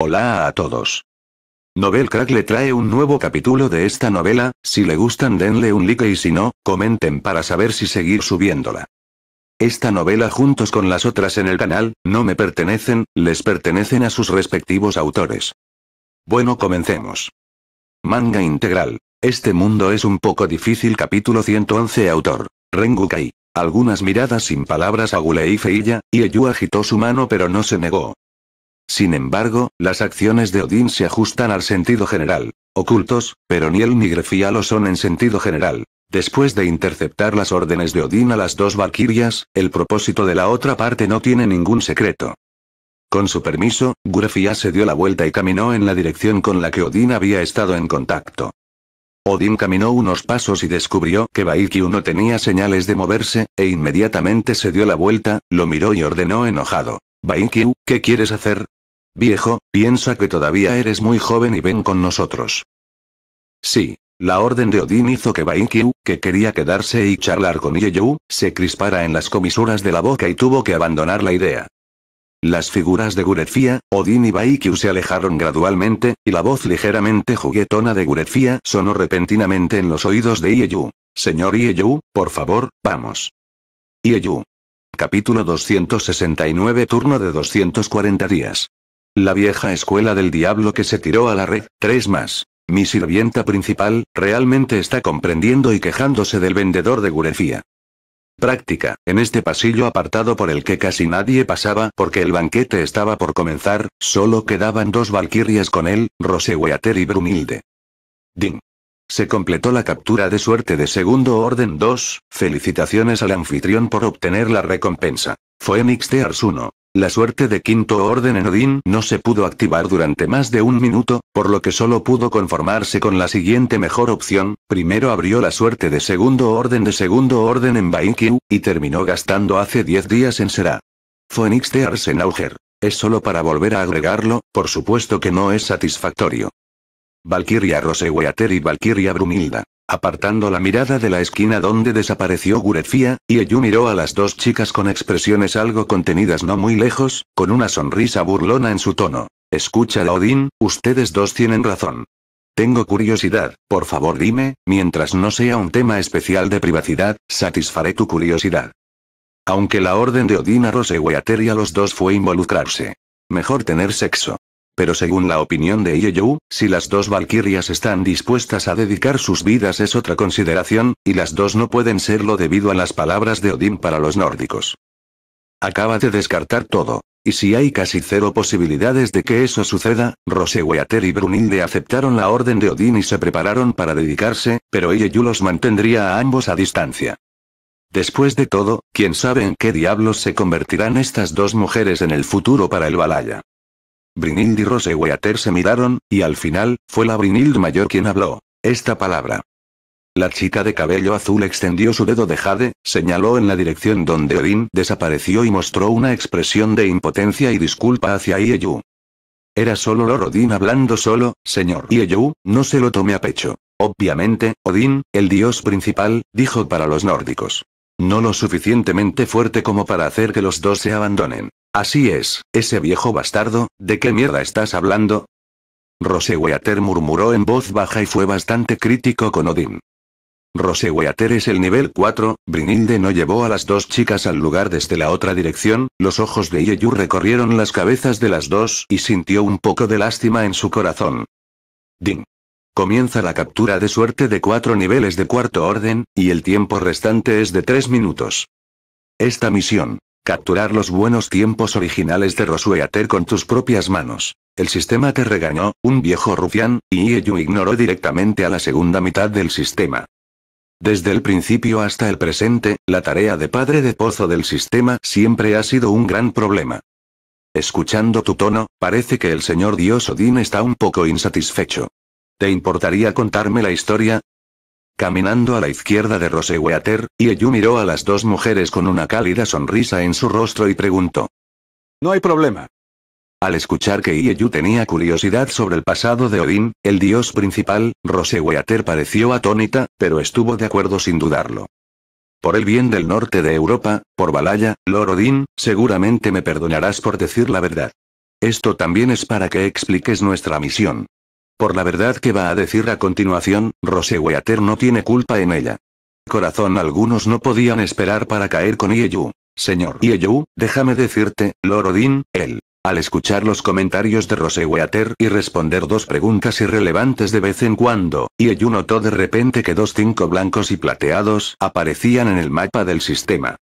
Hola a todos. Novel Crack le trae un nuevo capítulo de esta novela, si le gustan denle un like y si no, comenten para saber si seguir subiéndola. Esta novela juntos con las otras en el canal, no me pertenecen, les pertenecen a sus respectivos autores. Bueno comencemos. Manga integral. Este mundo es un poco difícil capítulo 111 autor. Kai. Algunas miradas sin palabras a Gulei Feiya, y Eyu agitó su mano pero no se negó. Sin embargo, las acciones de Odín se ajustan al sentido general. Ocultos, pero ni él ni Grefía lo son en sentido general. Después de interceptar las órdenes de Odín a las dos valquirias, el propósito de la otra parte no tiene ningún secreto. Con su permiso, Grefía se dio la vuelta y caminó en la dirección con la que Odín había estado en contacto. Odín caminó unos pasos y descubrió que Baikyu no tenía señales de moverse, e inmediatamente se dio la vuelta, lo miró y ordenó enojado. Baikyu, ¿qué quieres hacer? Viejo, piensa que todavía eres muy joven y ven con nosotros. Sí. La orden de Odín hizo que Baikyu, que quería quedarse y charlar con Ieyu, se crispara en las comisuras de la boca y tuvo que abandonar la idea. Las figuras de Gurefia, Odín y Baikyu se alejaron gradualmente, y la voz ligeramente juguetona de Gurefia sonó repentinamente en los oídos de Ieyu. Señor Ieyu, por favor, vamos. Ieyu. Capítulo 269 Turno de 240 días. La vieja escuela del diablo que se tiró a la red, tres más. Mi sirvienta principal, realmente está comprendiendo y quejándose del vendedor de Gurefía. Práctica, en este pasillo apartado por el que casi nadie pasaba porque el banquete estaba por comenzar, solo quedaban dos valquirias con él, Roseweater y Brumilde. Ding. Se completó la captura de suerte de segundo orden 2, felicitaciones al anfitrión por obtener la recompensa. Fue de 1. La suerte de quinto orden en Odin no se pudo activar durante más de un minuto, por lo que solo pudo conformarse con la siguiente mejor opción, primero abrió la suerte de segundo orden de segundo orden en Baikyu, y terminó gastando hace 10 días en Será. Phoenix de Arsenauger. Es solo para volver a agregarlo, por supuesto que no es satisfactorio. Valkyria Rosewater y Valkyria Brumilda. Apartando la mirada de la esquina donde desapareció Gurefia, Ieyu miró a las dos chicas con expresiones algo contenidas no muy lejos, con una sonrisa burlona en su tono. Escucha Odín, ustedes dos tienen razón. Tengo curiosidad, por favor dime, mientras no sea un tema especial de privacidad, satisfaré tu curiosidad. Aunque la orden de Odín a Rose y a los dos fue involucrarse. Mejor tener sexo. Pero según la opinión de Ieyu, si las dos valquirias están dispuestas a dedicar sus vidas es otra consideración, y las dos no pueden serlo debido a las palabras de Odín para los nórdicos. Acaba de descartar todo. Y si hay casi cero posibilidades de que eso suceda, Roseweater y Brunilde aceptaron la orden de Odín y se prepararon para dedicarse, pero Ieyu los mantendría a ambos a distancia. Después de todo, quién sabe en qué diablos se convertirán estas dos mujeres en el futuro para el Balaya. Brinild y Roseweater se miraron, y al final, fue la Brinild mayor quien habló. Esta palabra. La chica de cabello azul extendió su dedo de jade, señaló en la dirección donde Odin desapareció y mostró una expresión de impotencia y disculpa hacia Ieyu. Era solo Lord Odin hablando solo, señor Ieyu, no se lo tome a pecho. Obviamente, Odin, el dios principal, dijo para los nórdicos. No lo suficientemente fuerte como para hacer que los dos se abandonen. Así es, ese viejo bastardo, ¿de qué mierda estás hablando? Roseweater murmuró en voz baja y fue bastante crítico con Odín. Roseweater es el nivel 4, Brinilde no llevó a las dos chicas al lugar desde la otra dirección, los ojos de Yeyu recorrieron las cabezas de las dos y sintió un poco de lástima en su corazón. Din. Comienza la captura de suerte de cuatro niveles de cuarto orden, y el tiempo restante es de tres minutos. Esta misión. Capturar los buenos tiempos originales de Rosueater con tus propias manos. El sistema te regañó, un viejo rufián, y ello ignoró directamente a la segunda mitad del sistema. Desde el principio hasta el presente, la tarea de padre de pozo del sistema siempre ha sido un gran problema. Escuchando tu tono, parece que el señor Dios Odín está un poco insatisfecho. ¿Te importaría contarme la historia? Caminando a la izquierda de Roseweater, Ieyu miró a las dos mujeres con una cálida sonrisa en su rostro y preguntó. No hay problema. Al escuchar que Ieyu tenía curiosidad sobre el pasado de Odín, el dios principal, Roseweater pareció atónita, pero estuvo de acuerdo sin dudarlo. Por el bien del norte de Europa, por Balaya, Lord Odín, seguramente me perdonarás por decir la verdad. Esto también es para que expliques nuestra misión. Por la verdad que va a decir a continuación, Rose no tiene culpa en ella. Corazón algunos no podían esperar para caer con Ieyu. Señor Ieyu, déjame decirte, Lord él. Al escuchar los comentarios de Rose y responder dos preguntas irrelevantes de vez en cuando, Ieyu notó de repente que dos cinco blancos y plateados aparecían en el mapa del sistema.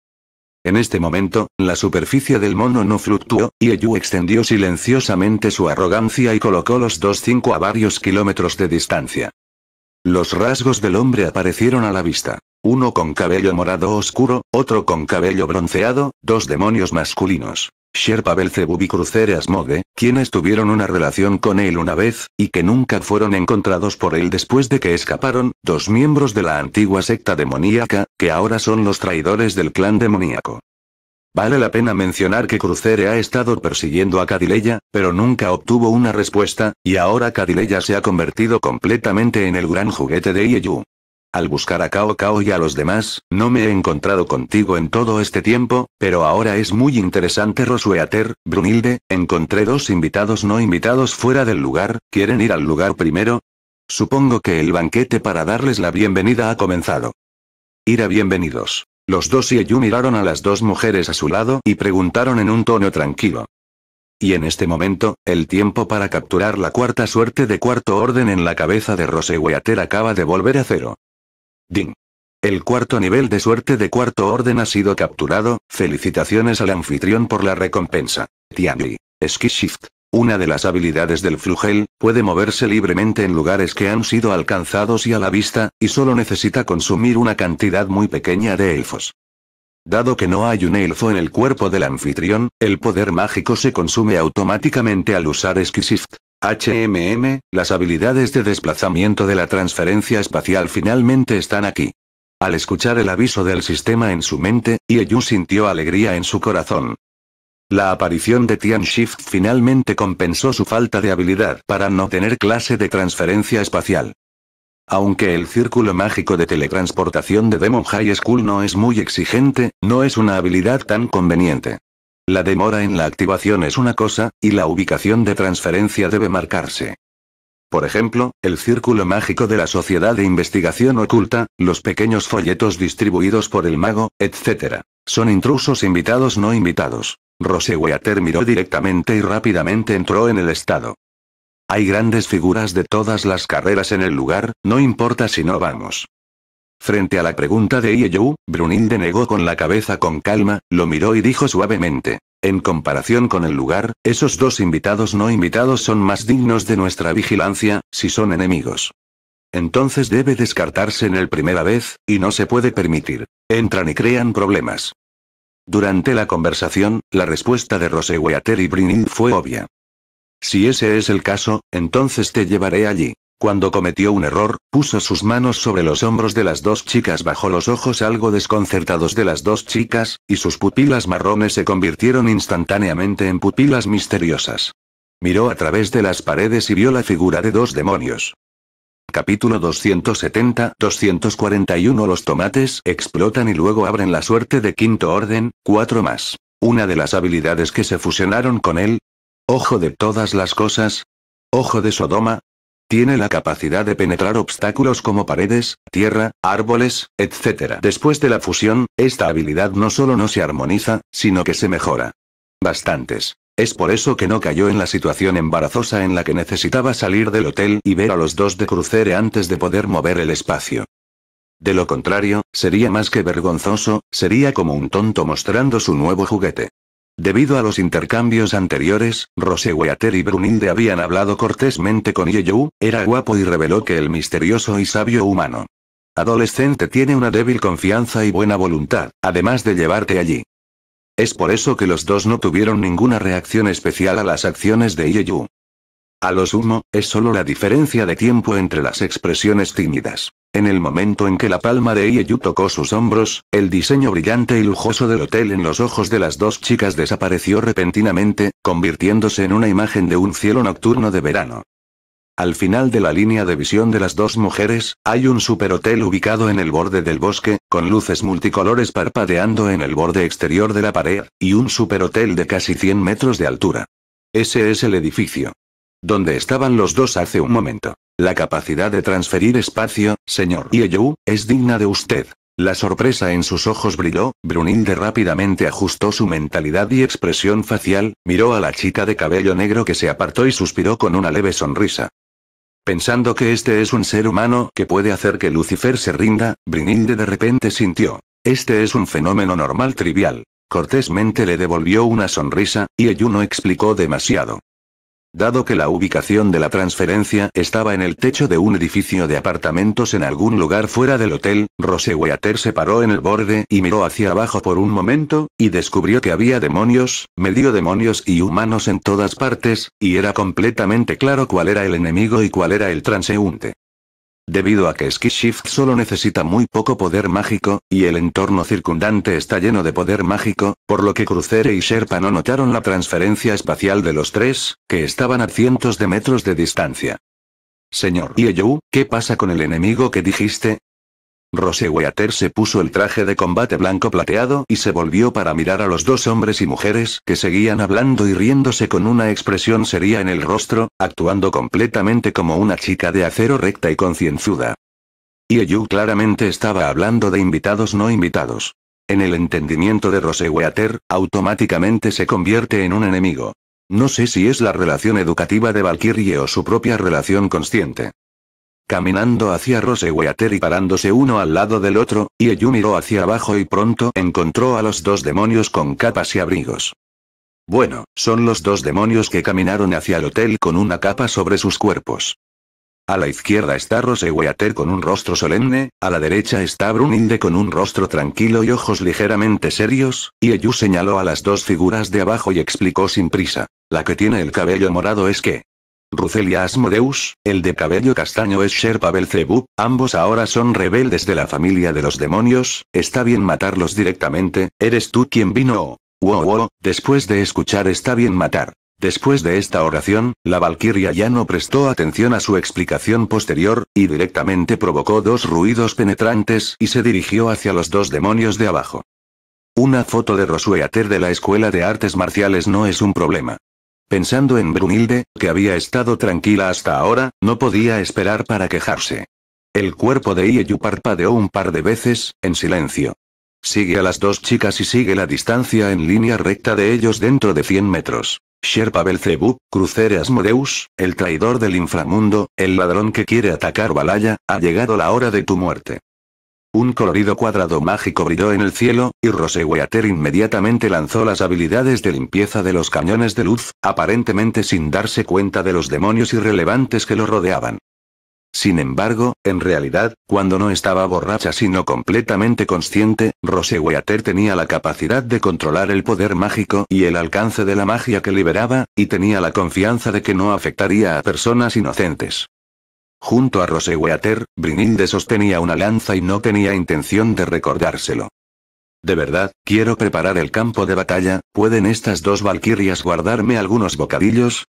En este momento, la superficie del mono no fluctuó, y Eyu extendió silenciosamente su arrogancia y colocó los dos cinco a varios kilómetros de distancia. Los rasgos del hombre aparecieron a la vista. Uno con cabello morado oscuro, otro con cabello bronceado, dos demonios masculinos. Sherpa Belzebub y Asmode, quienes tuvieron una relación con él una vez, y que nunca fueron encontrados por él después de que escaparon, dos miembros de la antigua secta demoníaca, que ahora son los traidores del clan demoníaco. Vale la pena mencionar que Crucere ha estado persiguiendo a Cadileya, pero nunca obtuvo una respuesta, y ahora Cadileya se ha convertido completamente en el gran juguete de Ieyu. Al buscar a Cao Cao y a los demás, no me he encontrado contigo en todo este tiempo, pero ahora es muy interesante Rosweater, Brunilde, encontré dos invitados no invitados fuera del lugar, ¿quieren ir al lugar primero? Supongo que el banquete para darles la bienvenida ha comenzado. Ir a bienvenidos. Los dos y Eyun miraron a las dos mujeres a su lado y preguntaron en un tono tranquilo. Y en este momento, el tiempo para capturar la cuarta suerte de cuarto orden en la cabeza de Rosweater acaba de volver a cero. Ding. El cuarto nivel de suerte de cuarto orden ha sido capturado, felicitaciones al anfitrión por la recompensa. Tiangli. Esquishift. Una de las habilidades del flugel, puede moverse libremente en lugares que han sido alcanzados y a la vista, y solo necesita consumir una cantidad muy pequeña de elfos. Dado que no hay un elfo en el cuerpo del anfitrión, el poder mágico se consume automáticamente al usar Ski HMM, las habilidades de desplazamiento de la transferencia espacial finalmente están aquí. Al escuchar el aviso del sistema en su mente, Yu sintió alegría en su corazón. La aparición de Tian Shift finalmente compensó su falta de habilidad para no tener clase de transferencia espacial. Aunque el círculo mágico de teletransportación de Demon High School no es muy exigente, no es una habilidad tan conveniente. La demora en la activación es una cosa, y la ubicación de transferencia debe marcarse. Por ejemplo, el círculo mágico de la Sociedad de Investigación Oculta, los pequeños folletos distribuidos por el mago, etc. Son intrusos invitados no invitados. Weater miró directamente y rápidamente entró en el estado. Hay grandes figuras de todas las carreras en el lugar, no importa si no vamos. Frente a la pregunta de Ieyou, Brunilde negó con la cabeza con calma, lo miró y dijo suavemente. En comparación con el lugar, esos dos invitados no invitados son más dignos de nuestra vigilancia, si son enemigos. Entonces debe descartarse en el primera vez, y no se puede permitir. Entran y crean problemas. Durante la conversación, la respuesta de Rosewater y Brinil fue obvia. Si ese es el caso, entonces te llevaré allí. Cuando cometió un error, puso sus manos sobre los hombros de las dos chicas bajo los ojos algo desconcertados de las dos chicas, y sus pupilas marrones se convirtieron instantáneamente en pupilas misteriosas. Miró a través de las paredes y vio la figura de dos demonios. Capítulo 270-241 Los tomates explotan y luego abren la suerte de quinto orden, cuatro más. Una de las habilidades que se fusionaron con él. Ojo de todas las cosas. Ojo de Sodoma, tiene la capacidad de penetrar obstáculos como paredes, tierra, árboles, etc. Después de la fusión, esta habilidad no solo no se armoniza, sino que se mejora. Bastantes. Es por eso que no cayó en la situación embarazosa en la que necesitaba salir del hotel y ver a los dos de crucere antes de poder mover el espacio. De lo contrario, sería más que vergonzoso, sería como un tonto mostrando su nuevo juguete. Debido a los intercambios anteriores, Rosewater y Brunilde habían hablado cortésmente con Yeyu, era guapo y reveló que el misterioso y sabio humano adolescente tiene una débil confianza y buena voluntad, además de llevarte allí. Es por eso que los dos no tuvieron ninguna reacción especial a las acciones de Yeyu. A lo sumo, es solo la diferencia de tiempo entre las expresiones tímidas. En el momento en que la palma de Ieyu tocó sus hombros, el diseño brillante y lujoso del hotel en los ojos de las dos chicas desapareció repentinamente, convirtiéndose en una imagen de un cielo nocturno de verano. Al final de la línea de visión de las dos mujeres, hay un superhotel ubicado en el borde del bosque, con luces multicolores parpadeando en el borde exterior de la pared, y un superhotel de casi 100 metros de altura. Ese es el edificio donde estaban los dos hace un momento. La capacidad de transferir espacio, señor Ieyu, es digna de usted. La sorpresa en sus ojos brilló, Brunilde rápidamente ajustó su mentalidad y expresión facial, miró a la chica de cabello negro que se apartó y suspiró con una leve sonrisa. Pensando que este es un ser humano que puede hacer que Lucifer se rinda, Brunilde de repente sintió. Este es un fenómeno normal trivial. Cortésmente le devolvió una sonrisa, y Eyu no explicó demasiado dado que la ubicación de la transferencia estaba en el techo de un edificio de apartamentos en algún lugar fuera del hotel, Rose se paró en el borde y miró hacia abajo por un momento, y descubrió que había demonios, medio demonios y humanos en todas partes, y era completamente claro cuál era el enemigo y cuál era el transeúnte debido a que Skishift solo necesita muy poco poder mágico, y el entorno circundante está lleno de poder mágico, por lo que Crucere y Sherpa no notaron la transferencia espacial de los tres, que estaban a cientos de metros de distancia. Señor Yeyu, ¿qué pasa con el enemigo que dijiste? Weather se puso el traje de combate blanco plateado y se volvió para mirar a los dos hombres y mujeres que seguían hablando y riéndose con una expresión seria en el rostro, actuando completamente como una chica de acero recta y concienzuda. Yu claramente estaba hablando de invitados no invitados. En el entendimiento de Rose Weater, automáticamente se convierte en un enemigo. No sé si es la relación educativa de Valkyrie o su propia relación consciente. Caminando hacia Rosewater y parándose uno al lado del otro, Ieyu miró hacia abajo y pronto encontró a los dos demonios con capas y abrigos. Bueno, son los dos demonios que caminaron hacia el hotel con una capa sobre sus cuerpos. A la izquierda está Rosewater con un rostro solemne, a la derecha está Brunilde con un rostro tranquilo y ojos ligeramente serios, y señaló a las dos figuras de abajo y explicó sin prisa. La que tiene el cabello morado es que, Rucelia Asmodeus, el de cabello castaño es Sherpa Belcebú, ambos ahora son rebeldes de la familia de los demonios, está bien matarlos directamente, eres tú quien vino. Wow, wow, después de escuchar está bien matar. Después de esta oración, la Valkyria ya no prestó atención a su explicación posterior, y directamente provocó dos ruidos penetrantes y se dirigió hacia los dos demonios de abajo. Una foto de Ater de la Escuela de Artes Marciales no es un problema. Pensando en Brunilde, que había estado tranquila hasta ahora, no podía esperar para quejarse. El cuerpo de Ieyu parpadeó un par de veces, en silencio. Sigue a las dos chicas y sigue la distancia en línea recta de ellos dentro de 100 metros. Sherpa Belcebú, crucero Asmodeus, el traidor del inframundo, el ladrón que quiere atacar Balaya, ha llegado la hora de tu muerte. Un colorido cuadrado mágico brilló en el cielo, y Weater inmediatamente lanzó las habilidades de limpieza de los cañones de luz, aparentemente sin darse cuenta de los demonios irrelevantes que lo rodeaban. Sin embargo, en realidad, cuando no estaba borracha sino completamente consciente, Weater tenía la capacidad de controlar el poder mágico y el alcance de la magia que liberaba, y tenía la confianza de que no afectaría a personas inocentes. Junto a Roseweater, Brinilde sostenía una lanza y no tenía intención de recordárselo. De verdad, quiero preparar el campo de batalla, ¿pueden estas dos valquirias guardarme algunos bocadillos?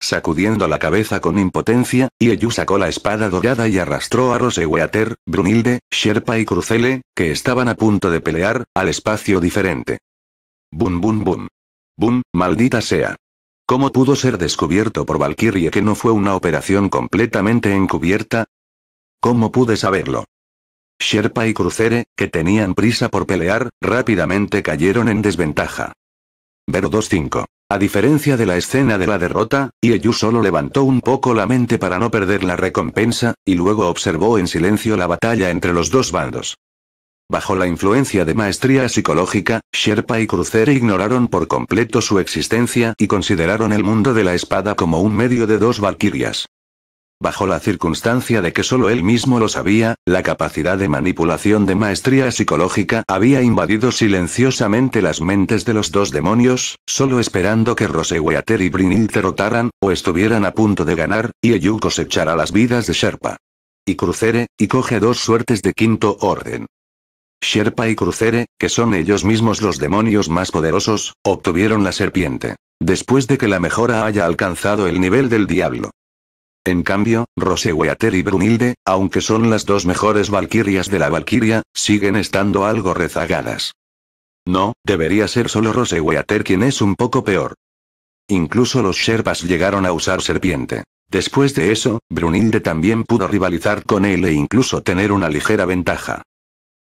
Sacudiendo la cabeza con impotencia, Ieyu sacó la espada dorada y arrastró a Roseweater, Brunilde, Sherpa y Crucele, que estaban a punto de pelear, al espacio diferente. Bum bum bum. Bum, maldita sea. ¿Cómo pudo ser descubierto por Valkyrie que no fue una operación completamente encubierta? ¿Cómo pude saberlo? Sherpa y Crucere, que tenían prisa por pelear, rápidamente cayeron en desventaja. Vero 25. 5 A diferencia de la escena de la derrota, Ieyu solo levantó un poco la mente para no perder la recompensa, y luego observó en silencio la batalla entre los dos bandos. Bajo la influencia de maestría psicológica, Sherpa y Crucere ignoraron por completo su existencia y consideraron el mundo de la espada como un medio de dos valquirias. Bajo la circunstancia de que solo él mismo lo sabía, la capacidad de manipulación de maestría psicológica había invadido silenciosamente las mentes de los dos demonios, solo esperando que Roseweater y Brinil derrotaran, o estuvieran a punto de ganar, y se cosechara las vidas de Sherpa. Y Crucere, y coge dos suertes de quinto orden. Sherpa y Crucere, que son ellos mismos los demonios más poderosos, obtuvieron la serpiente. Después de que la mejora haya alcanzado el nivel del diablo. En cambio, Roseweater y Brunilde, aunque son las dos mejores valquirias de la valquiria, siguen estando algo rezagadas. No, debería ser solo Roseweater, quien es un poco peor. Incluso los Sherpas llegaron a usar serpiente. Después de eso, Brunilde también pudo rivalizar con él e incluso tener una ligera ventaja.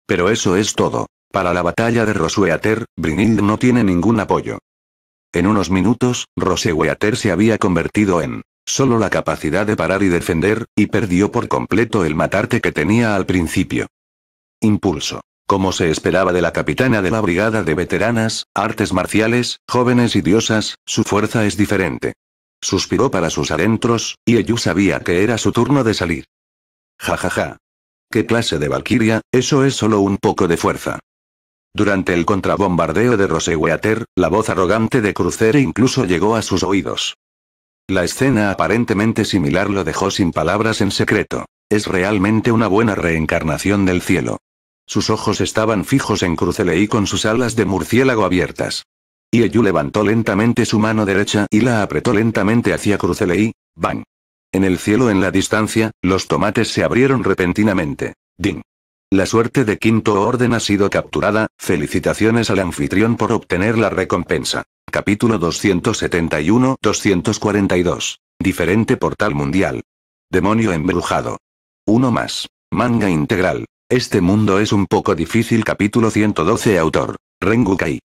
Pero eso es todo. Para la batalla de Rosweater, Brinild no tiene ningún apoyo. En unos minutos, Rosweater se había convertido en solo la capacidad de parar y defender, y perdió por completo el matarte que tenía al principio. Impulso. Como se esperaba de la capitana de la brigada de veteranas, artes marciales, jóvenes y diosas, su fuerza es diferente. Suspiró para sus adentros, y Eyu sabía que era su turno de salir. Ja ja ja, ¿Qué clase de Valkyria? Eso es solo un poco de fuerza. Durante el contrabombardeo de Rosewater, la voz arrogante de Crucere incluso llegó a sus oídos. La escena aparentemente similar lo dejó sin palabras en secreto. Es realmente una buena reencarnación del cielo. Sus ojos estaban fijos en Crucele con sus alas de murciélago abiertas. Y levantó lentamente su mano derecha y la apretó lentamente hacia Crucele ¡Bang! En el cielo en la distancia, los tomates se abrieron repentinamente. Ding. La suerte de quinto orden ha sido capturada, felicitaciones al anfitrión por obtener la recompensa. Capítulo 271-242. Diferente portal mundial. Demonio embrujado. Uno más. Manga integral. Este mundo es un poco difícil. Capítulo 112. Autor. Kai.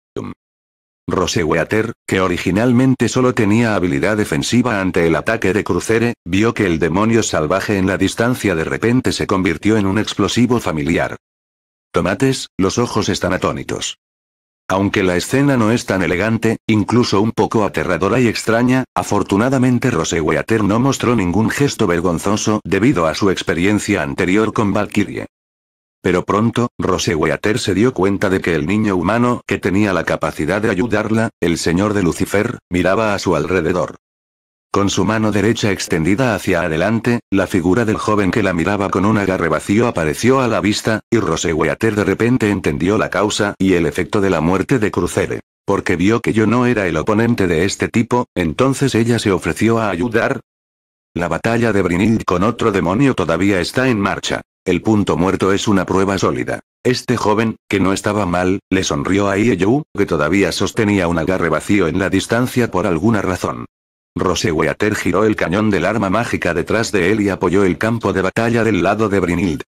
Weater, que originalmente solo tenía habilidad defensiva ante el ataque de Crucere, vio que el demonio salvaje en la distancia de repente se convirtió en un explosivo familiar. Tomates, los ojos están atónitos. Aunque la escena no es tan elegante, incluso un poco aterradora y extraña, afortunadamente Weater no mostró ningún gesto vergonzoso debido a su experiencia anterior con Valkyrie. Pero pronto, Rose se dio cuenta de que el niño humano que tenía la capacidad de ayudarla, el señor de Lucifer, miraba a su alrededor. Con su mano derecha extendida hacia adelante, la figura del joven que la miraba con un agarre vacío apareció a la vista, y Rose de repente entendió la causa y el efecto de la muerte de Crucere. Porque vio que yo no era el oponente de este tipo, entonces ella se ofreció a ayudar. La batalla de Brinil con otro demonio todavía está en marcha. El punto muerto es una prueba sólida. Este joven, que no estaba mal, le sonrió a Ieyu, que todavía sostenía un agarre vacío en la distancia por alguna razón. Roseweater giró el cañón del arma mágica detrás de él y apoyó el campo de batalla del lado de Brinild.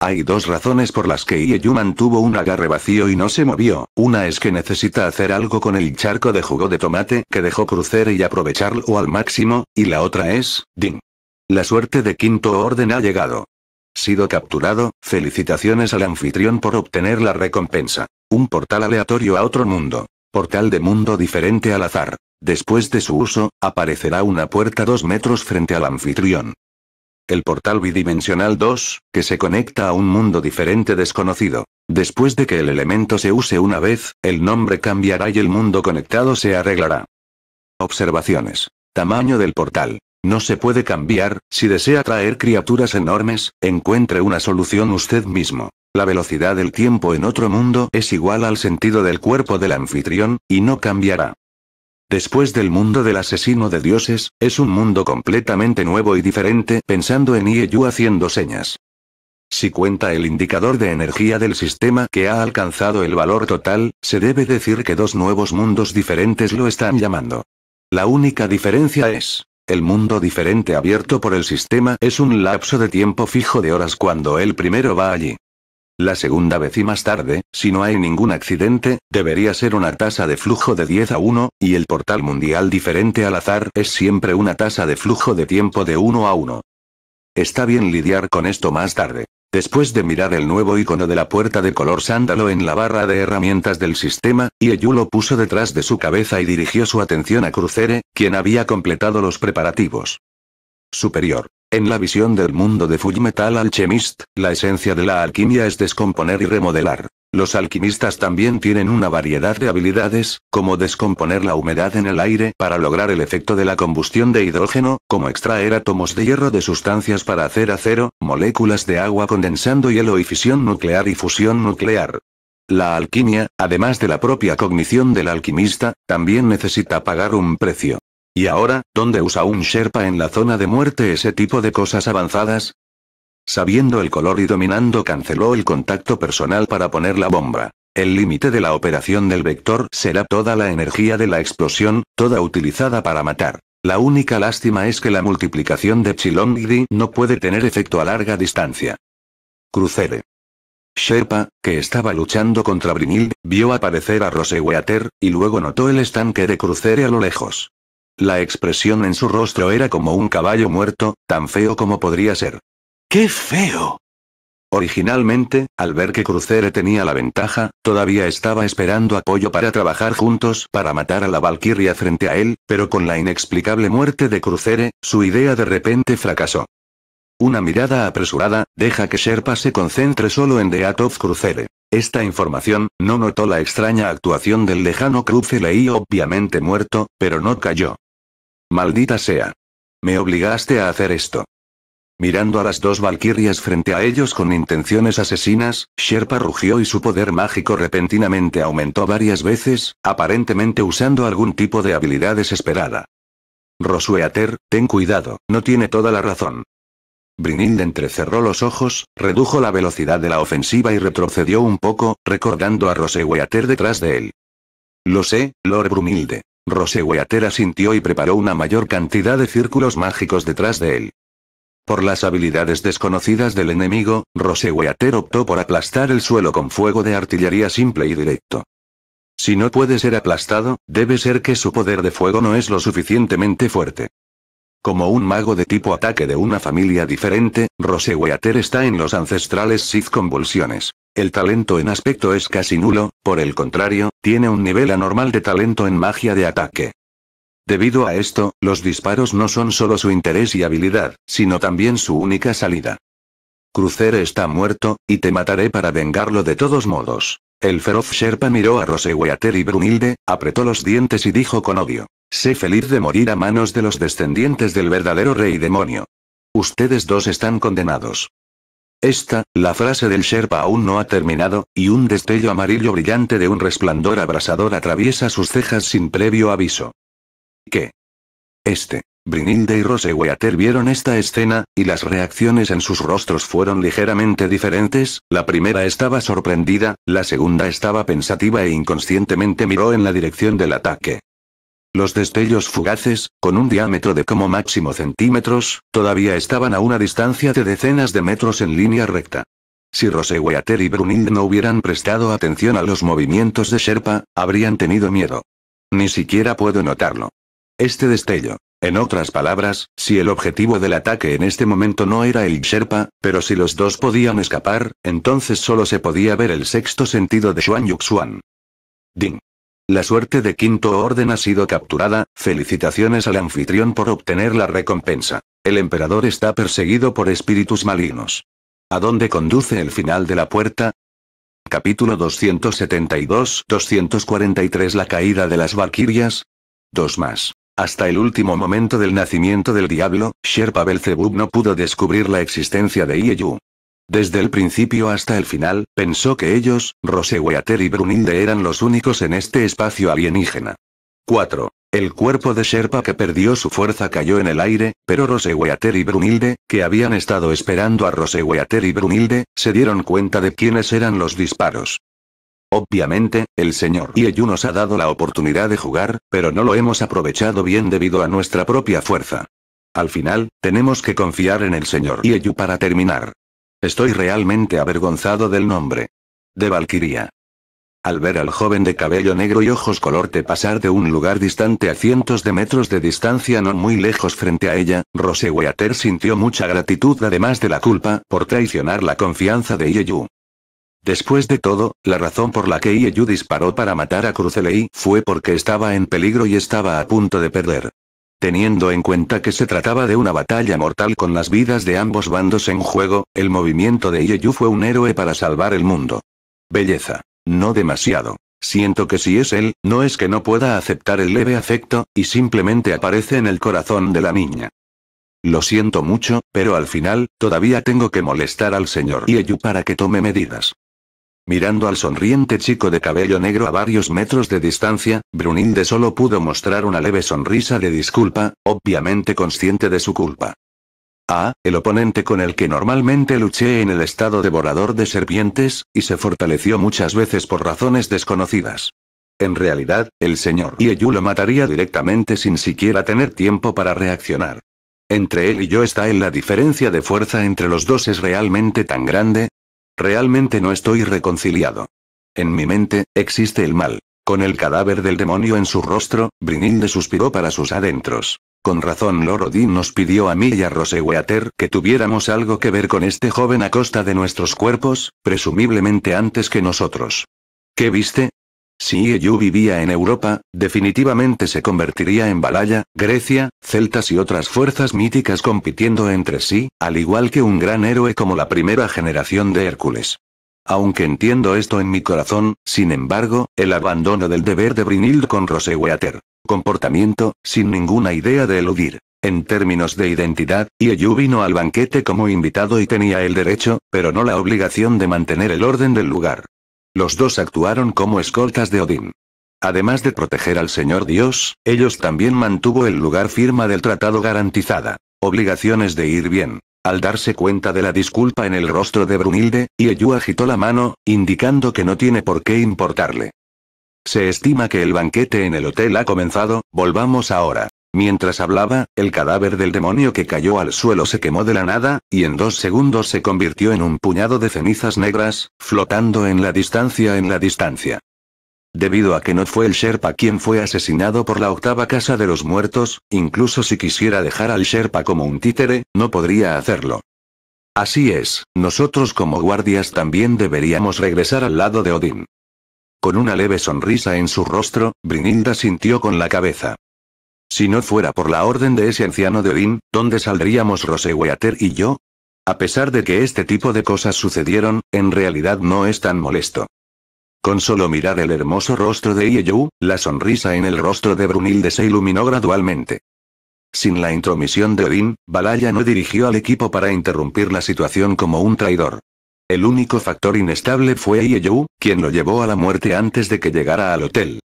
Hay dos razones por las que Ieyu mantuvo un agarre vacío y no se movió, una es que necesita hacer algo con el charco de jugo de tomate que dejó crucer y aprovecharlo al máximo, y la otra es, Ding. La suerte de quinto orden ha llegado. Sido capturado, felicitaciones al anfitrión por obtener la recompensa. Un portal aleatorio a otro mundo. Portal de mundo diferente al azar. Después de su uso, aparecerá una puerta 2 metros frente al anfitrión. El portal bidimensional 2, que se conecta a un mundo diferente desconocido. Después de que el elemento se use una vez, el nombre cambiará y el mundo conectado se arreglará. Observaciones. Tamaño del portal. No se puede cambiar, si desea traer criaturas enormes, encuentre una solución usted mismo. La velocidad del tiempo en otro mundo es igual al sentido del cuerpo del anfitrión, y no cambiará. Después del mundo del asesino de dioses, es un mundo completamente nuevo y diferente, pensando en Ieyu haciendo señas. Si cuenta el indicador de energía del sistema que ha alcanzado el valor total, se debe decir que dos nuevos mundos diferentes lo están llamando. La única diferencia es, el mundo diferente abierto por el sistema es un lapso de tiempo fijo de horas cuando el primero va allí. La segunda vez y más tarde, si no hay ningún accidente, debería ser una tasa de flujo de 10 a 1, y el portal mundial diferente al azar es siempre una tasa de flujo de tiempo de 1 a 1. Está bien lidiar con esto más tarde. Después de mirar el nuevo icono de la puerta de color sándalo en la barra de herramientas del sistema, Ieyu lo puso detrás de su cabeza y dirigió su atención a Crucere, quien había completado los preparativos. Superior. En la visión del mundo de Fullmetal Alchemist, la esencia de la alquimia es descomponer y remodelar. Los alquimistas también tienen una variedad de habilidades, como descomponer la humedad en el aire para lograr el efecto de la combustión de hidrógeno, como extraer átomos de hierro de sustancias para hacer acero, moléculas de agua condensando hielo y fisión nuclear y fusión nuclear. La alquimia, además de la propia cognición del alquimista, también necesita pagar un precio. Y ahora, ¿dónde usa un Sherpa en la zona de muerte ese tipo de cosas avanzadas? Sabiendo el color y dominando canceló el contacto personal para poner la bomba. El límite de la operación del vector será toda la energía de la explosión, toda utilizada para matar. La única lástima es que la multiplicación de Chilongdi no puede tener efecto a larga distancia. Crucere. Sherpa, que estaba luchando contra Brinil, vio aparecer a Roseweater y luego notó el estanque de Crucere a lo lejos. La expresión en su rostro era como un caballo muerto, tan feo como podría ser. ¡Qué feo! Originalmente, al ver que Crucere tenía la ventaja, todavía estaba esperando apoyo para trabajar juntos para matar a la Valkyria frente a él, pero con la inexplicable muerte de Crucere, su idea de repente fracasó. Una mirada apresurada, deja que Sherpa se concentre solo en atov Crucere. Esta información, no notó la extraña actuación del lejano Crucere y obviamente muerto, pero no cayó. Maldita sea. Me obligaste a hacer esto. Mirando a las dos valquirias frente a ellos con intenciones asesinas, Sherpa rugió y su poder mágico repentinamente aumentó varias veces, aparentemente usando algún tipo de habilidad desesperada. Rosueater, ten cuidado, no tiene toda la razón. Brinilde entrecerró los ojos, redujo la velocidad de la ofensiva y retrocedió un poco, recordando a Roseweater detrás de él. Lo sé, Lord Brunilde. Roseweater asintió y preparó una mayor cantidad de círculos mágicos detrás de él. Por las habilidades desconocidas del enemigo, Roseweater optó por aplastar el suelo con fuego de artillería simple y directo. Si no puede ser aplastado, debe ser que su poder de fuego no es lo suficientemente fuerte. Como un mago de tipo ataque de una familia diferente, Roseweater está en los ancestrales Sith convulsiones. El talento en aspecto es casi nulo, por el contrario, tiene un nivel anormal de talento en magia de ataque. Debido a esto, los disparos no son solo su interés y habilidad, sino también su única salida. Crucer está muerto, y te mataré para vengarlo de todos modos. El feroz Sherpa miró a Roseweater y Brunilde, apretó los dientes y dijo con odio. Sé feliz de morir a manos de los descendientes del verdadero rey demonio. Ustedes dos están condenados. Esta, la frase del Sherpa aún no ha terminado, y un destello amarillo brillante de un resplandor abrasador atraviesa sus cejas sin previo aviso. ¿Qué? este. Brinilde y Rosewater vieron esta escena, y las reacciones en sus rostros fueron ligeramente diferentes, la primera estaba sorprendida, la segunda estaba pensativa e inconscientemente miró en la dirección del ataque. Los destellos fugaces, con un diámetro de como máximo centímetros, todavía estaban a una distancia de decenas de metros en línea recta. Si Rosewater y Brunilde no hubieran prestado atención a los movimientos de Sherpa, habrían tenido miedo. Ni siquiera puedo notarlo. Este destello. En otras palabras, si el objetivo del ataque en este momento no era el Sherpa, pero si los dos podían escapar, entonces solo se podía ver el sexto sentido de Xuan Yuxuan. Ding. La suerte de quinto orden ha sido capturada, felicitaciones al anfitrión por obtener la recompensa. El emperador está perseguido por espíritus malignos. ¿A dónde conduce el final de la puerta? Capítulo 272-243 La caída de las Valquirias. Dos más. Hasta el último momento del nacimiento del diablo, Sherpa Belzebub no pudo descubrir la existencia de Ieyu. Desde el principio hasta el final, pensó que ellos, Roseweater y Brunilde eran los únicos en este espacio alienígena. 4. El cuerpo de Sherpa que perdió su fuerza cayó en el aire, pero Roseweater y Brunilde, que habían estado esperando a Roseweater y Brunilde, se dieron cuenta de quiénes eran los disparos. Obviamente, el señor Ieyu nos ha dado la oportunidad de jugar, pero no lo hemos aprovechado bien debido a nuestra propia fuerza. Al final, tenemos que confiar en el señor Ieyu para terminar. Estoy realmente avergonzado del nombre. De Valkyria. Al ver al joven de cabello negro y ojos color te pasar de un lugar distante a cientos de metros de distancia no muy lejos frente a ella, Rose sintió mucha gratitud además de la culpa por traicionar la confianza de Ieyu. Después de todo, la razón por la que Ieyu disparó para matar a Cruzelei fue porque estaba en peligro y estaba a punto de perder. Teniendo en cuenta que se trataba de una batalla mortal con las vidas de ambos bandos en juego, el movimiento de Ieyu fue un héroe para salvar el mundo. Belleza. No demasiado. Siento que si es él, no es que no pueda aceptar el leve afecto, y simplemente aparece en el corazón de la niña. Lo siento mucho, pero al final, todavía tengo que molestar al señor Ieyu para que tome medidas. Mirando al sonriente chico de cabello negro a varios metros de distancia, Brunilde solo pudo mostrar una leve sonrisa de disculpa, obviamente consciente de su culpa. Ah, el oponente con el que normalmente luché en el estado devorador de serpientes, y se fortaleció muchas veces por razones desconocidas. En realidad, el señor Ieyu lo mataría directamente sin siquiera tener tiempo para reaccionar. Entre él y yo está en la diferencia de fuerza entre los dos es realmente tan grande, Realmente no estoy reconciliado. En mi mente, existe el mal. Con el cadáver del demonio en su rostro, Brinilde suspiró para sus adentros. Con razón Lorodin nos pidió a mí y a Rosewater que tuviéramos algo que ver con este joven a costa de nuestros cuerpos, presumiblemente antes que nosotros. ¿Qué viste? Si Ieyu vivía en Europa, definitivamente se convertiría en Balaya, Grecia, celtas y otras fuerzas míticas compitiendo entre sí, al igual que un gran héroe como la primera generación de Hércules. Aunque entiendo esto en mi corazón, sin embargo, el abandono del deber de Brinild con Rosewater. Comportamiento, sin ninguna idea de eludir. En términos de identidad, Ieyu vino al banquete como invitado y tenía el derecho, pero no la obligación de mantener el orden del lugar. Los dos actuaron como escoltas de Odín. Además de proteger al Señor Dios, ellos también mantuvo el lugar firma del tratado garantizada. Obligaciones de ir bien. Al darse cuenta de la disculpa en el rostro de Brunilde, Ieyu agitó la mano, indicando que no tiene por qué importarle. Se estima que el banquete en el hotel ha comenzado, volvamos ahora. Mientras hablaba, el cadáver del demonio que cayó al suelo se quemó de la nada, y en dos segundos se convirtió en un puñado de cenizas negras, flotando en la distancia en la distancia. Debido a que no fue el Sherpa quien fue asesinado por la octava casa de los muertos, incluso si quisiera dejar al Sherpa como un títere, no podría hacerlo. Así es, nosotros como guardias también deberíamos regresar al lado de Odín. Con una leve sonrisa en su rostro, Brinilda sintió con la cabeza. Si no fuera por la orden de ese anciano de Odín, ¿dónde saldríamos Rosewater y yo? A pesar de que este tipo de cosas sucedieron, en realidad no es tan molesto. Con solo mirar el hermoso rostro de Ieyu, la sonrisa en el rostro de Brunilde se iluminó gradualmente. Sin la intromisión de Odín, Balaya no dirigió al equipo para interrumpir la situación como un traidor. El único factor inestable fue Ieyu, quien lo llevó a la muerte antes de que llegara al hotel.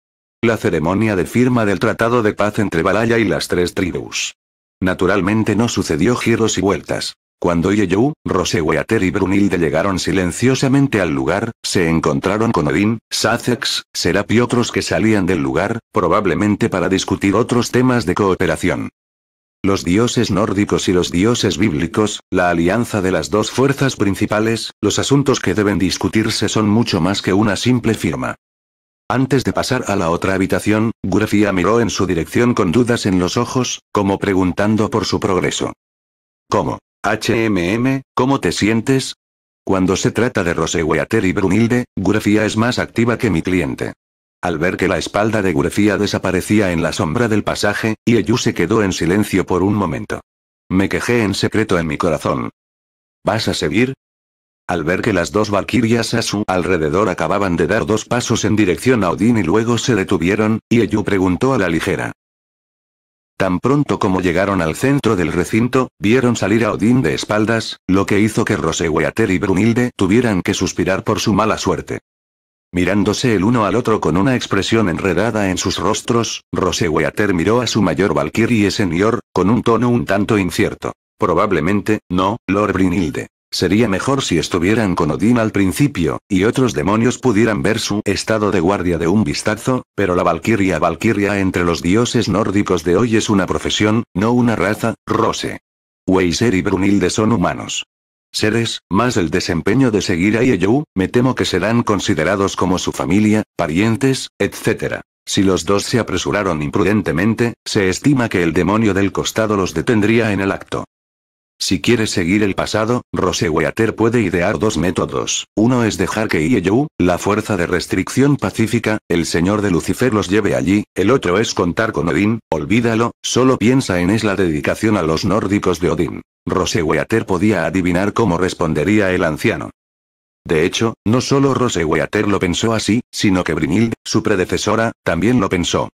La ceremonia de firma del Tratado de Paz entre Balaya y las tres tribus. Naturalmente no sucedió giros y vueltas. Cuando Yeyu, Roseweater y Brunilde llegaron silenciosamente al lugar, se encontraron con Odín, Sácex, Serap y otros que salían del lugar, probablemente para discutir otros temas de cooperación. Los dioses nórdicos y los dioses bíblicos, la alianza de las dos fuerzas principales, los asuntos que deben discutirse son mucho más que una simple firma. Antes de pasar a la otra habitación, Gurfia miró en su dirección con dudas en los ojos, como preguntando por su progreso. ¿Cómo? HMM, ¿cómo te sientes? Cuando se trata de Weather y Brunilde, Gurfia es más activa que mi cliente. Al ver que la espalda de Gurfia desaparecía en la sombra del pasaje, Ieyu se quedó en silencio por un momento. Me quejé en secreto en mi corazón. ¿Vas a seguir? Al ver que las dos valquirias a su alrededor acababan de dar dos pasos en dirección a Odín y luego se detuvieron, Ieyu preguntó a la ligera. Tan pronto como llegaron al centro del recinto, vieron salir a Odín de espaldas, lo que hizo que Roseweater y Brunilde tuvieran que suspirar por su mala suerte. Mirándose el uno al otro con una expresión enredada en sus rostros, Roseweater miró a su mayor valquirie señor, con un tono un tanto incierto. Probablemente, no, Lord Brunilde. Sería mejor si estuvieran con Odín al principio, y otros demonios pudieran ver su estado de guardia de un vistazo, pero la Valquiria Valquiria entre los dioses nórdicos de hoy es una profesión, no una raza, Rose. Weiser y Brunilde son humanos. Seres, más el desempeño de seguir a yo, me temo que serán considerados como su familia, parientes, etc. Si los dos se apresuraron imprudentemente, se estima que el demonio del costado los detendría en el acto. Si quiere seguir el pasado, Rosewater puede idear dos métodos. Uno es dejar que Ieyou, la fuerza de restricción pacífica, el señor de Lucifer los lleve allí, el otro es contar con Odín, olvídalo, solo piensa en es la dedicación a los nórdicos de Odín. Rosewater podía adivinar cómo respondería el anciano. De hecho, no solo Rosewater lo pensó así, sino que Brinil, su predecesora, también lo pensó.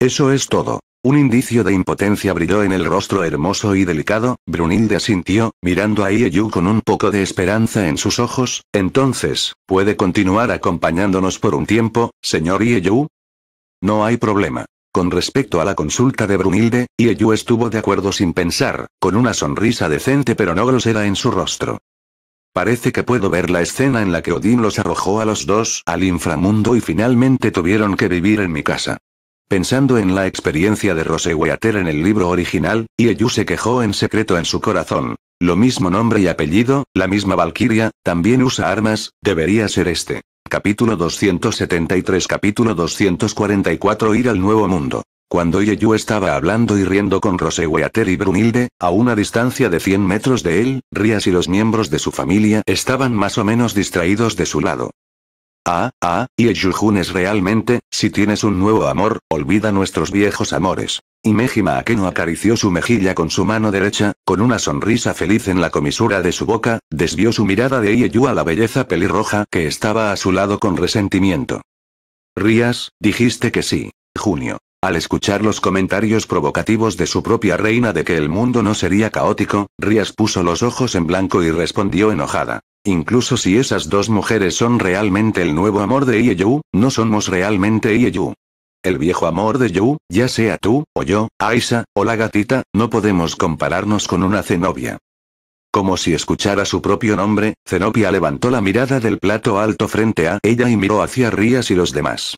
Eso es todo. Un indicio de impotencia brilló en el rostro hermoso y delicado, Brunilde asintió, mirando a Ieyu con un poco de esperanza en sus ojos, entonces, ¿puede continuar acompañándonos por un tiempo, señor Ieyu? No hay problema. Con respecto a la consulta de Brunilde, Ieyu estuvo de acuerdo sin pensar, con una sonrisa decente pero no grosera en su rostro. Parece que puedo ver la escena en la que Odín los arrojó a los dos al inframundo y finalmente tuvieron que vivir en mi casa. Pensando en la experiencia de Rose Weater en el libro original, Ieyu se quejó en secreto en su corazón. Lo mismo nombre y apellido, la misma Valkyria, también usa armas, debería ser este. Capítulo 273 Capítulo 244 Ir al Nuevo Mundo. Cuando Ieyu estaba hablando y riendo con Rose Weater y Brunilde, a una distancia de 100 metros de él, Rías y los miembros de su familia estaban más o menos distraídos de su lado. Ah, ah, y es realmente, si tienes un nuevo amor, olvida nuestros viejos amores. Y Mejima Akeno acarició su mejilla con su mano derecha, con una sonrisa feliz en la comisura de su boca, desvió su mirada de Ieyu a la belleza pelirroja que estaba a su lado con resentimiento. Rías, dijiste que sí. Junio. Al escuchar los comentarios provocativos de su propia reina de que el mundo no sería caótico, Rías puso los ojos en blanco y respondió enojada. Incluso si esas dos mujeres son realmente el nuevo amor de Ieyu, no somos realmente Ieyu. El viejo amor de Yu, ya sea tú, o yo, Aisa, o la gatita, no podemos compararnos con una Zenobia. Como si escuchara su propio nombre, Zenobia levantó la mirada del plato alto frente a ella y miró hacia Rías y los demás.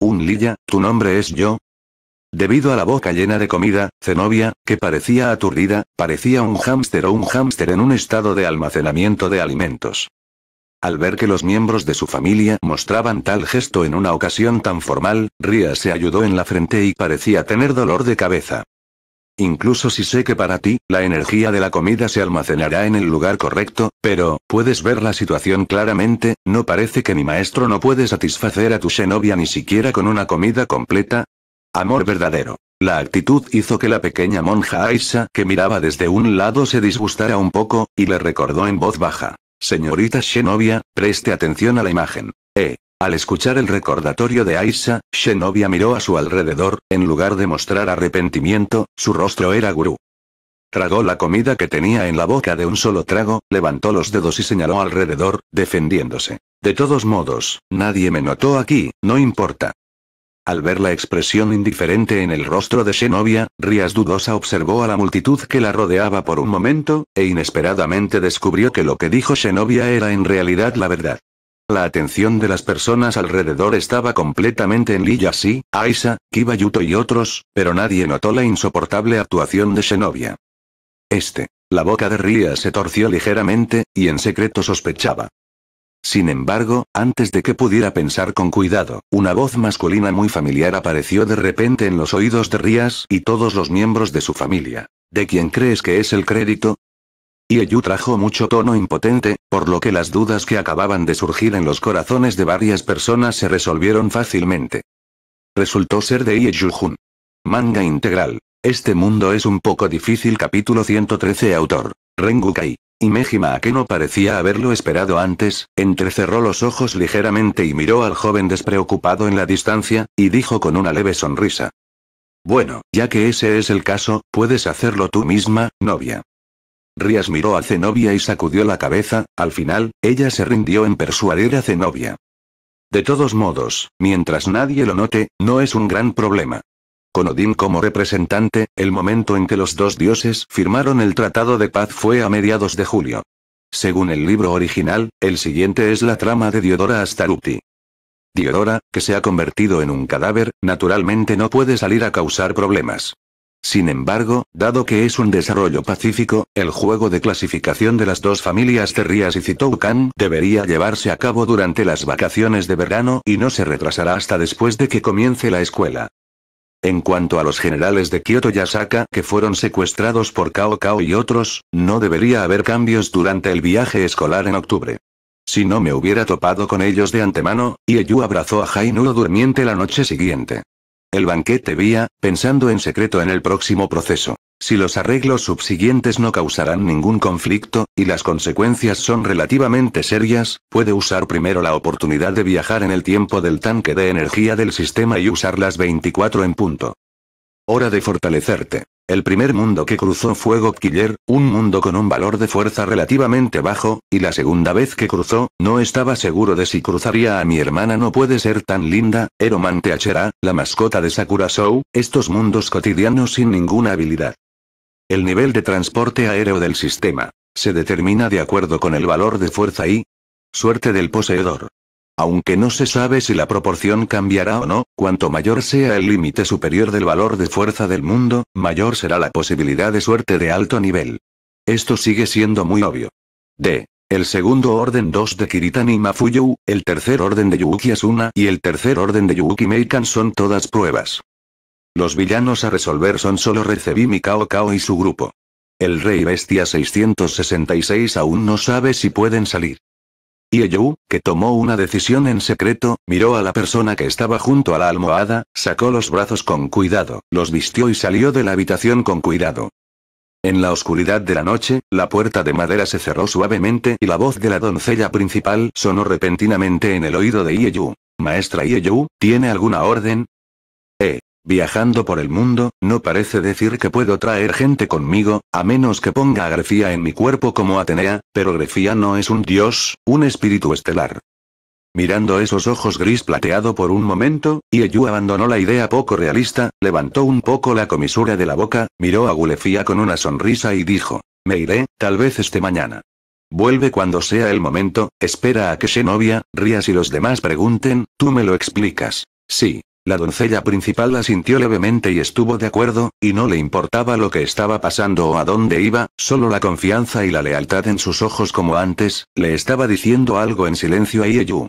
Un Lilla, tu nombre es yo, Debido a la boca llena de comida, Zenobia, que parecía aturdida, parecía un hámster o un hámster en un estado de almacenamiento de alimentos. Al ver que los miembros de su familia mostraban tal gesto en una ocasión tan formal, Ria se ayudó en la frente y parecía tener dolor de cabeza. Incluso si sé que para ti, la energía de la comida se almacenará en el lugar correcto, pero, puedes ver la situación claramente, no parece que mi maestro no puede satisfacer a tu Zenobia ni siquiera con una comida completa, Amor verdadero. La actitud hizo que la pequeña monja Aisha que miraba desde un lado se disgustara un poco, y le recordó en voz baja. Señorita Shenobia, preste atención a la imagen. Eh. Al escuchar el recordatorio de Aisha, Xenobia miró a su alrededor, en lugar de mostrar arrepentimiento, su rostro era gurú. Tragó la comida que tenía en la boca de un solo trago, levantó los dedos y señaló alrededor, defendiéndose. De todos modos, nadie me notó aquí, no importa. Al ver la expresión indiferente en el rostro de Xenobia, Rías dudosa observó a la multitud que la rodeaba por un momento, e inesperadamente descubrió que lo que dijo Xenobia era en realidad la verdad. La atención de las personas alrededor estaba completamente en Liyasi, Aisa, Kibayuto y otros, pero nadie notó la insoportable actuación de Xenobia. Este. La boca de Rías se torció ligeramente, y en secreto sospechaba. Sin embargo, antes de que pudiera pensar con cuidado, una voz masculina muy familiar apareció de repente en los oídos de Rías y todos los miembros de su familia. ¿De quién crees que es el crédito? Ieyu trajo mucho tono impotente, por lo que las dudas que acababan de surgir en los corazones de varias personas se resolvieron fácilmente. Resultó ser de Ieyu Jun. Manga integral. Este mundo es un poco difícil capítulo 113 autor. Kai. Y Mejima no parecía haberlo esperado antes, entrecerró los ojos ligeramente y miró al joven despreocupado en la distancia, y dijo con una leve sonrisa. Bueno, ya que ese es el caso, puedes hacerlo tú misma, novia. Rías miró a Zenobia y sacudió la cabeza, al final, ella se rindió en persuadir a Zenobia. De todos modos, mientras nadie lo note, no es un gran problema. Con Odín como representante, el momento en que los dos dioses firmaron el Tratado de Paz fue a mediados de julio. Según el libro original, el siguiente es la trama de Diodora Astaruti. Diodora, que se ha convertido en un cadáver, naturalmente no puede salir a causar problemas. Sin embargo, dado que es un desarrollo pacífico, el juego de clasificación de las dos familias Terrías y Citoukan debería llevarse a cabo durante las vacaciones de verano y no se retrasará hasta después de que comience la escuela. En cuanto a los generales de Kyoto y Asaka que fueron secuestrados por Cao Cao y otros, no debería haber cambios durante el viaje escolar en octubre. Si no me hubiera topado con ellos de antemano, Ieyu abrazó a Hainuro durmiente la noche siguiente el banquete vía, pensando en secreto en el próximo proceso. Si los arreglos subsiguientes no causarán ningún conflicto, y las consecuencias son relativamente serias, puede usar primero la oportunidad de viajar en el tiempo del tanque de energía del sistema y usar las 24 en punto. Hora de fortalecerte. El primer mundo que cruzó fue Gokkiller, un mundo con un valor de fuerza relativamente bajo, y la segunda vez que cruzó, no estaba seguro de si cruzaría a mi hermana no puede ser tan linda, Eroman Teachera, la mascota de Sakura Show, estos mundos cotidianos sin ninguna habilidad. El nivel de transporte aéreo del sistema. Se determina de acuerdo con el valor de fuerza y suerte del poseedor. Aunque no se sabe si la proporción cambiará o no, cuanto mayor sea el límite superior del valor de fuerza del mundo, mayor será la posibilidad de suerte de alto nivel. Esto sigue siendo muy obvio. D. El segundo orden 2 de y Mafuyu, el tercer orden de Yuuki Asuna y el tercer orden de Yuuki Meikan son todas pruebas. Los villanos a resolver son solo Recebimi Kao Kao y su grupo. El Rey Bestia 666 aún no sabe si pueden salir. Ieyu, que tomó una decisión en secreto, miró a la persona que estaba junto a la almohada, sacó los brazos con cuidado, los vistió y salió de la habitación con cuidado. En la oscuridad de la noche, la puerta de madera se cerró suavemente y la voz de la doncella principal sonó repentinamente en el oído de Ieyu. Maestra Ieyu, ¿tiene alguna orden? Eh. Viajando por el mundo, no parece decir que puedo traer gente conmigo, a menos que ponga a Grefía en mi cuerpo como Atenea, pero Grefía no es un dios, un espíritu estelar. Mirando esos ojos gris plateado por un momento, Ieyu abandonó la idea poco realista, levantó un poco la comisura de la boca, miró a Gulefía con una sonrisa y dijo, me iré, tal vez este mañana. Vuelve cuando sea el momento, espera a que novia, Rías y los demás pregunten, tú me lo explicas. Sí, la doncella principal la sintió levemente y estuvo de acuerdo, y no le importaba lo que estaba pasando o a dónde iba, solo la confianza y la lealtad en sus ojos como antes, le estaba diciendo algo en silencio a Ieyu.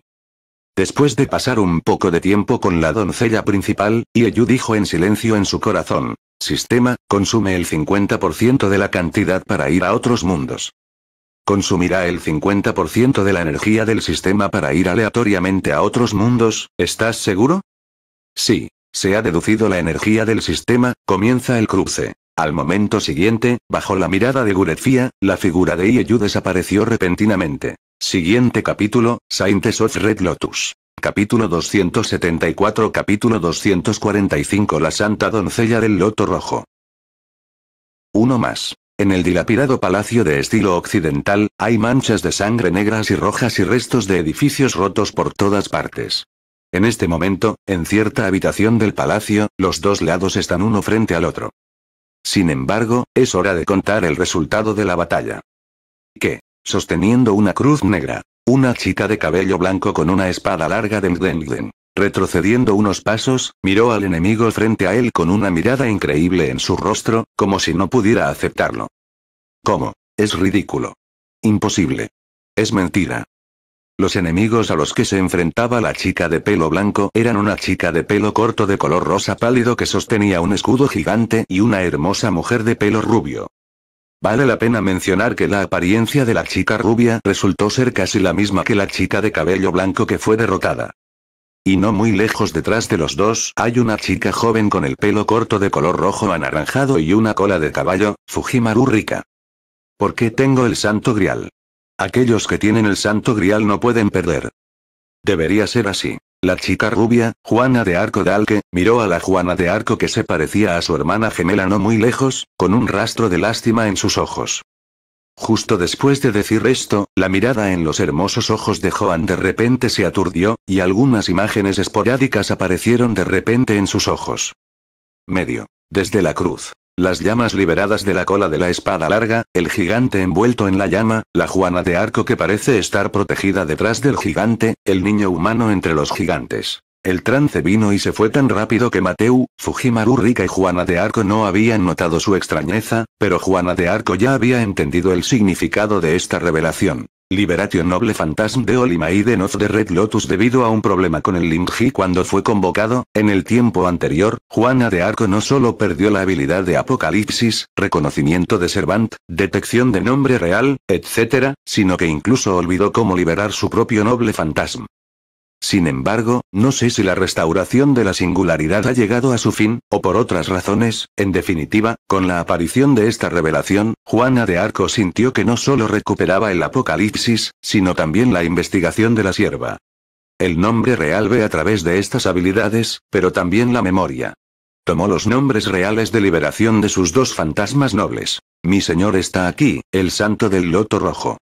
Después de pasar un poco de tiempo con la doncella principal, Ieyu dijo en silencio en su corazón. Sistema, consume el 50% de la cantidad para ir a otros mundos. Consumirá el 50% de la energía del sistema para ir aleatoriamente a otros mundos, ¿estás seguro? Sí, se ha deducido la energía del sistema, comienza el cruce. Al momento siguiente, bajo la mirada de Gurefia, la figura de Ieyu desapareció repentinamente. Siguiente capítulo, Saintes of Red Lotus. Capítulo 274 Capítulo 245 La Santa Doncella del Loto Rojo. Uno más. En el dilapidado palacio de estilo occidental, hay manchas de sangre negras y rojas y restos de edificios rotos por todas partes. En este momento, en cierta habitación del palacio, los dos lados están uno frente al otro. Sin embargo, es hora de contar el resultado de la batalla. Que, sosteniendo una cruz negra, una chica de cabello blanco con una espada larga de Mdengden, retrocediendo unos pasos, miró al enemigo frente a él con una mirada increíble en su rostro, como si no pudiera aceptarlo. ¿Cómo? Es ridículo. Imposible. Es mentira. Los enemigos a los que se enfrentaba la chica de pelo blanco eran una chica de pelo corto de color rosa pálido que sostenía un escudo gigante y una hermosa mujer de pelo rubio. Vale la pena mencionar que la apariencia de la chica rubia resultó ser casi la misma que la chica de cabello blanco que fue derrotada. Y no muy lejos detrás de los dos hay una chica joven con el pelo corto de color rojo anaranjado y una cola de caballo, Fujimaru Rika. ¿Por qué tengo el santo grial? Aquellos que tienen el santo grial no pueden perder. Debería ser así. La chica rubia, Juana de Arco Dalque, miró a la Juana de Arco que se parecía a su hermana gemela no muy lejos, con un rastro de lástima en sus ojos. Justo después de decir esto, la mirada en los hermosos ojos de Joan de repente se aturdió, y algunas imágenes esporádicas aparecieron de repente en sus ojos. Medio. Desde la cruz. Las llamas liberadas de la cola de la espada larga, el gigante envuelto en la llama, la Juana de Arco que parece estar protegida detrás del gigante, el niño humano entre los gigantes. El trance vino y se fue tan rápido que Mateu, Fujimaru Rika y Juana de Arco no habían notado su extrañeza, pero Juana de Arco ya había entendido el significado de esta revelación. Liberation Noble Phantasm de de of de Red Lotus debido a un problema con el Limji cuando fue convocado, en el tiempo anterior, Juana de Arco no solo perdió la habilidad de Apocalipsis, reconocimiento de Servant, detección de nombre real, etc., sino que incluso olvidó cómo liberar su propio Noble Phantasm. Sin embargo, no sé si la restauración de la singularidad ha llegado a su fin, o por otras razones, en definitiva, con la aparición de esta revelación, Juana de Arco sintió que no solo recuperaba el apocalipsis, sino también la investigación de la sierva. El nombre real ve a través de estas habilidades, pero también la memoria. Tomó los nombres reales de liberación de sus dos fantasmas nobles. Mi señor está aquí, el santo del loto rojo.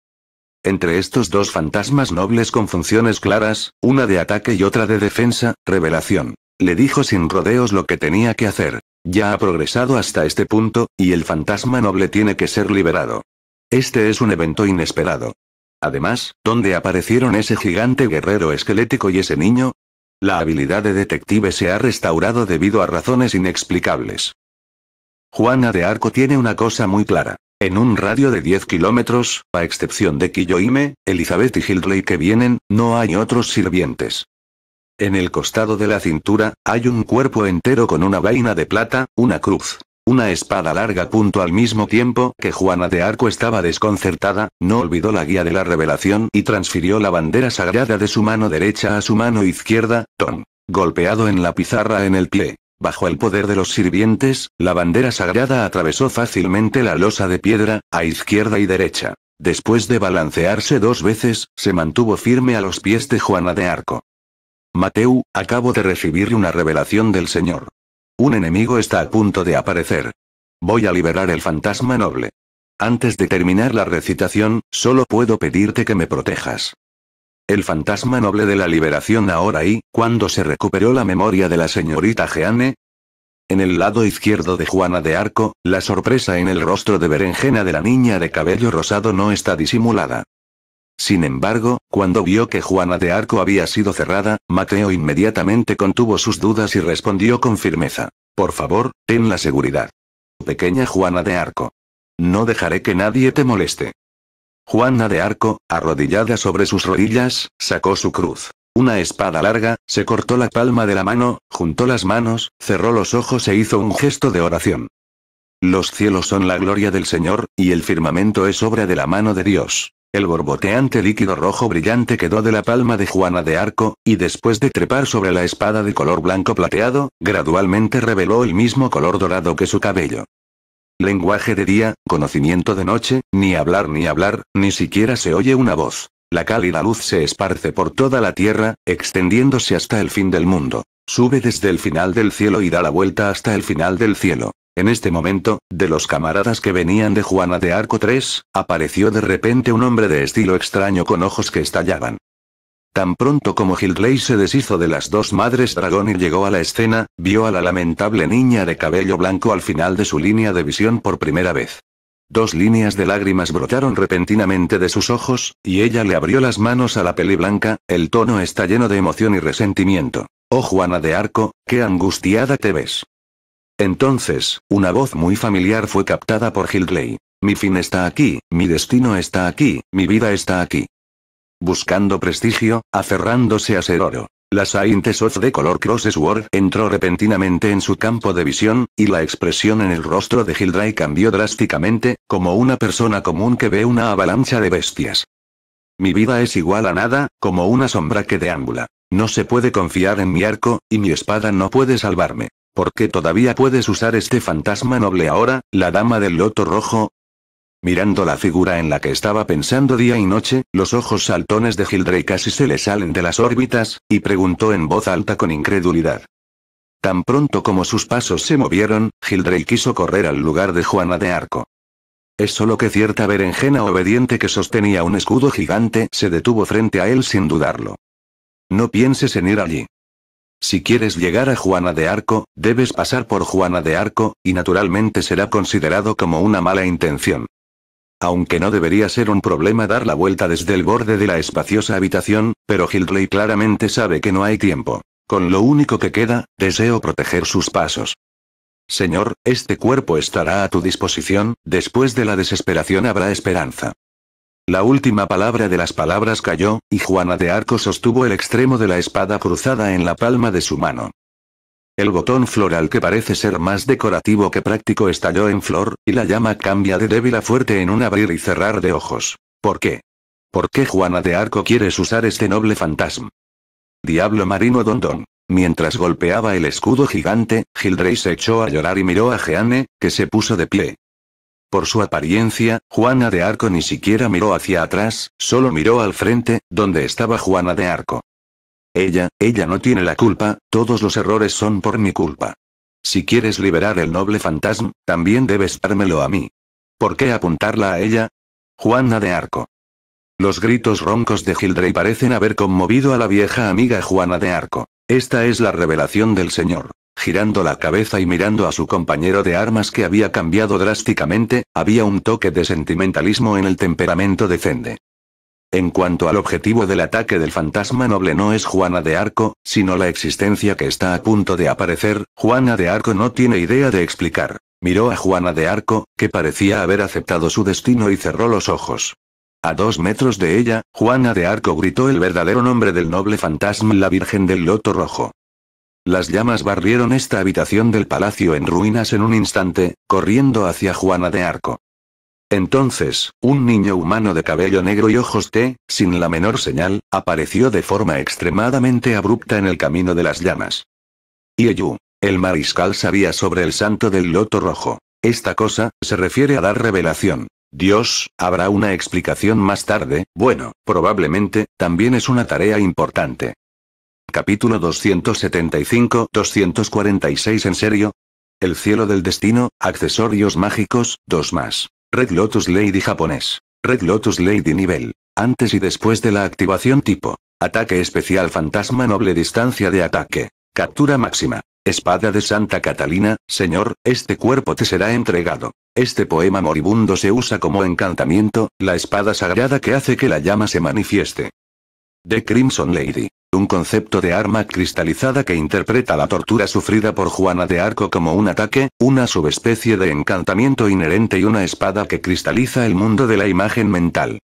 Entre estos dos fantasmas nobles con funciones claras, una de ataque y otra de defensa, revelación. Le dijo sin rodeos lo que tenía que hacer. Ya ha progresado hasta este punto, y el fantasma noble tiene que ser liberado. Este es un evento inesperado. Además, ¿dónde aparecieron ese gigante guerrero esquelético y ese niño? La habilidad de detective se ha restaurado debido a razones inexplicables. Juana de Arco tiene una cosa muy clara. En un radio de 10 kilómetros, a excepción de Quilloime, Elizabeth y Hildley que vienen, no hay otros sirvientes. En el costado de la cintura, hay un cuerpo entero con una vaina de plata, una cruz. Una espada larga. Punto al mismo tiempo que Juana de Arco estaba desconcertada, no olvidó la guía de la revelación y transfirió la bandera sagrada de su mano derecha a su mano izquierda, Tom. Golpeado en la pizarra en el pie. Bajo el poder de los sirvientes, la bandera sagrada atravesó fácilmente la losa de piedra, a izquierda y derecha. Después de balancearse dos veces, se mantuvo firme a los pies de Juana de Arco. Mateu, acabo de recibir una revelación del Señor. Un enemigo está a punto de aparecer. Voy a liberar el fantasma noble. Antes de terminar la recitación, solo puedo pedirte que me protejas. El fantasma noble de la liberación ahora y, cuando se recuperó la memoria de la señorita Jeanne, en el lado izquierdo de Juana de Arco, la sorpresa en el rostro de berenjena de la niña de cabello rosado no está disimulada. Sin embargo, cuando vio que Juana de Arco había sido cerrada, Mateo inmediatamente contuvo sus dudas y respondió con firmeza. Por favor, ten la seguridad. Pequeña Juana de Arco. No dejaré que nadie te moleste. Juana de Arco, arrodillada sobre sus rodillas, sacó su cruz. Una espada larga, se cortó la palma de la mano, juntó las manos, cerró los ojos e hizo un gesto de oración. Los cielos son la gloria del Señor, y el firmamento es obra de la mano de Dios. El borboteante líquido rojo brillante quedó de la palma de Juana de Arco, y después de trepar sobre la espada de color blanco plateado, gradualmente reveló el mismo color dorado que su cabello. Lenguaje de día, conocimiento de noche, ni hablar ni hablar, ni siquiera se oye una voz. La cálida luz se esparce por toda la tierra, extendiéndose hasta el fin del mundo. Sube desde el final del cielo y da la vuelta hasta el final del cielo. En este momento, de los camaradas que venían de Juana de Arco 3, apareció de repente un hombre de estilo extraño con ojos que estallaban. Tan pronto como Gilray se deshizo de las dos madres dragón y llegó a la escena, vio a la lamentable niña de cabello blanco al final de su línea de visión por primera vez. Dos líneas de lágrimas brotaron repentinamente de sus ojos, y ella le abrió las manos a la peli blanca, el tono está lleno de emoción y resentimiento. Oh Juana de Arco, qué angustiada te ves. Entonces, una voz muy familiar fue captada por Gilray. Mi fin está aquí, mi destino está aquí, mi vida está aquí buscando prestigio, aferrándose a ser oro. La Soth de color Cross Sword entró repentinamente en su campo de visión, y la expresión en el rostro de Hildray cambió drásticamente, como una persona común que ve una avalancha de bestias. Mi vida es igual a nada, como una sombra que deambula. No se puede confiar en mi arco, y mi espada no puede salvarme. ¿Por qué todavía puedes usar este fantasma noble ahora, la dama del loto rojo? Mirando la figura en la que estaba pensando día y noche, los ojos saltones de Hildrey casi se le salen de las órbitas, y preguntó en voz alta con incredulidad. Tan pronto como sus pasos se movieron, Hildrey quiso correr al lugar de Juana de Arco. Es solo que cierta berenjena obediente que sostenía un escudo gigante se detuvo frente a él sin dudarlo. No pienses en ir allí. Si quieres llegar a Juana de Arco, debes pasar por Juana de Arco, y naturalmente será considerado como una mala intención. Aunque no debería ser un problema dar la vuelta desde el borde de la espaciosa habitación, pero Hildley claramente sabe que no hay tiempo. Con lo único que queda, deseo proteger sus pasos. Señor, este cuerpo estará a tu disposición, después de la desesperación habrá esperanza. La última palabra de las palabras cayó, y Juana de Arco sostuvo el extremo de la espada cruzada en la palma de su mano. El botón floral que parece ser más decorativo que práctico estalló en flor, y la llama cambia de débil a fuerte en un abrir y cerrar de ojos. ¿Por qué? ¿Por qué Juana de Arco quieres usar este noble fantasma? Diablo marino Dondon. Mientras golpeaba el escudo gigante, Gildrey se echó a llorar y miró a Jeanne, que se puso de pie. Por su apariencia, Juana de Arco ni siquiera miró hacia atrás, solo miró al frente, donde estaba Juana de Arco. Ella, ella no tiene la culpa, todos los errores son por mi culpa. Si quieres liberar el noble fantasma, también debes dármelo a mí. ¿Por qué apuntarla a ella? Juana de Arco. Los gritos roncos de Gildrey parecen haber conmovido a la vieja amiga Juana de Arco. Esta es la revelación del señor. Girando la cabeza y mirando a su compañero de armas que había cambiado drásticamente, había un toque de sentimentalismo en el temperamento de Fende. En cuanto al objetivo del ataque del fantasma noble no es Juana de Arco, sino la existencia que está a punto de aparecer, Juana de Arco no tiene idea de explicar. Miró a Juana de Arco, que parecía haber aceptado su destino y cerró los ojos. A dos metros de ella, Juana de Arco gritó el verdadero nombre del noble fantasma la Virgen del Loto Rojo. Las llamas barrieron esta habitación del palacio en ruinas en un instante, corriendo hacia Juana de Arco. Entonces, un niño humano de cabello negro y ojos T, sin la menor señal, apareció de forma extremadamente abrupta en el camino de las llamas. Ieyu. El mariscal sabía sobre el santo del loto rojo. Esta cosa, se refiere a dar revelación. Dios, habrá una explicación más tarde, bueno, probablemente, también es una tarea importante. Capítulo 275-246 En serio. El cielo del destino, accesorios mágicos, dos más. Red Lotus Lady japonés. Red Lotus Lady nivel. Antes y después de la activación tipo. Ataque especial fantasma noble distancia de ataque. Captura máxima. Espada de Santa Catalina, Señor, este cuerpo te será entregado. Este poema moribundo se usa como encantamiento, la espada sagrada que hace que la llama se manifieste. The Crimson Lady. Un concepto de arma cristalizada que interpreta la tortura sufrida por Juana de Arco como un ataque, una subespecie de encantamiento inherente y una espada que cristaliza el mundo de la imagen mental.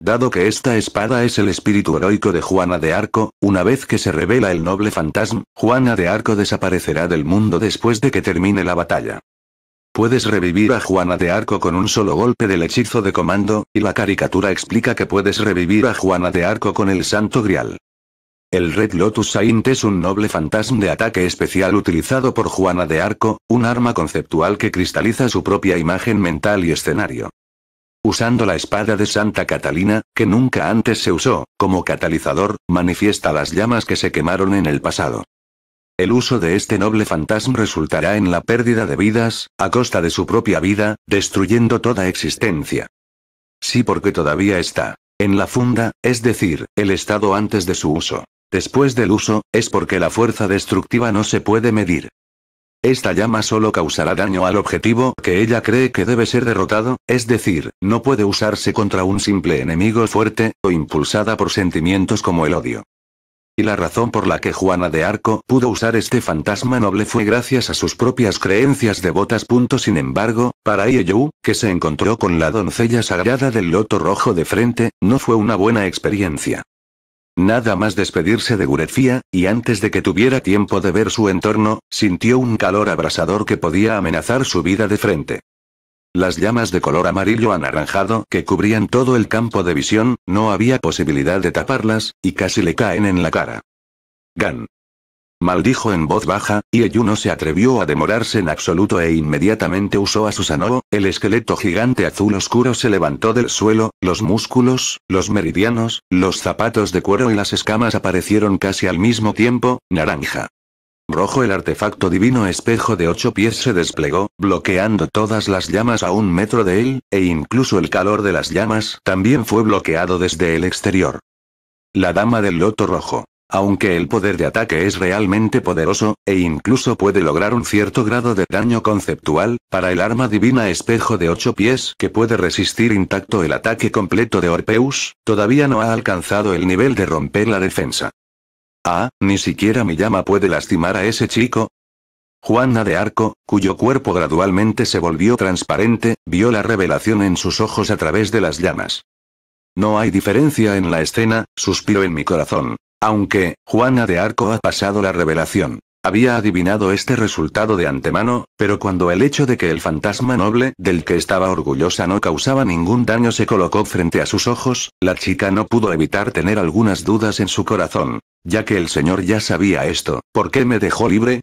Dado que esta espada es el espíritu heroico de Juana de Arco, una vez que se revela el noble fantasma, Juana de Arco desaparecerá del mundo después de que termine la batalla. Puedes revivir a Juana de Arco con un solo golpe del hechizo de comando, y la caricatura explica que puedes revivir a Juana de Arco con el Santo Grial. El Red Lotus Saint es un noble fantasma de ataque especial utilizado por Juana de Arco, un arma conceptual que cristaliza su propia imagen mental y escenario. Usando la espada de Santa Catalina, que nunca antes se usó, como catalizador, manifiesta las llamas que se quemaron en el pasado. El uso de este noble fantasma resultará en la pérdida de vidas, a costa de su propia vida, destruyendo toda existencia. Sí porque todavía está. En la funda, es decir, el estado antes de su uso. Después del uso, es porque la fuerza destructiva no se puede medir. Esta llama solo causará daño al objetivo que ella cree que debe ser derrotado, es decir, no puede usarse contra un simple enemigo fuerte, o impulsada por sentimientos como el odio. Y la razón por la que Juana de Arco pudo usar este fantasma noble fue gracias a sus propias creencias devotas. Sin embargo, para Ieyu, que se encontró con la doncella sagrada del loto rojo de frente, no fue una buena experiencia. Nada más despedirse de Gurefía, y antes de que tuviera tiempo de ver su entorno, sintió un calor abrasador que podía amenazar su vida de frente. Las llamas de color amarillo anaranjado que cubrían todo el campo de visión, no había posibilidad de taparlas, y casi le caen en la cara. Gan. Maldijo en voz baja, y Eyu no se atrevió a demorarse en absoluto e inmediatamente usó a Susanoo, el esqueleto gigante azul oscuro se levantó del suelo, los músculos, los meridianos, los zapatos de cuero y las escamas aparecieron casi al mismo tiempo, naranja rojo el artefacto divino espejo de ocho pies se desplegó, bloqueando todas las llamas a un metro de él, e incluso el calor de las llamas también fue bloqueado desde el exterior. La dama del loto rojo. Aunque el poder de ataque es realmente poderoso, e incluso puede lograr un cierto grado de daño conceptual, para el arma divina espejo de 8 pies que puede resistir intacto el ataque completo de Orpeus, todavía no ha alcanzado el nivel de romper la defensa. Ah, ni siquiera mi llama puede lastimar a ese chico. Juana de Arco, cuyo cuerpo gradualmente se volvió transparente, vio la revelación en sus ojos a través de las llamas. No hay diferencia en la escena, suspiró en mi corazón. Aunque, Juana de Arco ha pasado la revelación. Había adivinado este resultado de antemano, pero cuando el hecho de que el fantasma noble del que estaba orgullosa no causaba ningún daño se colocó frente a sus ojos, la chica no pudo evitar tener algunas dudas en su corazón. Ya que el señor ya sabía esto, ¿por qué me dejó libre?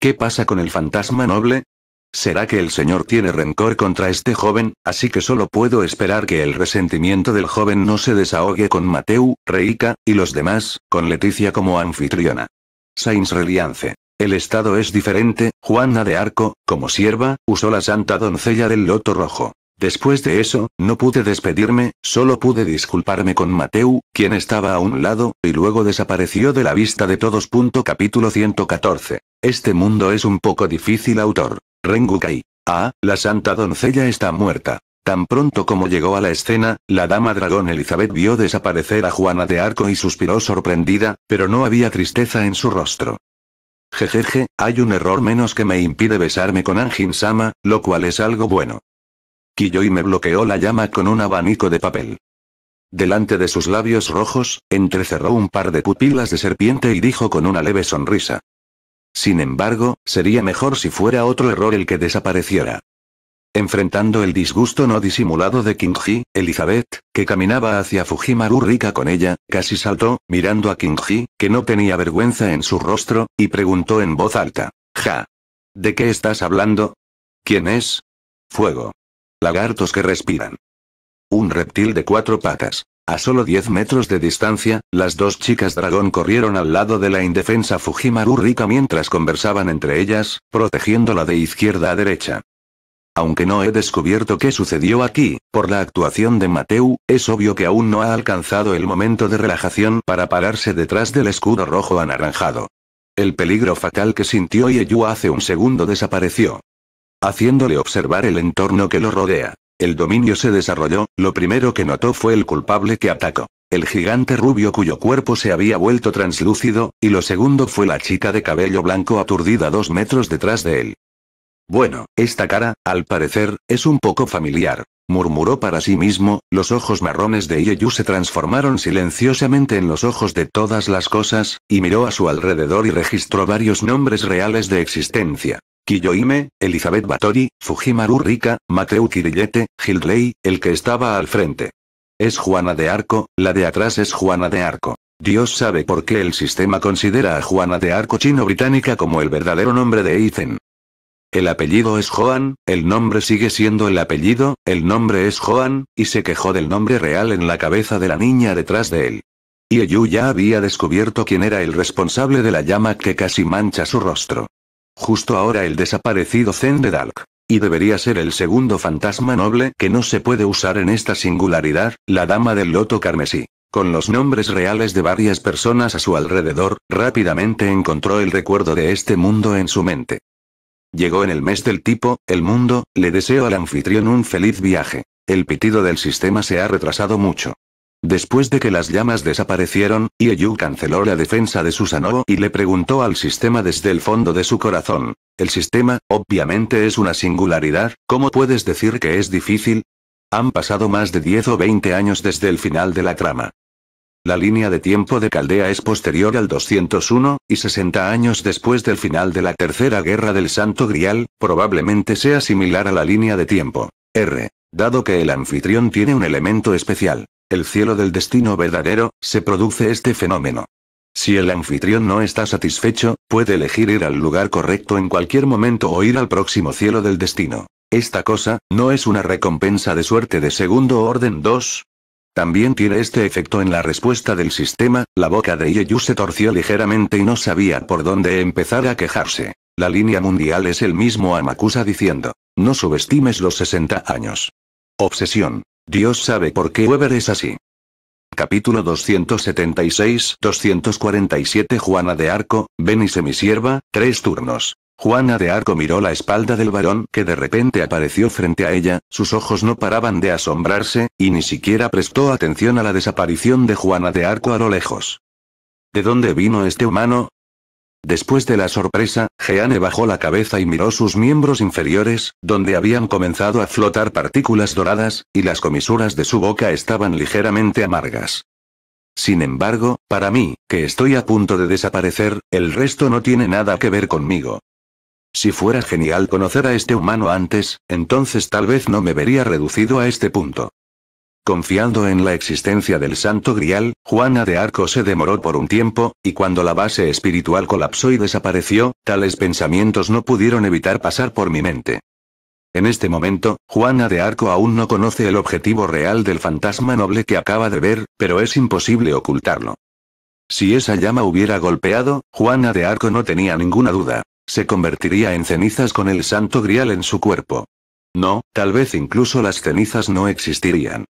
¿Qué pasa con el fantasma noble? ¿Será que el señor tiene rencor contra este joven, así que solo puedo esperar que el resentimiento del joven no se desahogue con Mateu, Reika, y los demás, con Leticia como anfitriona? Sainz Reliance. El estado es diferente, Juana de Arco, como sierva, usó la santa doncella del loto rojo. Después de eso, no pude despedirme, solo pude disculparme con Mateu, quien estaba a un lado, y luego desapareció de la vista de todos. capítulo 114. Este mundo es un poco difícil autor. Rengukai. Ah, la santa doncella está muerta. Tan pronto como llegó a la escena, la dama dragón Elizabeth vio desaparecer a Juana de Arco y suspiró sorprendida, pero no había tristeza en su rostro. Jejeje, hay un error menos que me impide besarme con Anjin Sama, lo cual es algo bueno y me bloqueó la llama con un abanico de papel. Delante de sus labios rojos, entrecerró un par de pupilas de serpiente y dijo con una leve sonrisa. Sin embargo, sería mejor si fuera otro error el que desapareciera. Enfrentando el disgusto no disimulado de Kinji, Elizabeth, que caminaba hacia Fujimaru rica con ella, casi saltó, mirando a Kinji, que no tenía vergüenza en su rostro, y preguntó en voz alta. Ja. ¿De qué estás hablando? ¿Quién es? Fuego lagartos que respiran. Un reptil de cuatro patas. A solo 10 metros de distancia, las dos chicas dragón corrieron al lado de la indefensa Fujimaru Rika mientras conversaban entre ellas, protegiéndola de izquierda a derecha. Aunque no he descubierto qué sucedió aquí, por la actuación de Mateu, es obvio que aún no ha alcanzado el momento de relajación para pararse detrás del escudo rojo anaranjado. El peligro fatal que sintió Yeyu hace un segundo desapareció haciéndole observar el entorno que lo rodea. El dominio se desarrolló, lo primero que notó fue el culpable que atacó, el gigante rubio cuyo cuerpo se había vuelto translúcido, y lo segundo fue la chica de cabello blanco aturdida dos metros detrás de él. Bueno, esta cara, al parecer, es un poco familiar, murmuró para sí mismo, los ojos marrones de Ieyu se transformaron silenciosamente en los ojos de todas las cosas, y miró a su alrededor y registró varios nombres reales de existencia. Kiyoime, Elizabeth Batori, Fujimaru Rika, Mateu Kirillete, Gildley, el que estaba al frente. Es Juana de Arco, la de atrás es Juana de Arco. Dios sabe por qué el sistema considera a Juana de Arco chino-británica como el verdadero nombre de Ethan. El apellido es Joan, el nombre sigue siendo el apellido, el nombre es Joan, y se quejó del nombre real en la cabeza de la niña detrás de él. Y ya había descubierto quién era el responsable de la llama que casi mancha su rostro. Justo ahora el desaparecido Zen Y debería ser el segundo fantasma noble que no se puede usar en esta singularidad, la dama del loto carmesí. Con los nombres reales de varias personas a su alrededor, rápidamente encontró el recuerdo de este mundo en su mente. Llegó en el mes del tipo, el mundo, le deseo al anfitrión un feliz viaje. El pitido del sistema se ha retrasado mucho. Después de que las llamas desaparecieron, Ieyu canceló la defensa de Susanoo y le preguntó al sistema desde el fondo de su corazón. El sistema, obviamente es una singularidad, ¿cómo puedes decir que es difícil? Han pasado más de 10 o 20 años desde el final de la trama. La línea de tiempo de Caldea es posterior al 201, y 60 años después del final de la Tercera Guerra del Santo Grial, probablemente sea similar a la línea de tiempo. R. Dado que el anfitrión tiene un elemento especial el cielo del destino verdadero, se produce este fenómeno. Si el anfitrión no está satisfecho, puede elegir ir al lugar correcto en cualquier momento o ir al próximo cielo del destino. Esta cosa, ¿no es una recompensa de suerte de segundo orden 2? También tiene este efecto en la respuesta del sistema, la boca de Yeyu se torció ligeramente y no sabía por dónde empezar a quejarse. La línea mundial es el mismo Amakusa diciendo, no subestimes los 60 años. Obsesión. Dios sabe por qué Weber es así. Capítulo 276-247 Juana de Arco, ven y mi sierva, tres turnos. Juana de Arco miró la espalda del varón que de repente apareció frente a ella, sus ojos no paraban de asombrarse, y ni siquiera prestó atención a la desaparición de Juana de Arco a lo lejos. ¿De dónde vino este humano? Después de la sorpresa, Jeanne bajó la cabeza y miró sus miembros inferiores, donde habían comenzado a flotar partículas doradas, y las comisuras de su boca estaban ligeramente amargas. Sin embargo, para mí, que estoy a punto de desaparecer, el resto no tiene nada que ver conmigo. Si fuera genial conocer a este humano antes, entonces tal vez no me vería reducido a este punto. Confiando en la existencia del Santo Grial, Juana de Arco se demoró por un tiempo, y cuando la base espiritual colapsó y desapareció, tales pensamientos no pudieron evitar pasar por mi mente. En este momento, Juana de Arco aún no conoce el objetivo real del fantasma noble que acaba de ver, pero es imposible ocultarlo. Si esa llama hubiera golpeado, Juana de Arco no tenía ninguna duda. Se convertiría en cenizas con el santo grial en su cuerpo. No, tal vez incluso las cenizas no existirían.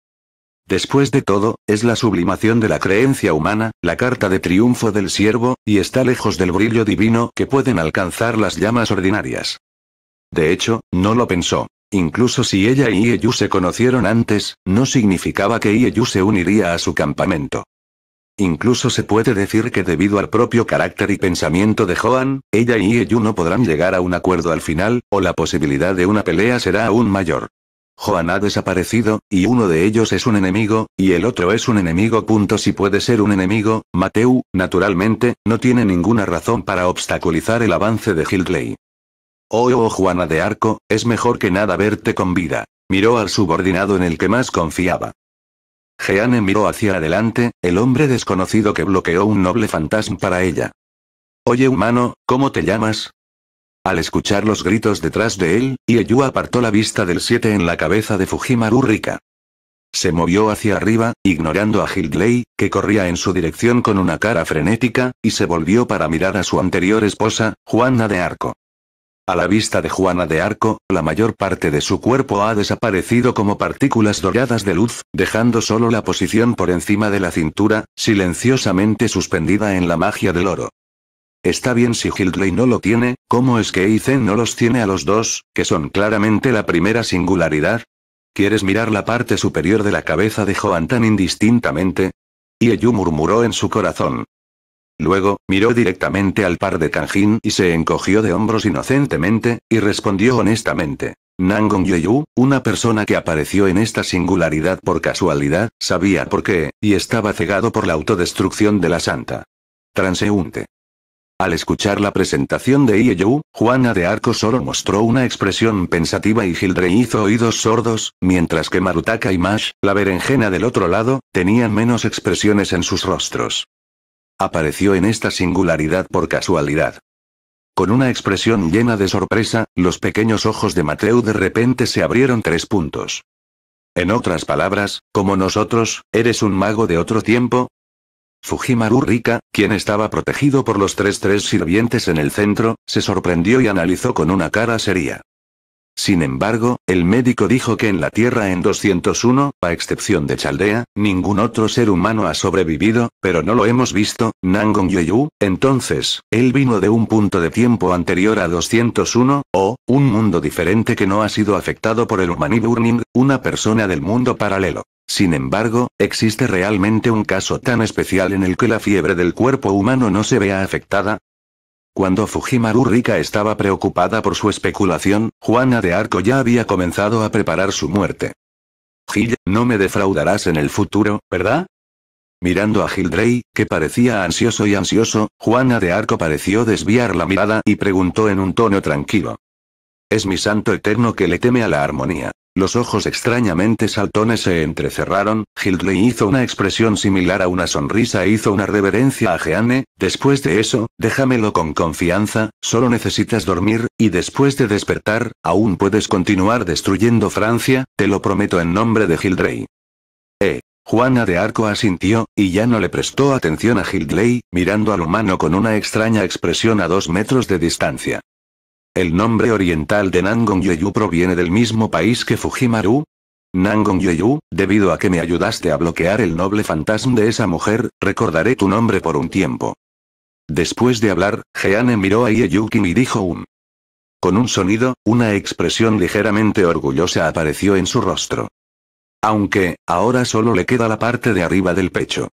Después de todo, es la sublimación de la creencia humana, la carta de triunfo del siervo, y está lejos del brillo divino que pueden alcanzar las llamas ordinarias. De hecho, no lo pensó. Incluso si ella y Ieyu se conocieron antes, no significaba que Ieyu se uniría a su campamento. Incluso se puede decir que debido al propio carácter y pensamiento de Joan, ella y Ieyu no podrán llegar a un acuerdo al final, o la posibilidad de una pelea será aún mayor. Juan ha desaparecido, y uno de ellos es un enemigo, y el otro es un enemigo. si puede ser un enemigo, Mateu, naturalmente, no tiene ninguna razón para obstaculizar el avance de Hildley. Oh, oh, oh Juana de Arco, es mejor que nada verte con vida. Miró al subordinado en el que más confiaba. Jeanne miró hacia adelante, el hombre desconocido que bloqueó un noble fantasma para ella. Oye humano, ¿cómo te llamas? Al escuchar los gritos detrás de él, Ieyu apartó la vista del 7 en la cabeza de Fujimaru Rika. Se movió hacia arriba, ignorando a Hildley, que corría en su dirección con una cara frenética, y se volvió para mirar a su anterior esposa, Juana de Arco. A la vista de Juana de Arco, la mayor parte de su cuerpo ha desaparecido como partículas doradas de luz, dejando solo la posición por encima de la cintura, silenciosamente suspendida en la magia del oro. Está bien si Hildley no lo tiene, ¿cómo es que Izen no los tiene a los dos, que son claramente la primera singularidad? ¿Quieres mirar la parte superior de la cabeza de Joan tan indistintamente? Yeyu murmuró en su corazón. Luego, miró directamente al par de Kanjin y se encogió de hombros inocentemente, y respondió honestamente. Nangong Yeyu, una persona que apareció en esta singularidad por casualidad, sabía por qué, y estaba cegado por la autodestrucción de la santa. Transeúnte. Al escuchar la presentación de Ieyu, Juana de Arco solo mostró una expresión pensativa y Gildre hizo oídos sordos, mientras que Marutaka y Mash, la berenjena del otro lado, tenían menos expresiones en sus rostros. Apareció en esta singularidad por casualidad. Con una expresión llena de sorpresa, los pequeños ojos de Mateu de repente se abrieron tres puntos. En otras palabras, como nosotros, eres un mago de otro tiempo, Fujimaru Rika, quien estaba protegido por los tres tres sirvientes en el centro, se sorprendió y analizó con una cara seria. Sin embargo, el médico dijo que en la Tierra en 201, a excepción de Chaldea, ningún otro ser humano ha sobrevivido, pero no lo hemos visto, Nangong Yeyu, entonces, él vino de un punto de tiempo anterior a 201, o, un mundo diferente que no ha sido afectado por el Humaniburning, una persona del mundo paralelo. Sin embargo, ¿existe realmente un caso tan especial en el que la fiebre del cuerpo humano no se vea afectada? Cuando Fujimaru Rika estaba preocupada por su especulación, Juana de Arco ya había comenzado a preparar su muerte. Gil, no me defraudarás en el futuro, ¿verdad? Mirando a Gildrey, que parecía ansioso y ansioso, Juana de Arco pareció desviar la mirada y preguntó en un tono tranquilo. Es mi santo eterno que le teme a la armonía. Los ojos extrañamente saltones se entrecerraron, Hildrey hizo una expresión similar a una sonrisa e hizo una reverencia a Jeanne, después de eso, déjamelo con confianza, solo necesitas dormir, y después de despertar, aún puedes continuar destruyendo Francia, te lo prometo en nombre de Hildrey. Eh. Juana de Arco asintió, y ya no le prestó atención a Hildrey, mirando al humano con una extraña expresión a dos metros de distancia. El nombre oriental de nangong Yeyu proviene del mismo país que Fujimaru. nangong Yeyu, debido a que me ayudaste a bloquear el noble fantasma de esa mujer, recordaré tu nombre por un tiempo. Después de hablar, Jeanne miró a Ieyukin y dijo un. Con un sonido, una expresión ligeramente orgullosa apareció en su rostro. Aunque, ahora solo le queda la parte de arriba del pecho.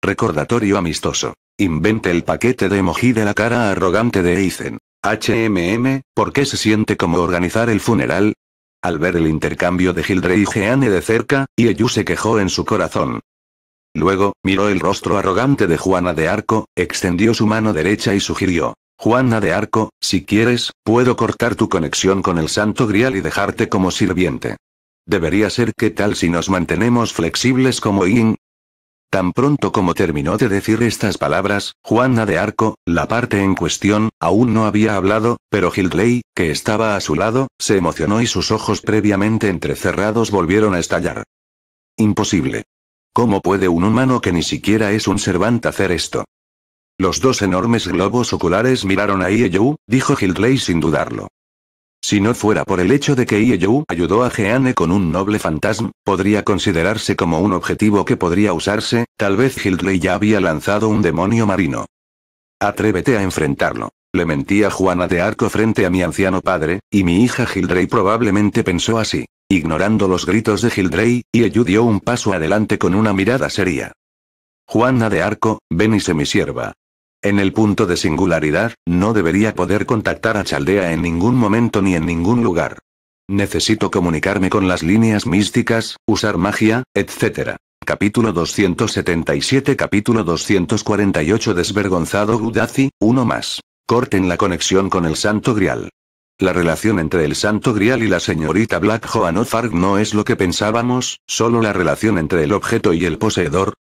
Recordatorio amistoso. Invente el paquete de emoji de la cara arrogante de Eizen. HMM, ¿por qué se siente como organizar el funeral? Al ver el intercambio de Hildre y Jeanne de cerca, Ieyu se quejó en su corazón. Luego, miró el rostro arrogante de Juana de Arco, extendió su mano derecha y sugirió. Juana de Arco, si quieres, puedo cortar tu conexión con el Santo Grial y dejarte como sirviente. Debería ser que tal si nos mantenemos flexibles como Ying». Tan pronto como terminó de decir estas palabras, Juana de Arco, la parte en cuestión, aún no había hablado, pero Hildley, que estaba a su lado, se emocionó y sus ojos previamente entrecerrados volvieron a estallar. Imposible. ¿Cómo puede un humano que ni siquiera es un servante hacer esto? Los dos enormes globos oculares miraron a Ieyu, dijo Hildley sin dudarlo. Si no fuera por el hecho de que Ieyu ayudó a Jeanne con un noble fantasma, podría considerarse como un objetivo que podría usarse, tal vez Hildrey ya había lanzado un demonio marino. Atrévete a enfrentarlo. Le mentía Juana de Arco frente a mi anciano padre, y mi hija Hildrey probablemente pensó así. Ignorando los gritos de Hildrey, Ieyu dio un paso adelante con una mirada seria. Juana de Arco, ven y se mi sierva. En el punto de singularidad, no debería poder contactar a Chaldea en ningún momento ni en ningún lugar. Necesito comunicarme con las líneas místicas, usar magia, etc. Capítulo 277 Capítulo 248 Desvergonzado Gudazi, uno más. Corten la conexión con el Santo Grial. La relación entre el Santo Grial y la señorita Black Joan Ofarg no es lo que pensábamos, solo la relación entre el objeto y el poseedor,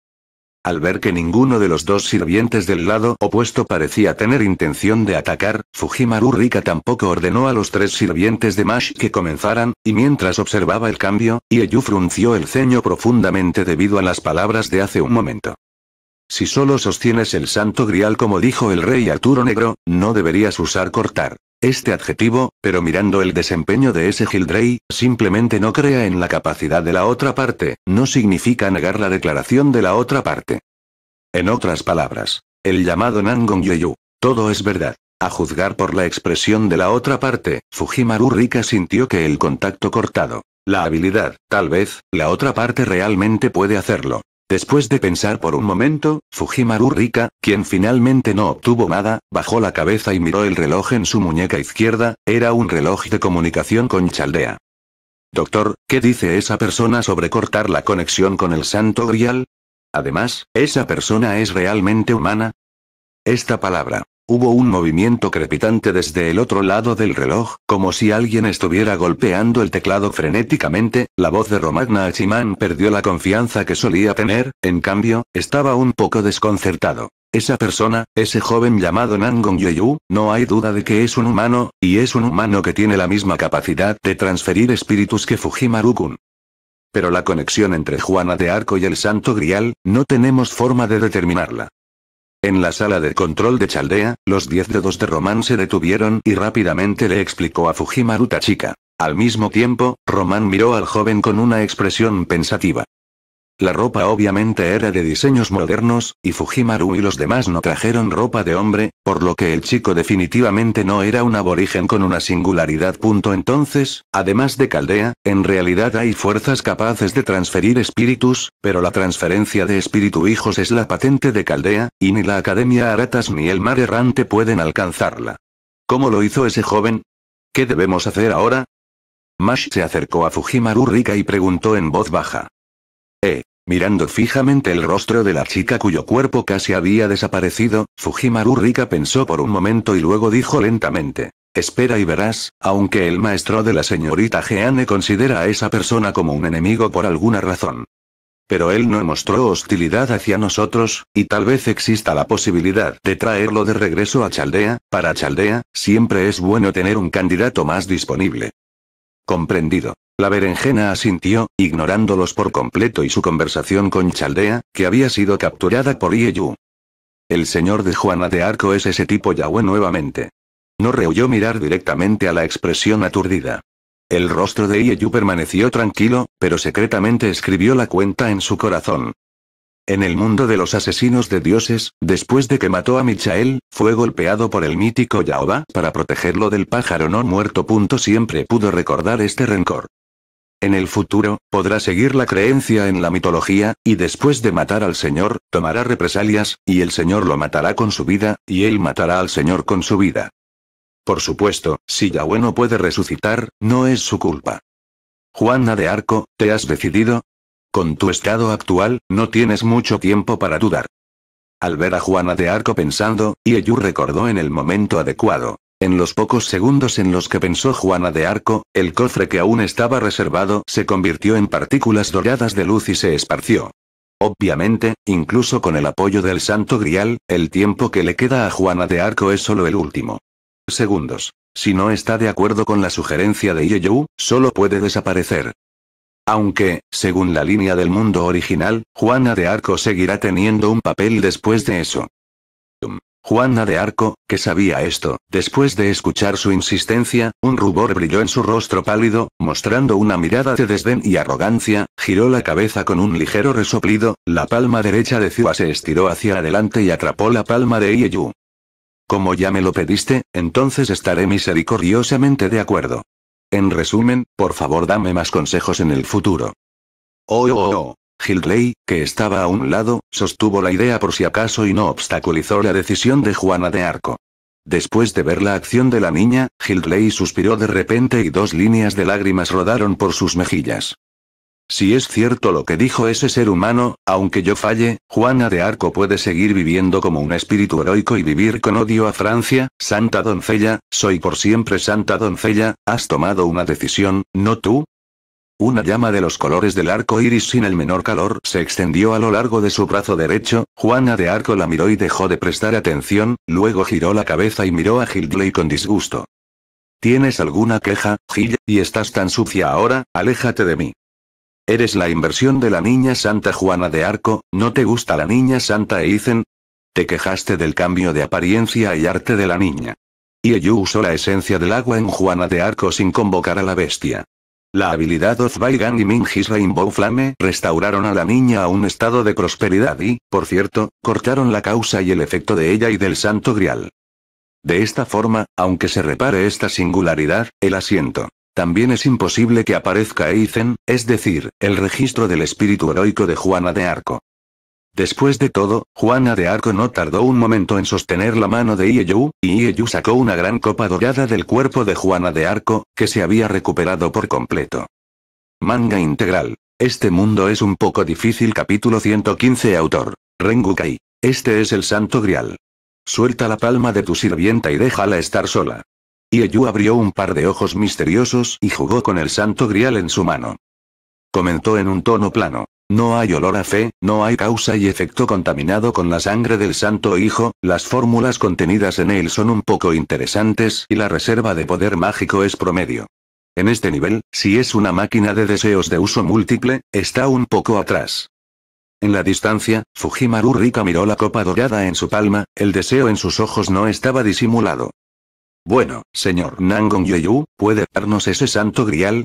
al ver que ninguno de los dos sirvientes del lado opuesto parecía tener intención de atacar, Fujimaru Rika tampoco ordenó a los tres sirvientes de Mash que comenzaran, y mientras observaba el cambio, Ieyu frunció el ceño profundamente debido a las palabras de hace un momento. Si solo sostienes el santo grial como dijo el rey Arturo Negro, no deberías usar cortar este adjetivo, pero mirando el desempeño de ese gildray simplemente no crea en la capacidad de la otra parte, no significa negar la declaración de la otra parte. En otras palabras, el llamado Nangong Yeyu, todo es verdad. A juzgar por la expresión de la otra parte, Fujimaru Rika sintió que el contacto cortado, la habilidad, tal vez, la otra parte realmente puede hacerlo, Después de pensar por un momento, Fujimaru Rika, quien finalmente no obtuvo nada, bajó la cabeza y miró el reloj en su muñeca izquierda, era un reloj de comunicación con Chaldea. Doctor, ¿qué dice esa persona sobre cortar la conexión con el santo grial? Además, ¿esa persona es realmente humana? Esta palabra, Hubo un movimiento crepitante desde el otro lado del reloj, como si alguien estuviera golpeando el teclado frenéticamente, la voz de Romagna Achiman perdió la confianza que solía tener, en cambio, estaba un poco desconcertado. Esa persona, ese joven llamado Nangong Yeyu, no hay duda de que es un humano, y es un humano que tiene la misma capacidad de transferir espíritus que Fujimaru-kun pero la conexión entre Juana de Arco y el Santo Grial, no tenemos forma de determinarla. En la sala de control de Chaldea, los diez dedos de Román se detuvieron y rápidamente le explicó a Fujimaru Tachika. Al mismo tiempo, Román miró al joven con una expresión pensativa. La ropa obviamente era de diseños modernos, y Fujimaru y los demás no trajeron ropa de hombre, por lo que el chico definitivamente no era un aborigen con una singularidad. Punto entonces, además de Caldea, en realidad hay fuerzas capaces de transferir espíritus, pero la transferencia de espíritu hijos es la patente de Caldea, y ni la Academia Aratas ni el mar errante pueden alcanzarla. ¿Cómo lo hizo ese joven? ¿Qué debemos hacer ahora? Mash se acercó a Fujimaru Rika y preguntó en voz baja. Eh, mirando fijamente el rostro de la chica cuyo cuerpo casi había desaparecido, Fujimaru Rika pensó por un momento y luego dijo lentamente. Espera y verás, aunque el maestro de la señorita Jeanne considera a esa persona como un enemigo por alguna razón. Pero él no mostró hostilidad hacia nosotros, y tal vez exista la posibilidad de traerlo de regreso a Chaldea, para Chaldea, siempre es bueno tener un candidato más disponible. Comprendido. La berenjena asintió, ignorándolos por completo y su conversación con Chaldea, que había sido capturada por Ieyu. El señor de Juana de Arco es ese tipo Yahweh nuevamente. No rehuyó mirar directamente a la expresión aturdida. El rostro de Ieyu permaneció tranquilo, pero secretamente escribió la cuenta en su corazón. En el mundo de los asesinos de dioses, después de que mató a Michael, fue golpeado por el mítico Yahweh para protegerlo del pájaro no muerto. Siempre pudo recordar este rencor. En el futuro, podrá seguir la creencia en la mitología, y después de matar al Señor, tomará represalias, y el Señor lo matará con su vida, y él matará al Señor con su vida. Por supuesto, si Yahweh no puede resucitar, no es su culpa. Juana de Arco, ¿te has decidido? Con tu estado actual, no tienes mucho tiempo para dudar. Al ver a Juana de Arco pensando, Ieyu recordó en el momento adecuado. En los pocos segundos en los que pensó Juana de Arco, el cofre que aún estaba reservado se convirtió en partículas doradas de luz y se esparció. Obviamente, incluso con el apoyo del Santo Grial, el tiempo que le queda a Juana de Arco es solo el último. Segundos. Si no está de acuerdo con la sugerencia de Yeyou, solo puede desaparecer. Aunque, según la línea del mundo original, Juana de Arco seguirá teniendo un papel después de eso. Juana de Arco, que sabía esto, después de escuchar su insistencia, un rubor brilló en su rostro pálido, mostrando una mirada de desdén y arrogancia, giró la cabeza con un ligero resoplido, la palma derecha de Ciua se estiró hacia adelante y atrapó la palma de Ieyu. Como ya me lo pediste, entonces estaré misericordiosamente de acuerdo. En resumen, por favor dame más consejos en el futuro. oh, oh. oh. Hildley, que estaba a un lado, sostuvo la idea por si acaso y no obstaculizó la decisión de Juana de Arco. Después de ver la acción de la niña, Hildley suspiró de repente y dos líneas de lágrimas rodaron por sus mejillas. Si es cierto lo que dijo ese ser humano, aunque yo falle, Juana de Arco puede seguir viviendo como un espíritu heroico y vivir con odio a Francia, Santa Doncella, soy por siempre Santa Doncella, has tomado una decisión, no tú, una llama de los colores del arco iris sin el menor calor se extendió a lo largo de su brazo derecho, Juana de Arco la miró y dejó de prestar atención, luego giró la cabeza y miró a Hildley con disgusto. ¿Tienes alguna queja, Gil, y estás tan sucia ahora, aléjate de mí? Eres la inversión de la niña santa Juana de Arco, ¿no te gusta la niña santa Eizen? Te quejaste del cambio de apariencia y arte de la niña. Y usó la esencia del agua en Juana de Arco sin convocar a la bestia. La habilidad Ozbaigan y Mingis Rainbow Flame restauraron a la niña a un estado de prosperidad y, por cierto, cortaron la causa y el efecto de ella y del santo grial. De esta forma, aunque se repare esta singularidad, el asiento. También es imposible que aparezca Eizen, es decir, el registro del espíritu heroico de Juana de Arco. Después de todo, Juana de Arco no tardó un momento en sostener la mano de Ieyu, y Ieyu sacó una gran copa dorada del cuerpo de Juana de Arco, que se había recuperado por completo. Manga integral. Este mundo es un poco difícil capítulo 115 autor. Kai. Este es el santo grial. Suelta la palma de tu sirvienta y déjala estar sola. Ieyu abrió un par de ojos misteriosos y jugó con el santo grial en su mano. Comentó en un tono plano. No hay olor a fe, no hay causa y efecto contaminado con la sangre del Santo Hijo, las fórmulas contenidas en él son un poco interesantes y la reserva de poder mágico es promedio. En este nivel, si es una máquina de deseos de uso múltiple, está un poco atrás. En la distancia, Fujimaru Rika miró la copa dorada en su palma, el deseo en sus ojos no estaba disimulado. Bueno, señor Nangon yu ¿puede darnos ese santo grial?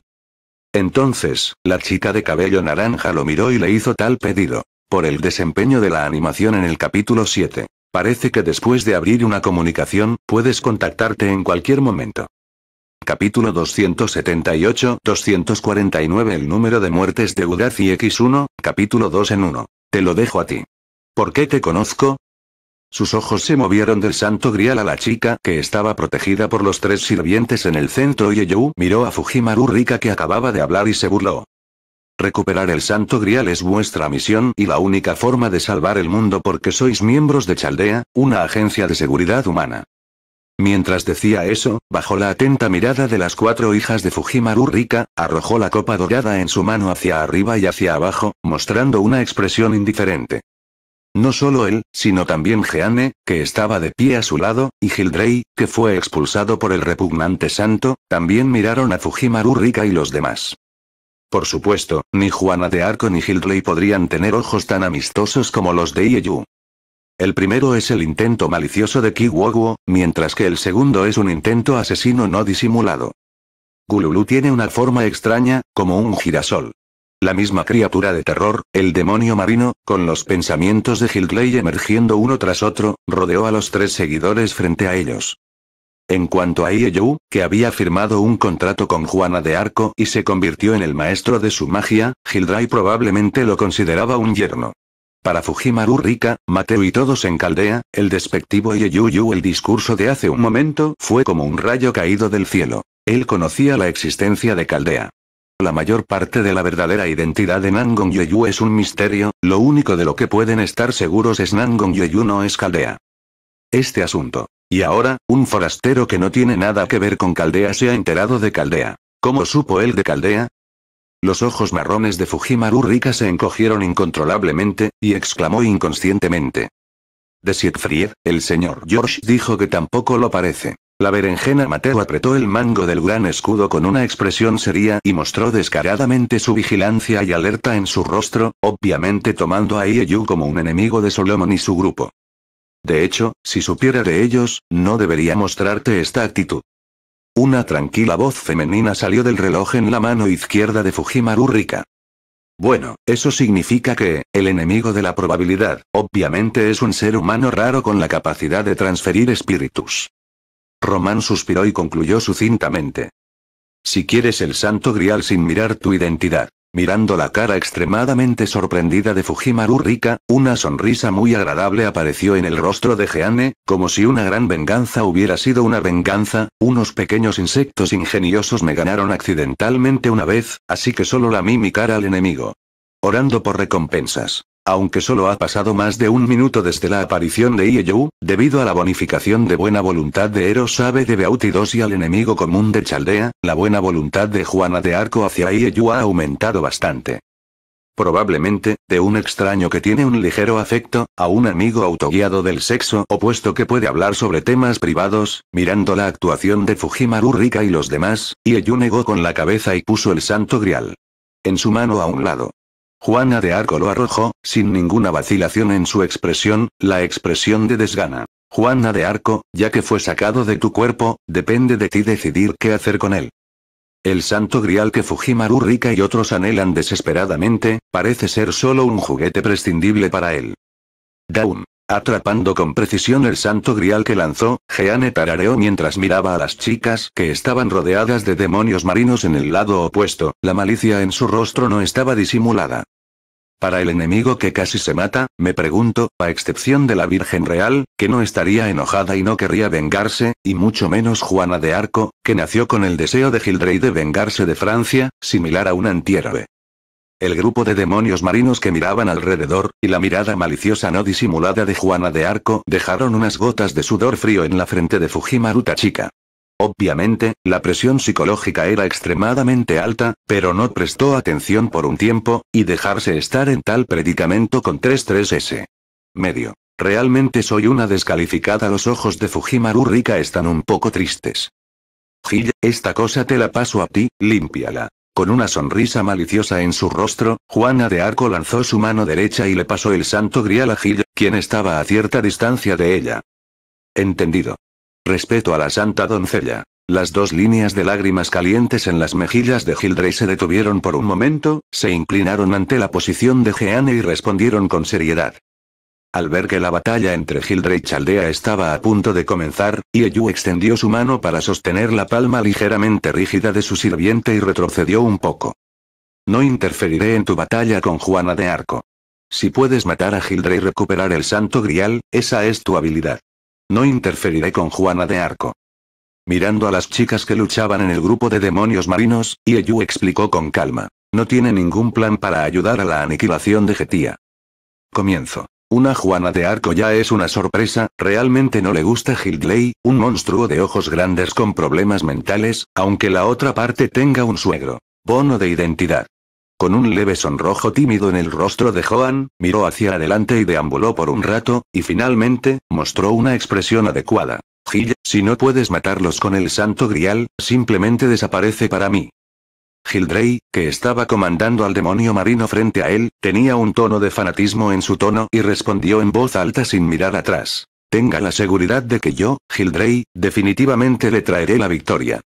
Entonces, la chica de cabello naranja lo miró y le hizo tal pedido. Por el desempeño de la animación en el capítulo 7. Parece que después de abrir una comunicación, puedes contactarte en cualquier momento. Capítulo 278-249 El número de muertes de Udaz y X1, capítulo 2 en 1. Te lo dejo a ti. ¿Por qué te conozco? Sus ojos se movieron del santo grial a la chica que estaba protegida por los tres sirvientes en el centro y Eyou miró a Fujimaru Rika que acababa de hablar y se burló. Recuperar el santo grial es vuestra misión y la única forma de salvar el mundo porque sois miembros de Chaldea, una agencia de seguridad humana. Mientras decía eso, bajo la atenta mirada de las cuatro hijas de Fujimaru Rika, arrojó la copa dorada en su mano hacia arriba y hacia abajo, mostrando una expresión indiferente. No solo él, sino también Jeanne, que estaba de pie a su lado, y Gildrey, que fue expulsado por el repugnante santo, también miraron a Fujimaru Rika y los demás. Por supuesto, ni Juana de Arco ni Gildrey podrían tener ojos tan amistosos como los de Ieyu. El primero es el intento malicioso de Kiwoguo, mientras que el segundo es un intento asesino no disimulado. Gululu tiene una forma extraña, como un girasol. La misma criatura de terror, el demonio marino, con los pensamientos de Hildrey emergiendo uno tras otro, rodeó a los tres seguidores frente a ellos. En cuanto a Ieyu, que había firmado un contrato con Juana de Arco y se convirtió en el maestro de su magia, Gildray probablemente lo consideraba un yerno. Para Fujimaru Rika, Mateo y todos en Caldea, el despectivo Ieyuyu, el discurso de hace un momento fue como un rayo caído del cielo. Él conocía la existencia de Caldea. La mayor parte de la verdadera identidad de Nangong Yeyu es un misterio, lo único de lo que pueden estar seguros es Nangong Yeyu no es Caldea. Este asunto. Y ahora, un forastero que no tiene nada que ver con Caldea se ha enterado de Caldea. ¿Cómo supo él de Caldea? Los ojos marrones de Fujimaru Rika se encogieron incontrolablemente, y exclamó inconscientemente. De Siegfried, el señor George dijo que tampoco lo parece. La berenjena Mateo apretó el mango del gran escudo con una expresión seria y mostró descaradamente su vigilancia y alerta en su rostro, obviamente tomando a Ieyu como un enemigo de Solomon y su grupo. De hecho, si supiera de ellos, no debería mostrarte esta actitud. Una tranquila voz femenina salió del reloj en la mano izquierda de Fujimaru Rika. Bueno, eso significa que, el enemigo de la probabilidad, obviamente es un ser humano raro con la capacidad de transferir espíritus. Román suspiró y concluyó sucintamente. Si quieres el santo grial sin mirar tu identidad. Mirando la cara extremadamente sorprendida de Fujimaru Rika, una sonrisa muy agradable apareció en el rostro de Jeanne, como si una gran venganza hubiera sido una venganza, unos pequeños insectos ingeniosos me ganaron accidentalmente una vez, así que solo lamí mi cara al enemigo. Orando por recompensas. Aunque solo ha pasado más de un minuto desde la aparición de Ieyu, debido a la bonificación de buena voluntad de Eros Abe de 2 y al enemigo común de Chaldea, la buena voluntad de Juana de Arco hacia Ieyu ha aumentado bastante. Probablemente, de un extraño que tiene un ligero afecto, a un amigo autoguiado del sexo opuesto que puede hablar sobre temas privados, mirando la actuación de Fujimaru Rika y los demás, Ieyu negó con la cabeza y puso el santo grial. En su mano a un lado. Juana de Arco lo arrojó, sin ninguna vacilación en su expresión, la expresión de desgana. Juana de Arco, ya que fue sacado de tu cuerpo, depende de ti decidir qué hacer con él. El santo grial que Fujimaru Rika y otros anhelan desesperadamente, parece ser solo un juguete prescindible para él. Daun. Atrapando con precisión el santo grial que lanzó, Jeanne tarareó mientras miraba a las chicas que estaban rodeadas de demonios marinos en el lado opuesto, la malicia en su rostro no estaba disimulada. Para el enemigo que casi se mata, me pregunto, a excepción de la Virgen Real, que no estaría enojada y no querría vengarse, y mucho menos Juana de Arco, que nació con el deseo de Gildrey de vengarse de Francia, similar a un antihéroe el grupo de demonios marinos que miraban alrededor, y la mirada maliciosa no disimulada de Juana de Arco dejaron unas gotas de sudor frío en la frente de Fujimaru Tachika. Obviamente, la presión psicológica era extremadamente alta, pero no prestó atención por un tiempo, y dejarse estar en tal predicamento con 33S. Medio. Realmente soy una descalificada. Los ojos de Fujimaru Rika están un poco tristes. Gil, esta cosa te la paso a ti, límpiala. Con una sonrisa maliciosa en su rostro, Juana de Arco lanzó su mano derecha y le pasó el santo grial a Gil, quien estaba a cierta distancia de ella. Entendido. Respeto a la santa doncella. Las dos líneas de lágrimas calientes en las mejillas de Gildrey se detuvieron por un momento, se inclinaron ante la posición de Jeanne y respondieron con seriedad. Al ver que la batalla entre Hildre y Chaldea estaba a punto de comenzar, Ieyu extendió su mano para sostener la palma ligeramente rígida de su sirviente y retrocedió un poco. No interferiré en tu batalla con Juana de Arco. Si puedes matar a Hildre y recuperar el santo grial, esa es tu habilidad. No interferiré con Juana de Arco. Mirando a las chicas que luchaban en el grupo de demonios marinos, Ieyu explicó con calma. No tiene ningún plan para ayudar a la aniquilación de Getía. Comienzo. Una Juana de Arco ya es una sorpresa, realmente no le gusta Hildley, un monstruo de ojos grandes con problemas mentales, aunque la otra parte tenga un suegro. Bono de identidad. Con un leve sonrojo tímido en el rostro de Joan, miró hacia adelante y deambuló por un rato, y finalmente, mostró una expresión adecuada. Gil, si no puedes matarlos con el santo grial, simplemente desaparece para mí. Gildrey, que estaba comandando al demonio marino frente a él, tenía un tono de fanatismo en su tono y respondió en voz alta sin mirar atrás. Tenga la seguridad de que yo, Gildrey, definitivamente le traeré la victoria.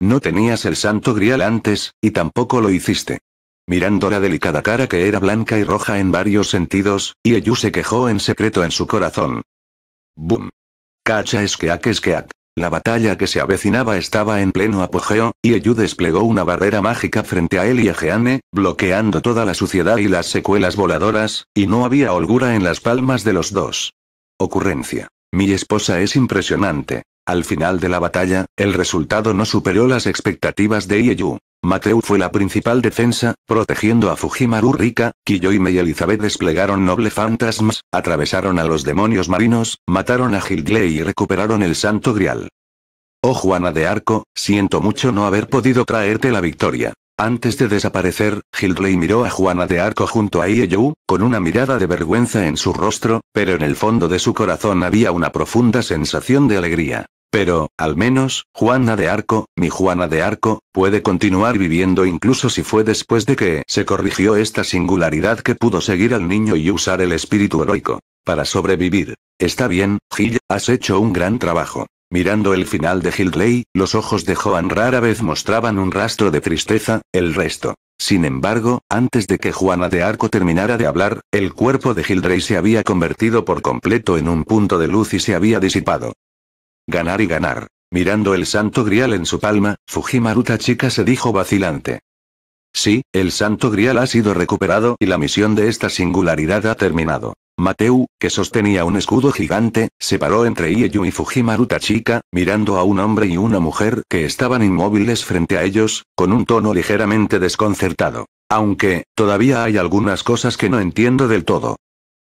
No tenías el santo grial antes, y tampoco lo hiciste. Mirando la delicada cara que era blanca y roja en varios sentidos, Ieyu se quejó en secreto en su corazón. Boom. Cacha que esqueak! La batalla que se avecinaba estaba en pleno apogeo, y Eyu desplegó una barrera mágica frente a él y a Jeanne, bloqueando toda la suciedad y las secuelas voladoras, y no había holgura en las palmas de los dos. Ocurrencia. Mi esposa es impresionante. Al final de la batalla, el resultado no superó las expectativas de Ieyu. Mateu fue la principal defensa, protegiendo a Fujimaru Rika, Kiyoime y Elizabeth desplegaron noble fantasmas, atravesaron a los demonios marinos, mataron a Hildley y recuperaron el santo grial. Oh Juana de Arco, siento mucho no haber podido traerte la victoria. Antes de desaparecer, Hildley miró a Juana de Arco junto a Ieyu, con una mirada de vergüenza en su rostro, pero en el fondo de su corazón había una profunda sensación de alegría. Pero, al menos, Juana de Arco, mi Juana de Arco, puede continuar viviendo incluso si fue después de que se corrigió esta singularidad que pudo seguir al niño y usar el espíritu heroico. Para sobrevivir. Está bien, Gil, has hecho un gran trabajo. Mirando el final de Gildley, los ojos de Joan rara vez mostraban un rastro de tristeza, el resto. Sin embargo, antes de que Juana de Arco terminara de hablar, el cuerpo de Hildrey se había convertido por completo en un punto de luz y se había disipado. Ganar y ganar. Mirando el santo grial en su palma, Fujimaruta chica se dijo vacilante. Sí, el santo grial ha sido recuperado y la misión de esta singularidad ha terminado. Mateu, que sostenía un escudo gigante, se paró entre Ieyu y Fujimaruta chica, mirando a un hombre y una mujer que estaban inmóviles frente a ellos, con un tono ligeramente desconcertado. Aunque, todavía hay algunas cosas que no entiendo del todo.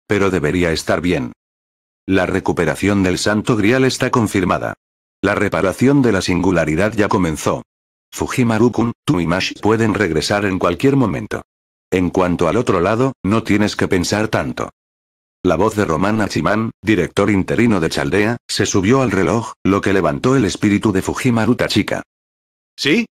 Pero debería estar bien. La recuperación del Santo Grial está confirmada. La reparación de la singularidad ya comenzó. Fujimaru-kun, tú y Mash pueden regresar en cualquier momento. En cuanto al otro lado, no tienes que pensar tanto. La voz de Romana Achiman, director interino de Chaldea, se subió al reloj, lo que levantó el espíritu de Fujimaru Tachika. ¿Sí?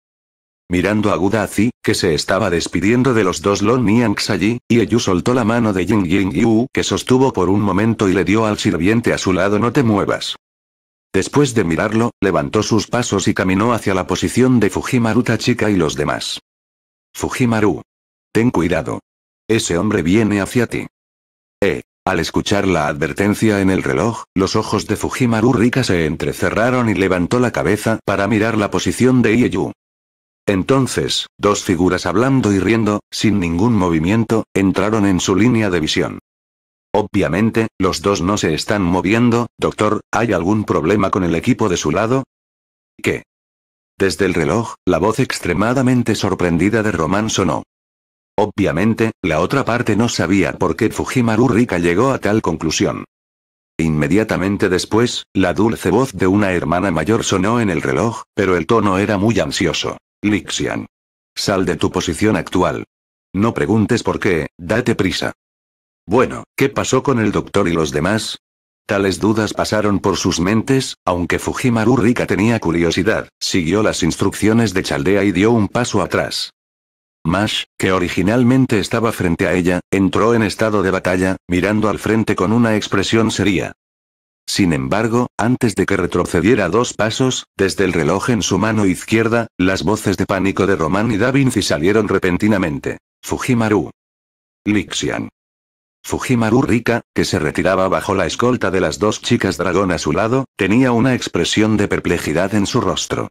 mirando aguda a Zi, que se estaba despidiendo de los dos Lon Niangs allí, y soltó la mano de Ying Ying Yu que sostuvo por un momento y le dio al sirviente a su lado no te muevas. Después de mirarlo, levantó sus pasos y caminó hacia la posición de Fujimaru Tachika y los demás. Fujimaru. Ten cuidado. Ese hombre viene hacia ti. Eh. Al escuchar la advertencia en el reloj, los ojos de Fujimaru Rika se entrecerraron y levantó la cabeza para mirar la posición de Ieyu. Entonces, dos figuras hablando y riendo, sin ningún movimiento, entraron en su línea de visión. Obviamente, los dos no se están moviendo, doctor, ¿hay algún problema con el equipo de su lado? ¿Qué? Desde el reloj, la voz extremadamente sorprendida de Román sonó. Obviamente, la otra parte no sabía por qué Fujimaru Rika llegó a tal conclusión. Inmediatamente después, la dulce voz de una hermana mayor sonó en el reloj, pero el tono era muy ansioso. Lixian. Sal de tu posición actual. No preguntes por qué, date prisa. Bueno, ¿qué pasó con el doctor y los demás? Tales dudas pasaron por sus mentes, aunque Fujimaru Rika tenía curiosidad, siguió las instrucciones de Chaldea y dio un paso atrás. Mash, que originalmente estaba frente a ella, entró en estado de batalla, mirando al frente con una expresión seria. Sin embargo, antes de que retrocediera dos pasos, desde el reloj en su mano izquierda, las voces de pánico de Román y Da Vinci salieron repentinamente. Fujimaru. Lixian. Fujimaru Rika, que se retiraba bajo la escolta de las dos chicas dragón a su lado, tenía una expresión de perplejidad en su rostro.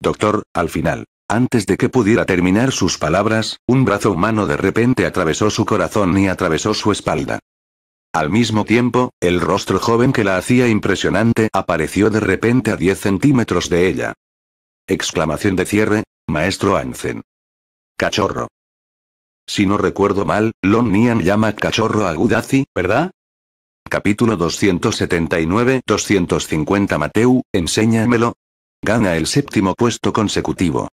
Doctor, al final. Antes de que pudiera terminar sus palabras, un brazo humano de repente atravesó su corazón y atravesó su espalda. Al mismo tiempo, el rostro joven que la hacía impresionante apareció de repente a 10 centímetros de ella. Exclamación de cierre, maestro Anzen. Cachorro. Si no recuerdo mal, Lon Nian llama cachorro a Gudazi, ¿verdad? Capítulo 279-250 Mateu, enséñamelo. Gana el séptimo puesto consecutivo.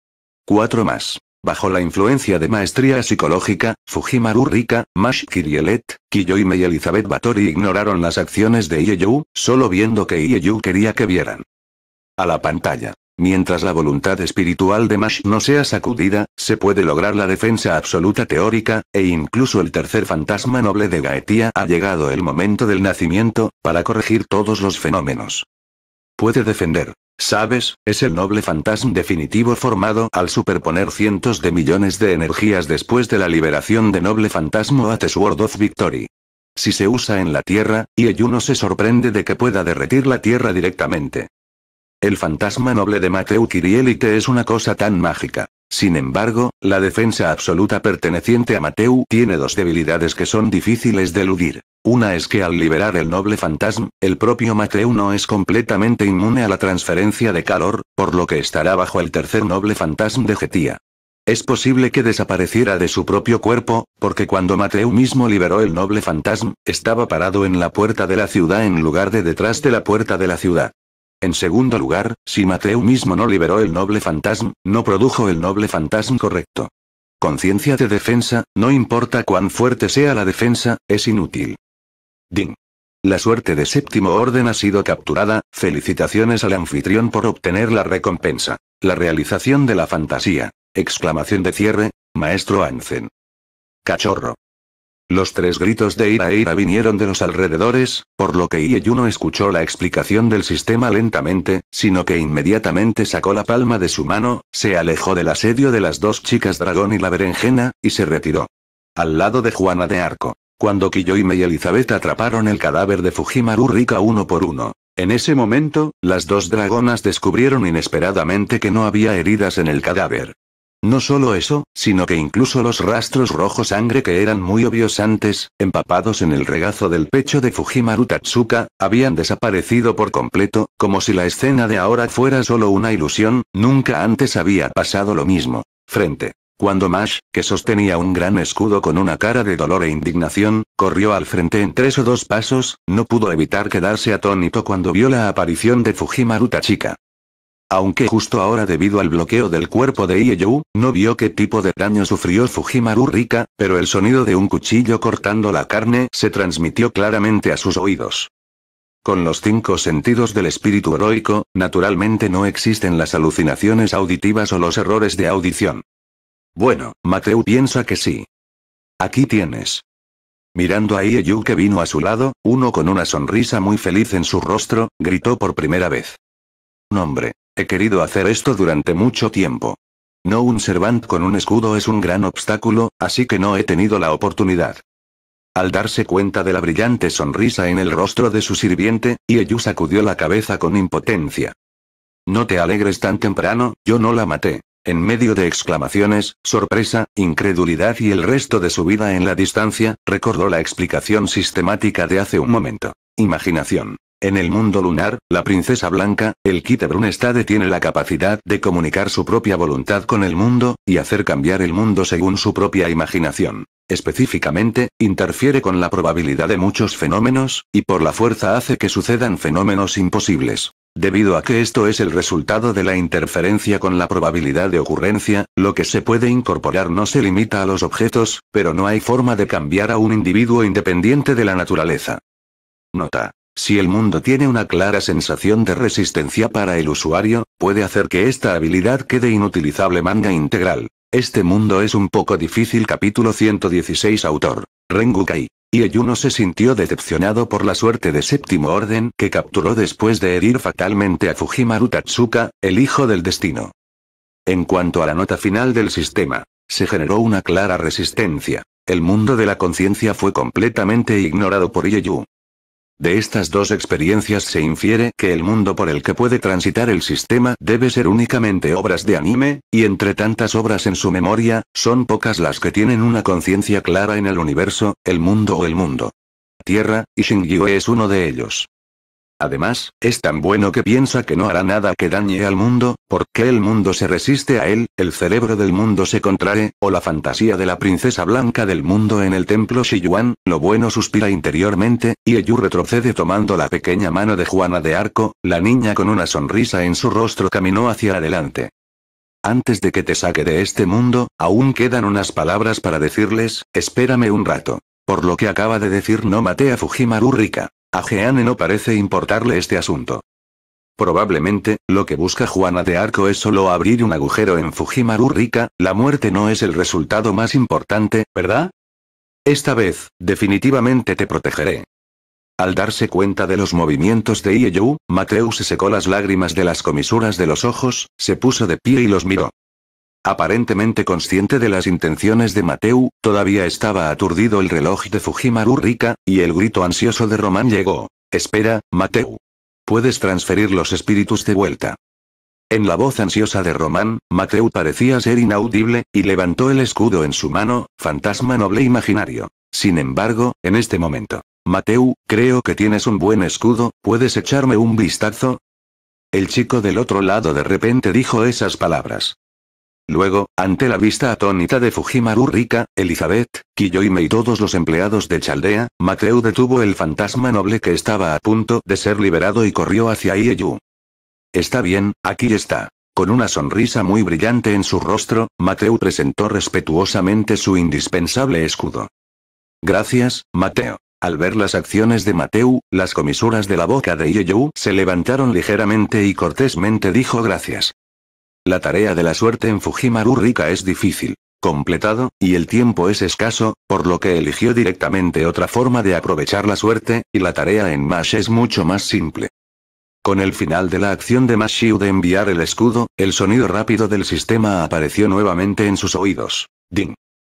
Cuatro más. Bajo la influencia de maestría psicológica, Fujimaru Rika, Mash Kirielet, Kiyoime y Elizabeth Batori ignoraron las acciones de Ieyu, solo viendo que Ieyu quería que vieran. A la pantalla. Mientras la voluntad espiritual de Mash no sea sacudida, se puede lograr la defensa absoluta teórica, e incluso el tercer fantasma noble de Gaetia ha llegado el momento del nacimiento, para corregir todos los fenómenos. Puede defender, ¿Sabes? Es el noble fantasma definitivo formado al superponer cientos de millones de energías después de la liberación de noble fantasma at Sword of Victory. Si se usa en la Tierra, y se sorprende de que pueda derretir la Tierra directamente. El fantasma noble de Mateu Kirielite es una cosa tan mágica. Sin embargo, la defensa absoluta perteneciente a Mateu tiene dos debilidades que son difíciles de eludir. Una es que al liberar el noble fantasma, el propio Mateu no es completamente inmune a la transferencia de calor, por lo que estará bajo el tercer noble fantasma de Getía. Es posible que desapareciera de su propio cuerpo, porque cuando Mateu mismo liberó el noble fantasma, estaba parado en la puerta de la ciudad en lugar de detrás de la puerta de la ciudad. En segundo lugar, si Mateu mismo no liberó el noble fantasma, no produjo el noble fantasma correcto. Conciencia de defensa, no importa cuán fuerte sea la defensa, es inútil. Ding. La suerte de séptimo orden ha sido capturada, felicitaciones al anfitrión por obtener la recompensa. La realización de la fantasía. Exclamación de cierre, maestro Anzen. Cachorro. Los tres gritos de ira e ira vinieron de los alrededores, por lo que Ieyu no escuchó la explicación del sistema lentamente, sino que inmediatamente sacó la palma de su mano, se alejó del asedio de las dos chicas dragón y la berenjena, y se retiró. Al lado de Juana de Arco. Cuando Kiyoime y Elizabeth atraparon el cadáver de Fujimaru Rika uno por uno. En ese momento, las dos dragonas descubrieron inesperadamente que no había heridas en el cadáver. No solo eso, sino que incluso los rastros rojo sangre que eran muy obvios antes, empapados en el regazo del pecho de Fujimaru Tatsuka, habían desaparecido por completo, como si la escena de ahora fuera solo una ilusión, nunca antes había pasado lo mismo. Frente. Cuando Mash, que sostenía un gran escudo con una cara de dolor e indignación, corrió al frente en tres o dos pasos, no pudo evitar quedarse atónito cuando vio la aparición de Fujimaru Tatsuka. Aunque justo ahora debido al bloqueo del cuerpo de Ieyu, no vio qué tipo de daño sufrió Fujimaru Rika, pero el sonido de un cuchillo cortando la carne se transmitió claramente a sus oídos. Con los cinco sentidos del espíritu heroico, naturalmente no existen las alucinaciones auditivas o los errores de audición. Bueno, Mateu piensa que sí. Aquí tienes. Mirando a Ieyu que vino a su lado, uno con una sonrisa muy feliz en su rostro, gritó por primera vez. Nombre. He querido hacer esto durante mucho tiempo. No un servant con un escudo es un gran obstáculo, así que no he tenido la oportunidad. Al darse cuenta de la brillante sonrisa en el rostro de su sirviente, Ieyu sacudió la cabeza con impotencia. No te alegres tan temprano, yo no la maté. En medio de exclamaciones, sorpresa, incredulidad y el resto de su vida en la distancia, recordó la explicación sistemática de hace un momento. Imaginación. En el mundo lunar, la princesa blanca, el Brunestade tiene la capacidad de comunicar su propia voluntad con el mundo, y hacer cambiar el mundo según su propia imaginación. Específicamente, interfiere con la probabilidad de muchos fenómenos, y por la fuerza hace que sucedan fenómenos imposibles. Debido a que esto es el resultado de la interferencia con la probabilidad de ocurrencia, lo que se puede incorporar no se limita a los objetos, pero no hay forma de cambiar a un individuo independiente de la naturaleza. Nota. Si el mundo tiene una clara sensación de resistencia para el usuario, puede hacer que esta habilidad quede inutilizable manga integral. Este mundo es un poco difícil capítulo 116 autor. Rengu Kai. Ieyuno se sintió decepcionado por la suerte de Séptimo Orden que capturó después de herir fatalmente a Fujimaru Tatsuka, el hijo del destino. En cuanto a la nota final del sistema, se generó una clara resistencia. El mundo de la conciencia fue completamente ignorado por Ieyu. De estas dos experiencias se infiere que el mundo por el que puede transitar el sistema debe ser únicamente obras de anime, y entre tantas obras en su memoria, son pocas las que tienen una conciencia clara en el universo, el mundo o el mundo. Tierra, y Shingyue es uno de ellos. Además, es tan bueno que piensa que no hará nada que dañe al mundo, porque el mundo se resiste a él, el cerebro del mundo se contrae, o la fantasía de la princesa blanca del mundo en el templo Shiyuan, lo bueno suspira interiormente, y Eyu retrocede tomando la pequeña mano de Juana de Arco, la niña con una sonrisa en su rostro caminó hacia adelante. Antes de que te saque de este mundo, aún quedan unas palabras para decirles, espérame un rato. Por lo que acaba de decir no maté a Fujimaru Rika. A Jeanne no parece importarle este asunto. Probablemente, lo que busca Juana de Arco es solo abrir un agujero en Fujimaru Rika, la muerte no es el resultado más importante, ¿verdad? Esta vez, definitivamente te protegeré. Al darse cuenta de los movimientos de Ieyu, Mateu se secó las lágrimas de las comisuras de los ojos, se puso de pie y los miró. Aparentemente consciente de las intenciones de Mateu, todavía estaba aturdido el reloj de Fujimaru Rika, y el grito ansioso de Román llegó. Espera, Mateu. Puedes transferir los espíritus de vuelta. En la voz ansiosa de Román, Mateu parecía ser inaudible, y levantó el escudo en su mano, fantasma noble imaginario. Sin embargo, en este momento. Mateu, creo que tienes un buen escudo, ¿puedes echarme un vistazo? El chico del otro lado de repente dijo esas palabras. Luego, ante la vista atónita de Fujimaru Rika, Elizabeth, Kiyoime y todos los empleados de Chaldea, Mateu detuvo el fantasma noble que estaba a punto de ser liberado y corrió hacia Ieyu. Está bien, aquí está. Con una sonrisa muy brillante en su rostro, Mateo presentó respetuosamente su indispensable escudo. Gracias, Mateo. Al ver las acciones de Mateo, las comisuras de la boca de Ieyu se levantaron ligeramente y cortésmente dijo gracias. La tarea de la suerte en Fujimaru Rika es difícil, completado, y el tiempo es escaso, por lo que eligió directamente otra forma de aprovechar la suerte, y la tarea en Mash es mucho más simple. Con el final de la acción de Mashiu de enviar el escudo, el sonido rápido del sistema apareció nuevamente en sus oídos. Ding.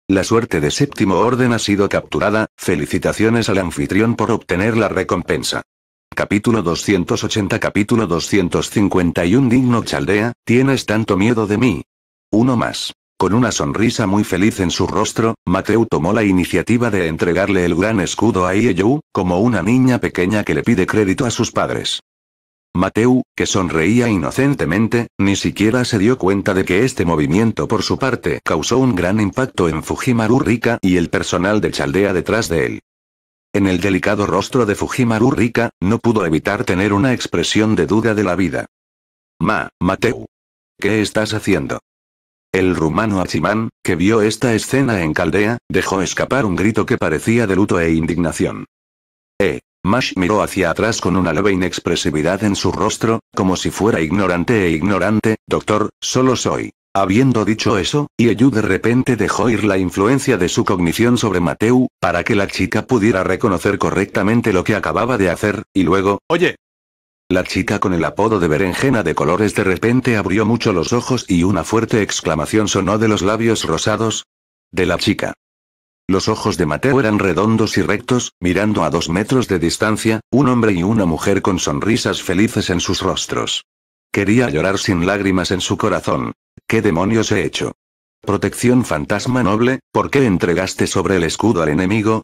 La suerte de séptimo orden ha sido capturada, felicitaciones al anfitrión por obtener la recompensa. Capítulo 280 Capítulo 251 Digno Chaldea, ¿tienes tanto miedo de mí? Uno más. Con una sonrisa muy feliz en su rostro, Mateu tomó la iniciativa de entregarle el gran escudo a Ieyu, como una niña pequeña que le pide crédito a sus padres. Mateu, que sonreía inocentemente, ni siquiera se dio cuenta de que este movimiento por su parte causó un gran impacto en Fujimaru Rika y el personal de Chaldea detrás de él. En el delicado rostro de Fujimaru Rika, no pudo evitar tener una expresión de duda de la vida. Ma, Mateu. ¿Qué estás haciendo? El rumano Achimán, que vio esta escena en Caldea, dejó escapar un grito que parecía de luto e indignación. Eh. Mash miró hacia atrás con una leve inexpresividad en su rostro, como si fuera ignorante e ignorante, doctor, solo soy Habiendo dicho eso, Ieyu de repente dejó ir la influencia de su cognición sobre Mateu, para que la chica pudiera reconocer correctamente lo que acababa de hacer, y luego, oye. La chica con el apodo de berenjena de colores de repente abrió mucho los ojos y una fuerte exclamación sonó de los labios rosados. De la chica. Los ojos de Mateo eran redondos y rectos, mirando a dos metros de distancia, un hombre y una mujer con sonrisas felices en sus rostros. Quería llorar sin lágrimas en su corazón. ¿Qué demonios he hecho? Protección fantasma noble, ¿por qué entregaste sobre el escudo al enemigo?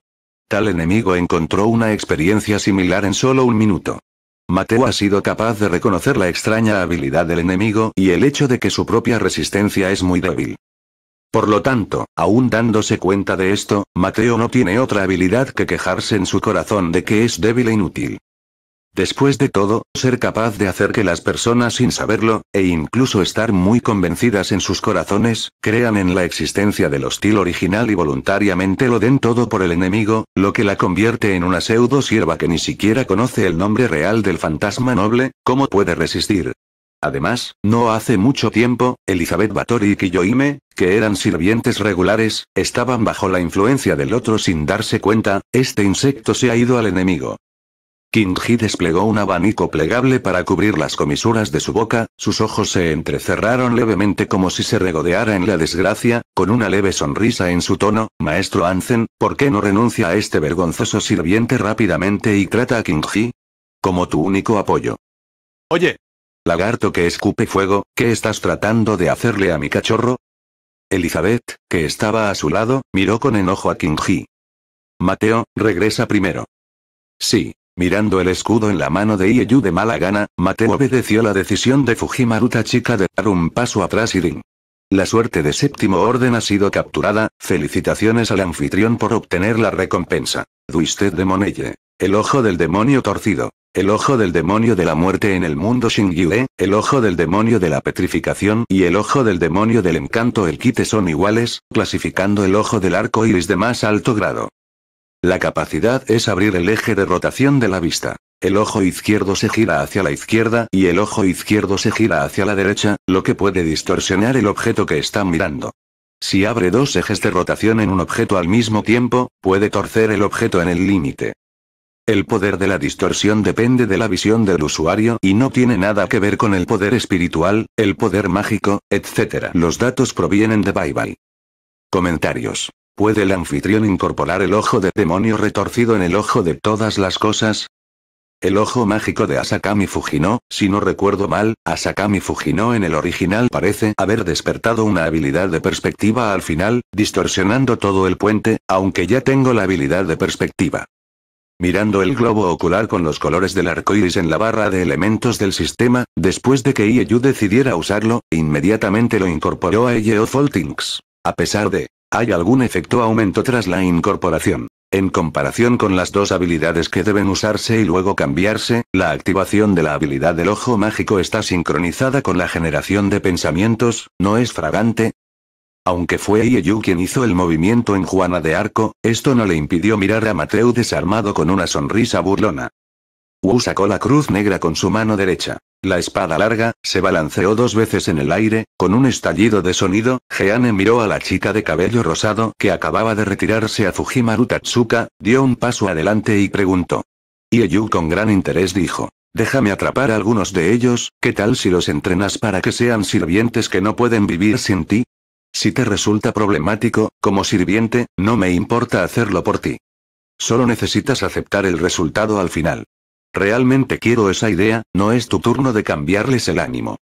Tal enemigo encontró una experiencia similar en solo un minuto. Mateo ha sido capaz de reconocer la extraña habilidad del enemigo y el hecho de que su propia resistencia es muy débil. Por lo tanto, aún dándose cuenta de esto, Mateo no tiene otra habilidad que quejarse en su corazón de que es débil e inútil. Después de todo, ser capaz de hacer que las personas sin saberlo, e incluso estar muy convencidas en sus corazones, crean en la existencia del hostil original y voluntariamente lo den todo por el enemigo, lo que la convierte en una pseudo sierva que ni siquiera conoce el nombre real del fantasma noble, ¿cómo puede resistir? Además, no hace mucho tiempo, Elizabeth Bathory y Kiyoime, que eran sirvientes regulares, estaban bajo la influencia del otro sin darse cuenta, este insecto se ha ido al enemigo. King desplegó un abanico plegable para cubrir las comisuras de su boca, sus ojos se entrecerraron levemente como si se regodeara en la desgracia, con una leve sonrisa en su tono, Maestro Anzen, ¿por qué no renuncia a este vergonzoso sirviente rápidamente y trata a King Como tu único apoyo. Oye. Lagarto que escupe fuego, ¿qué estás tratando de hacerle a mi cachorro? Elizabeth, que estaba a su lado, miró con enojo a King Mateo, regresa primero. Sí, Mirando el escudo en la mano de Ieyu de mala gana, Mateo obedeció la decisión de Fujimaru Tachika de dar un paso atrás y ring. La suerte de séptimo orden ha sido capturada, felicitaciones al anfitrión por obtener la recompensa. Duisted de Monelle. El ojo del demonio torcido. El ojo del demonio de la muerte en el mundo Shingyue, el ojo del demonio de la petrificación y el ojo del demonio del encanto el quite son iguales, clasificando el ojo del arco iris de más alto grado. La capacidad es abrir el eje de rotación de la vista. El ojo izquierdo se gira hacia la izquierda y el ojo izquierdo se gira hacia la derecha, lo que puede distorsionar el objeto que está mirando. Si abre dos ejes de rotación en un objeto al mismo tiempo, puede torcer el objeto en el límite. El poder de la distorsión depende de la visión del usuario y no tiene nada que ver con el poder espiritual, el poder mágico, etc. Los datos provienen de Bye Bye. Comentarios. ¿Puede el anfitrión incorporar el ojo de demonio retorcido en el ojo de todas las cosas? El ojo mágico de Asakami Fujino, si no recuerdo mal, Asakami Fujino en el original parece haber despertado una habilidad de perspectiva al final, distorsionando todo el puente, aunque ya tengo la habilidad de perspectiva. Mirando el globo ocular con los colores del arco iris en la barra de elementos del sistema, después de que Ieyu decidiera usarlo, inmediatamente lo incorporó a Ieyu Foltings. A pesar de hay algún efecto aumento tras la incorporación. En comparación con las dos habilidades que deben usarse y luego cambiarse, la activación de la habilidad del ojo mágico está sincronizada con la generación de pensamientos, no es fragante. Aunque fue Ieyu quien hizo el movimiento en Juana de Arco, esto no le impidió mirar a Mateu desarmado con una sonrisa burlona. Wu sacó la cruz negra con su mano derecha. La espada larga, se balanceó dos veces en el aire, con un estallido de sonido, Jeane miró a la chica de cabello rosado que acababa de retirarse a Fujimaru Tatsuka, dio un paso adelante y preguntó. Ieyu con gran interés dijo. Déjame atrapar a algunos de ellos, ¿qué tal si los entrenas para que sean sirvientes que no pueden vivir sin ti? Si te resulta problemático, como sirviente, no me importa hacerlo por ti. Solo necesitas aceptar el resultado al final. Realmente quiero esa idea, no es tu turno de cambiarles el ánimo.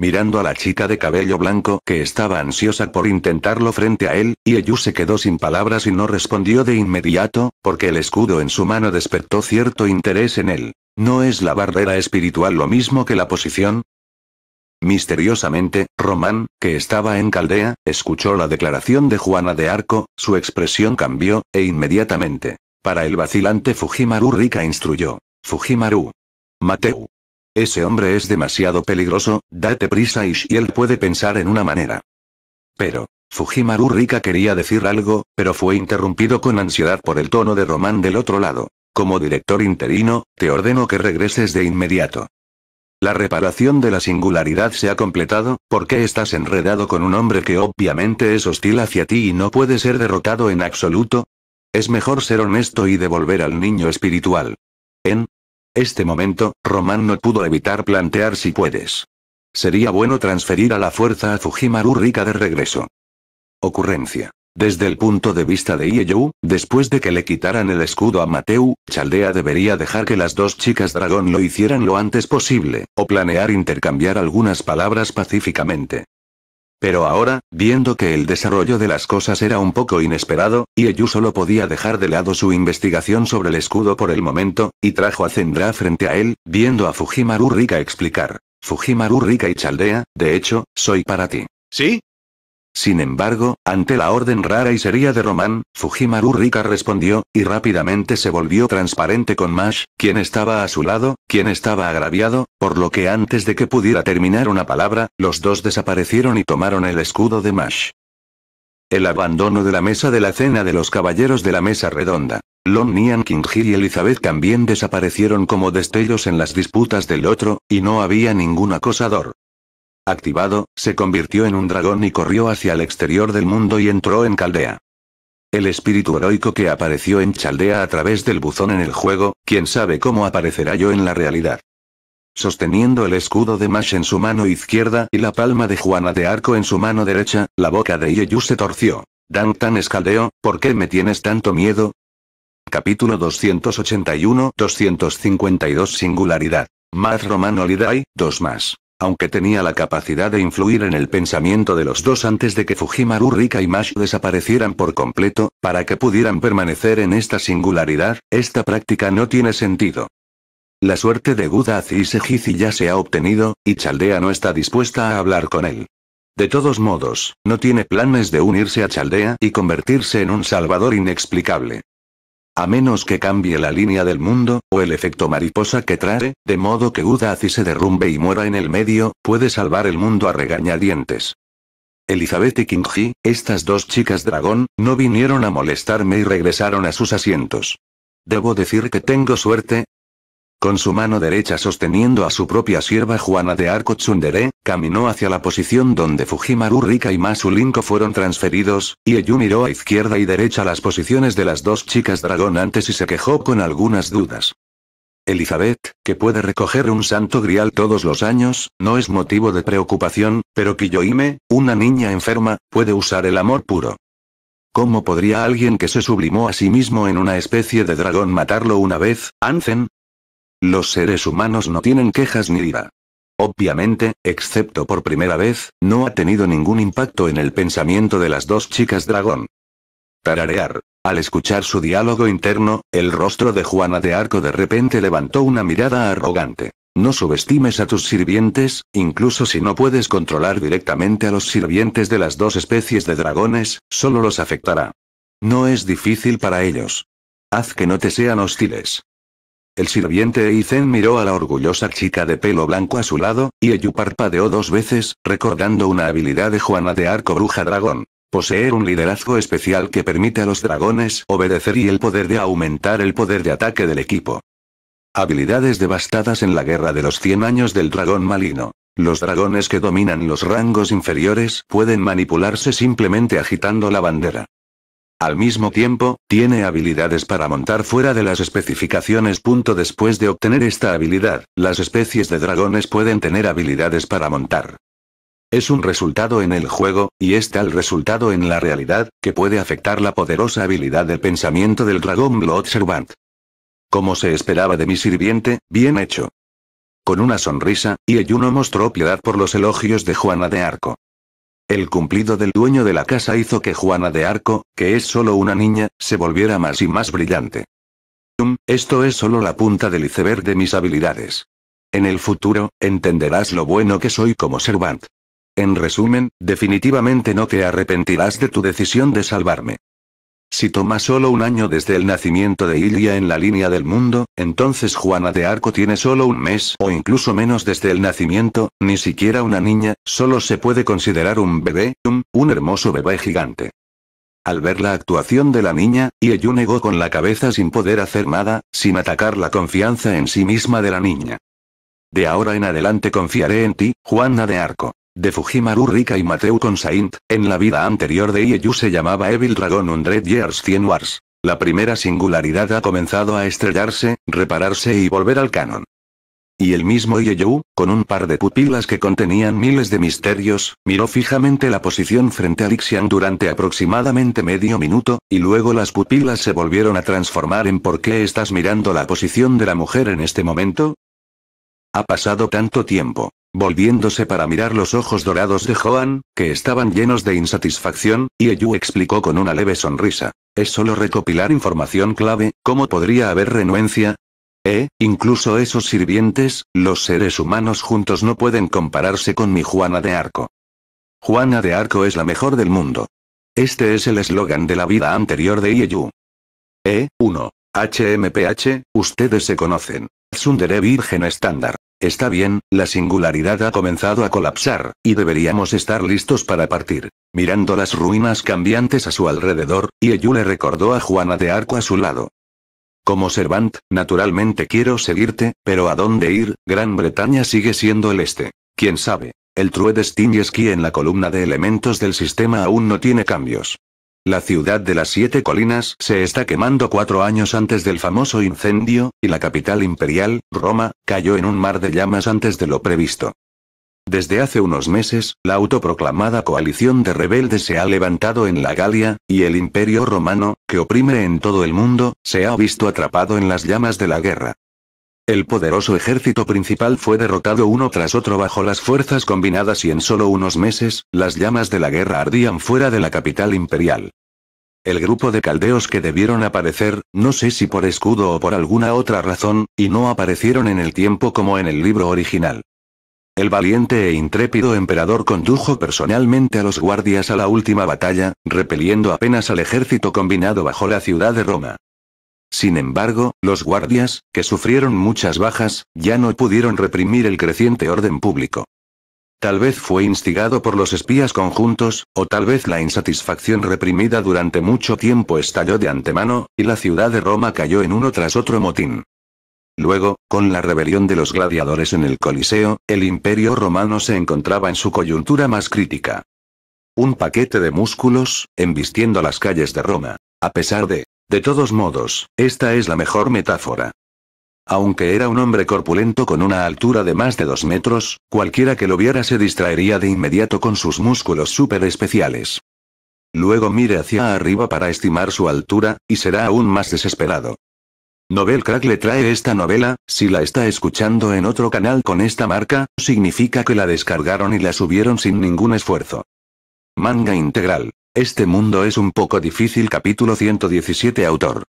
Mirando a la chica de cabello blanco que estaba ansiosa por intentarlo frente a él, Ieyu se quedó sin palabras y no respondió de inmediato, porque el escudo en su mano despertó cierto interés en él. ¿No es la barrera espiritual lo mismo que la posición? Misteriosamente, Román, que estaba en Caldea, escuchó la declaración de Juana de Arco, su expresión cambió, e inmediatamente. Para el vacilante Fujimaru Rika instruyó. Fujimaru. Mateu. Ese hombre es demasiado peligroso, date prisa y él puede pensar en una manera. Pero, Fujimaru Rika quería decir algo, pero fue interrumpido con ansiedad por el tono de Román del otro lado. Como director interino, te ordeno que regreses de inmediato. La reparación de la singularidad se ha completado, ¿por qué estás enredado con un hombre que obviamente es hostil hacia ti y no puede ser derrotado en absoluto? Es mejor ser honesto y devolver al niño espiritual. En, este momento, Román no pudo evitar plantear si puedes. Sería bueno transferir a la fuerza a Fujimaru Rika de regreso. Ocurrencia. Desde el punto de vista de Ieyu, después de que le quitaran el escudo a Mateu, Chaldea debería dejar que las dos chicas dragón lo hicieran lo antes posible, o planear intercambiar algunas palabras pacíficamente. Pero ahora, viendo que el desarrollo de las cosas era un poco inesperado, Ieyu solo podía dejar de lado su investigación sobre el escudo por el momento, y trajo a Zendra frente a él, viendo a Fujimaru Rika explicar. Fujimaru Rika y Chaldea, de hecho, soy para ti. ¿Sí? Sin embargo, ante la orden rara y seria de Román, Fujimaru Rika respondió, y rápidamente se volvió transparente con Mash, quien estaba a su lado, quien estaba agraviado, por lo que antes de que pudiera terminar una palabra, los dos desaparecieron y tomaron el escudo de Mash. El abandono de la mesa de la cena de los caballeros de la mesa redonda. Lon Nian y Elizabeth también desaparecieron como destellos en las disputas del otro, y no había ningún acosador. Activado, se convirtió en un dragón y corrió hacia el exterior del mundo y entró en Caldea. El espíritu heroico que apareció en Chaldea a través del buzón en el juego, quién sabe cómo aparecerá yo en la realidad. Sosteniendo el escudo de Mash en su mano izquierda y la palma de Juana de Arco en su mano derecha, la boca de Ieyu se torció. Dan tan escaldeo, ¿por qué me tienes tanto miedo? Capítulo 281-252 Singularidad. más Romano Liday, 2 más aunque tenía la capacidad de influir en el pensamiento de los dos antes de que Fujimaru Rika y Mash desaparecieran por completo, para que pudieran permanecer en esta singularidad, esta práctica no tiene sentido. La suerte de Guda, y Sejizi ya se ha obtenido, y Chaldea no está dispuesta a hablar con él. De todos modos, no tiene planes de unirse a Chaldea y convertirse en un salvador inexplicable. A menos que cambie la línea del mundo, o el efecto mariposa que trae, de modo que Udazi se derrumbe y muera en el medio, puede salvar el mundo a regañadientes. Elizabeth y Kingji, estas dos chicas dragón, no vinieron a molestarme y regresaron a sus asientos. Debo decir que tengo suerte, con su mano derecha sosteniendo a su propia sierva Juana de Arco Tsundere, caminó hacia la posición donde Fujimaru Rika y Masulinko fueron transferidos, y Eyu miró a izquierda y derecha las posiciones de las dos chicas dragón antes y se quejó con algunas dudas. Elizabeth, que puede recoger un santo grial todos los años, no es motivo de preocupación, pero Kiyoime, una niña enferma, puede usar el amor puro. ¿Cómo podría alguien que se sublimó a sí mismo en una especie de dragón matarlo una vez, Anzen? Los seres humanos no tienen quejas ni ira. Obviamente, excepto por primera vez, no ha tenido ningún impacto en el pensamiento de las dos chicas dragón. Tararear. Al escuchar su diálogo interno, el rostro de Juana de Arco de repente levantó una mirada arrogante. No subestimes a tus sirvientes, incluso si no puedes controlar directamente a los sirvientes de las dos especies de dragones, solo los afectará. No es difícil para ellos. Haz que no te sean hostiles. El sirviente Eizen miró a la orgullosa chica de pelo blanco a su lado, y Eyu parpadeó dos veces, recordando una habilidad de Juana de Arco Bruja Dragón. Poseer un liderazgo especial que permite a los dragones obedecer y el poder de aumentar el poder de ataque del equipo. Habilidades devastadas en la Guerra de los 100 Años del Dragón Malino. Los dragones que dominan los rangos inferiores pueden manipularse simplemente agitando la bandera. Al mismo tiempo, tiene habilidades para montar fuera de las especificaciones. Después de obtener esta habilidad, las especies de dragones pueden tener habilidades para montar. Es un resultado en el juego, y es tal resultado en la realidad, que puede afectar la poderosa habilidad del pensamiento del dragón Blood Servant. Como se esperaba de mi sirviente, bien hecho. Con una sonrisa, Ieyuno mostró piedad por los elogios de Juana de Arco. El cumplido del dueño de la casa hizo que Juana de Arco, que es solo una niña, se volviera más y más brillante. esto es solo la punta del iceberg de mis habilidades. En el futuro, entenderás lo bueno que soy como servant. En resumen, definitivamente no te arrepentirás de tu decisión de salvarme. Si toma solo un año desde el nacimiento de Ilia en la línea del mundo, entonces Juana de Arco tiene solo un mes o incluso menos desde el nacimiento, ni siquiera una niña, solo se puede considerar un bebé, un, hermoso bebé gigante. Al ver la actuación de la niña, Ieyu negó con la cabeza sin poder hacer nada, sin atacar la confianza en sí misma de la niña. De ahora en adelante confiaré en ti, Juana de Arco de Fujimaru Rika y Mateu con Saint, en la vida anterior de Ieyu se llamaba Evil Dragon Hundred Years 100 Wars. La primera singularidad ha comenzado a estrellarse, repararse y volver al canon. Y el mismo Ieyu, con un par de pupilas que contenían miles de misterios, miró fijamente la posición frente a Lixian durante aproximadamente medio minuto, y luego las pupilas se volvieron a transformar en ¿por qué estás mirando la posición de la mujer en este momento? Ha pasado tanto tiempo. Volviéndose para mirar los ojos dorados de Joan, que estaban llenos de insatisfacción, Ieyu explicó con una leve sonrisa. Es solo recopilar información clave, ¿cómo podría haber renuencia? Eh, incluso esos sirvientes, los seres humanos juntos no pueden compararse con mi Juana de Arco. Juana de Arco es la mejor del mundo. Este es el eslogan de la vida anterior de Ieyu. E, 1. HMPH, ustedes se conocen. Tsundere Virgen estándar. Está bien, la singularidad ha comenzado a colapsar, y deberíamos estar listos para partir. Mirando las ruinas cambiantes a su alrededor, Ieyu le recordó a Juana de Arco a su lado. Como Servant, naturalmente quiero seguirte, pero ¿a dónde ir? Gran Bretaña sigue siendo el este. ¿Quién sabe? El true y que en la columna de elementos del sistema aún no tiene cambios. La ciudad de las siete colinas se está quemando cuatro años antes del famoso incendio, y la capital imperial, Roma, cayó en un mar de llamas antes de lo previsto. Desde hace unos meses, la autoproclamada coalición de rebeldes se ha levantado en la Galia, y el imperio romano, que oprime en todo el mundo, se ha visto atrapado en las llamas de la guerra. El poderoso ejército principal fue derrotado uno tras otro bajo las fuerzas combinadas y en solo unos meses, las llamas de la guerra ardían fuera de la capital imperial el grupo de caldeos que debieron aparecer, no sé si por escudo o por alguna otra razón, y no aparecieron en el tiempo como en el libro original. El valiente e intrépido emperador condujo personalmente a los guardias a la última batalla, repeliendo apenas al ejército combinado bajo la ciudad de Roma. Sin embargo, los guardias, que sufrieron muchas bajas, ya no pudieron reprimir el creciente orden público. Tal vez fue instigado por los espías conjuntos, o tal vez la insatisfacción reprimida durante mucho tiempo estalló de antemano, y la ciudad de Roma cayó en uno tras otro motín. Luego, con la rebelión de los gladiadores en el Coliseo, el imperio romano se encontraba en su coyuntura más crítica. Un paquete de músculos, embistiendo las calles de Roma. A pesar de... De todos modos, esta es la mejor metáfora. Aunque era un hombre corpulento con una altura de más de dos metros, cualquiera que lo viera se distraería de inmediato con sus músculos súper especiales. Luego mire hacia arriba para estimar su altura, y será aún más desesperado. Novel Crack le trae esta novela, si la está escuchando en otro canal con esta marca, significa que la descargaron y la subieron sin ningún esfuerzo. Manga integral. Este mundo es un poco difícil capítulo 117 autor.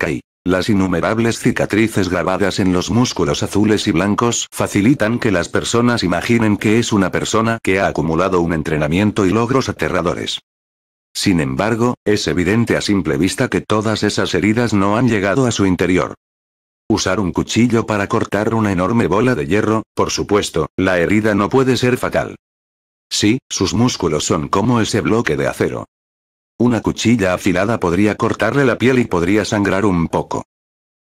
Kai. Las innumerables cicatrices grabadas en los músculos azules y blancos facilitan que las personas imaginen que es una persona que ha acumulado un entrenamiento y logros aterradores. Sin embargo, es evidente a simple vista que todas esas heridas no han llegado a su interior. Usar un cuchillo para cortar una enorme bola de hierro, por supuesto, la herida no puede ser fatal. Sí, sus músculos son como ese bloque de acero, una cuchilla afilada podría cortarle la piel y podría sangrar un poco.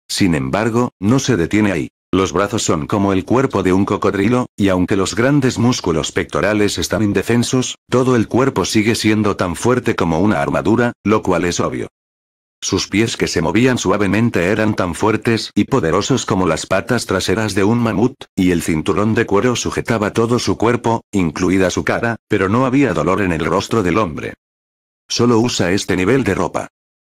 Sin embargo, no se detiene ahí. Los brazos son como el cuerpo de un cocodrilo, y aunque los grandes músculos pectorales están indefensos, todo el cuerpo sigue siendo tan fuerte como una armadura, lo cual es obvio. Sus pies que se movían suavemente eran tan fuertes y poderosos como las patas traseras de un mamut, y el cinturón de cuero sujetaba todo su cuerpo, incluida su cara, pero no había dolor en el rostro del hombre. Solo usa este nivel de ropa.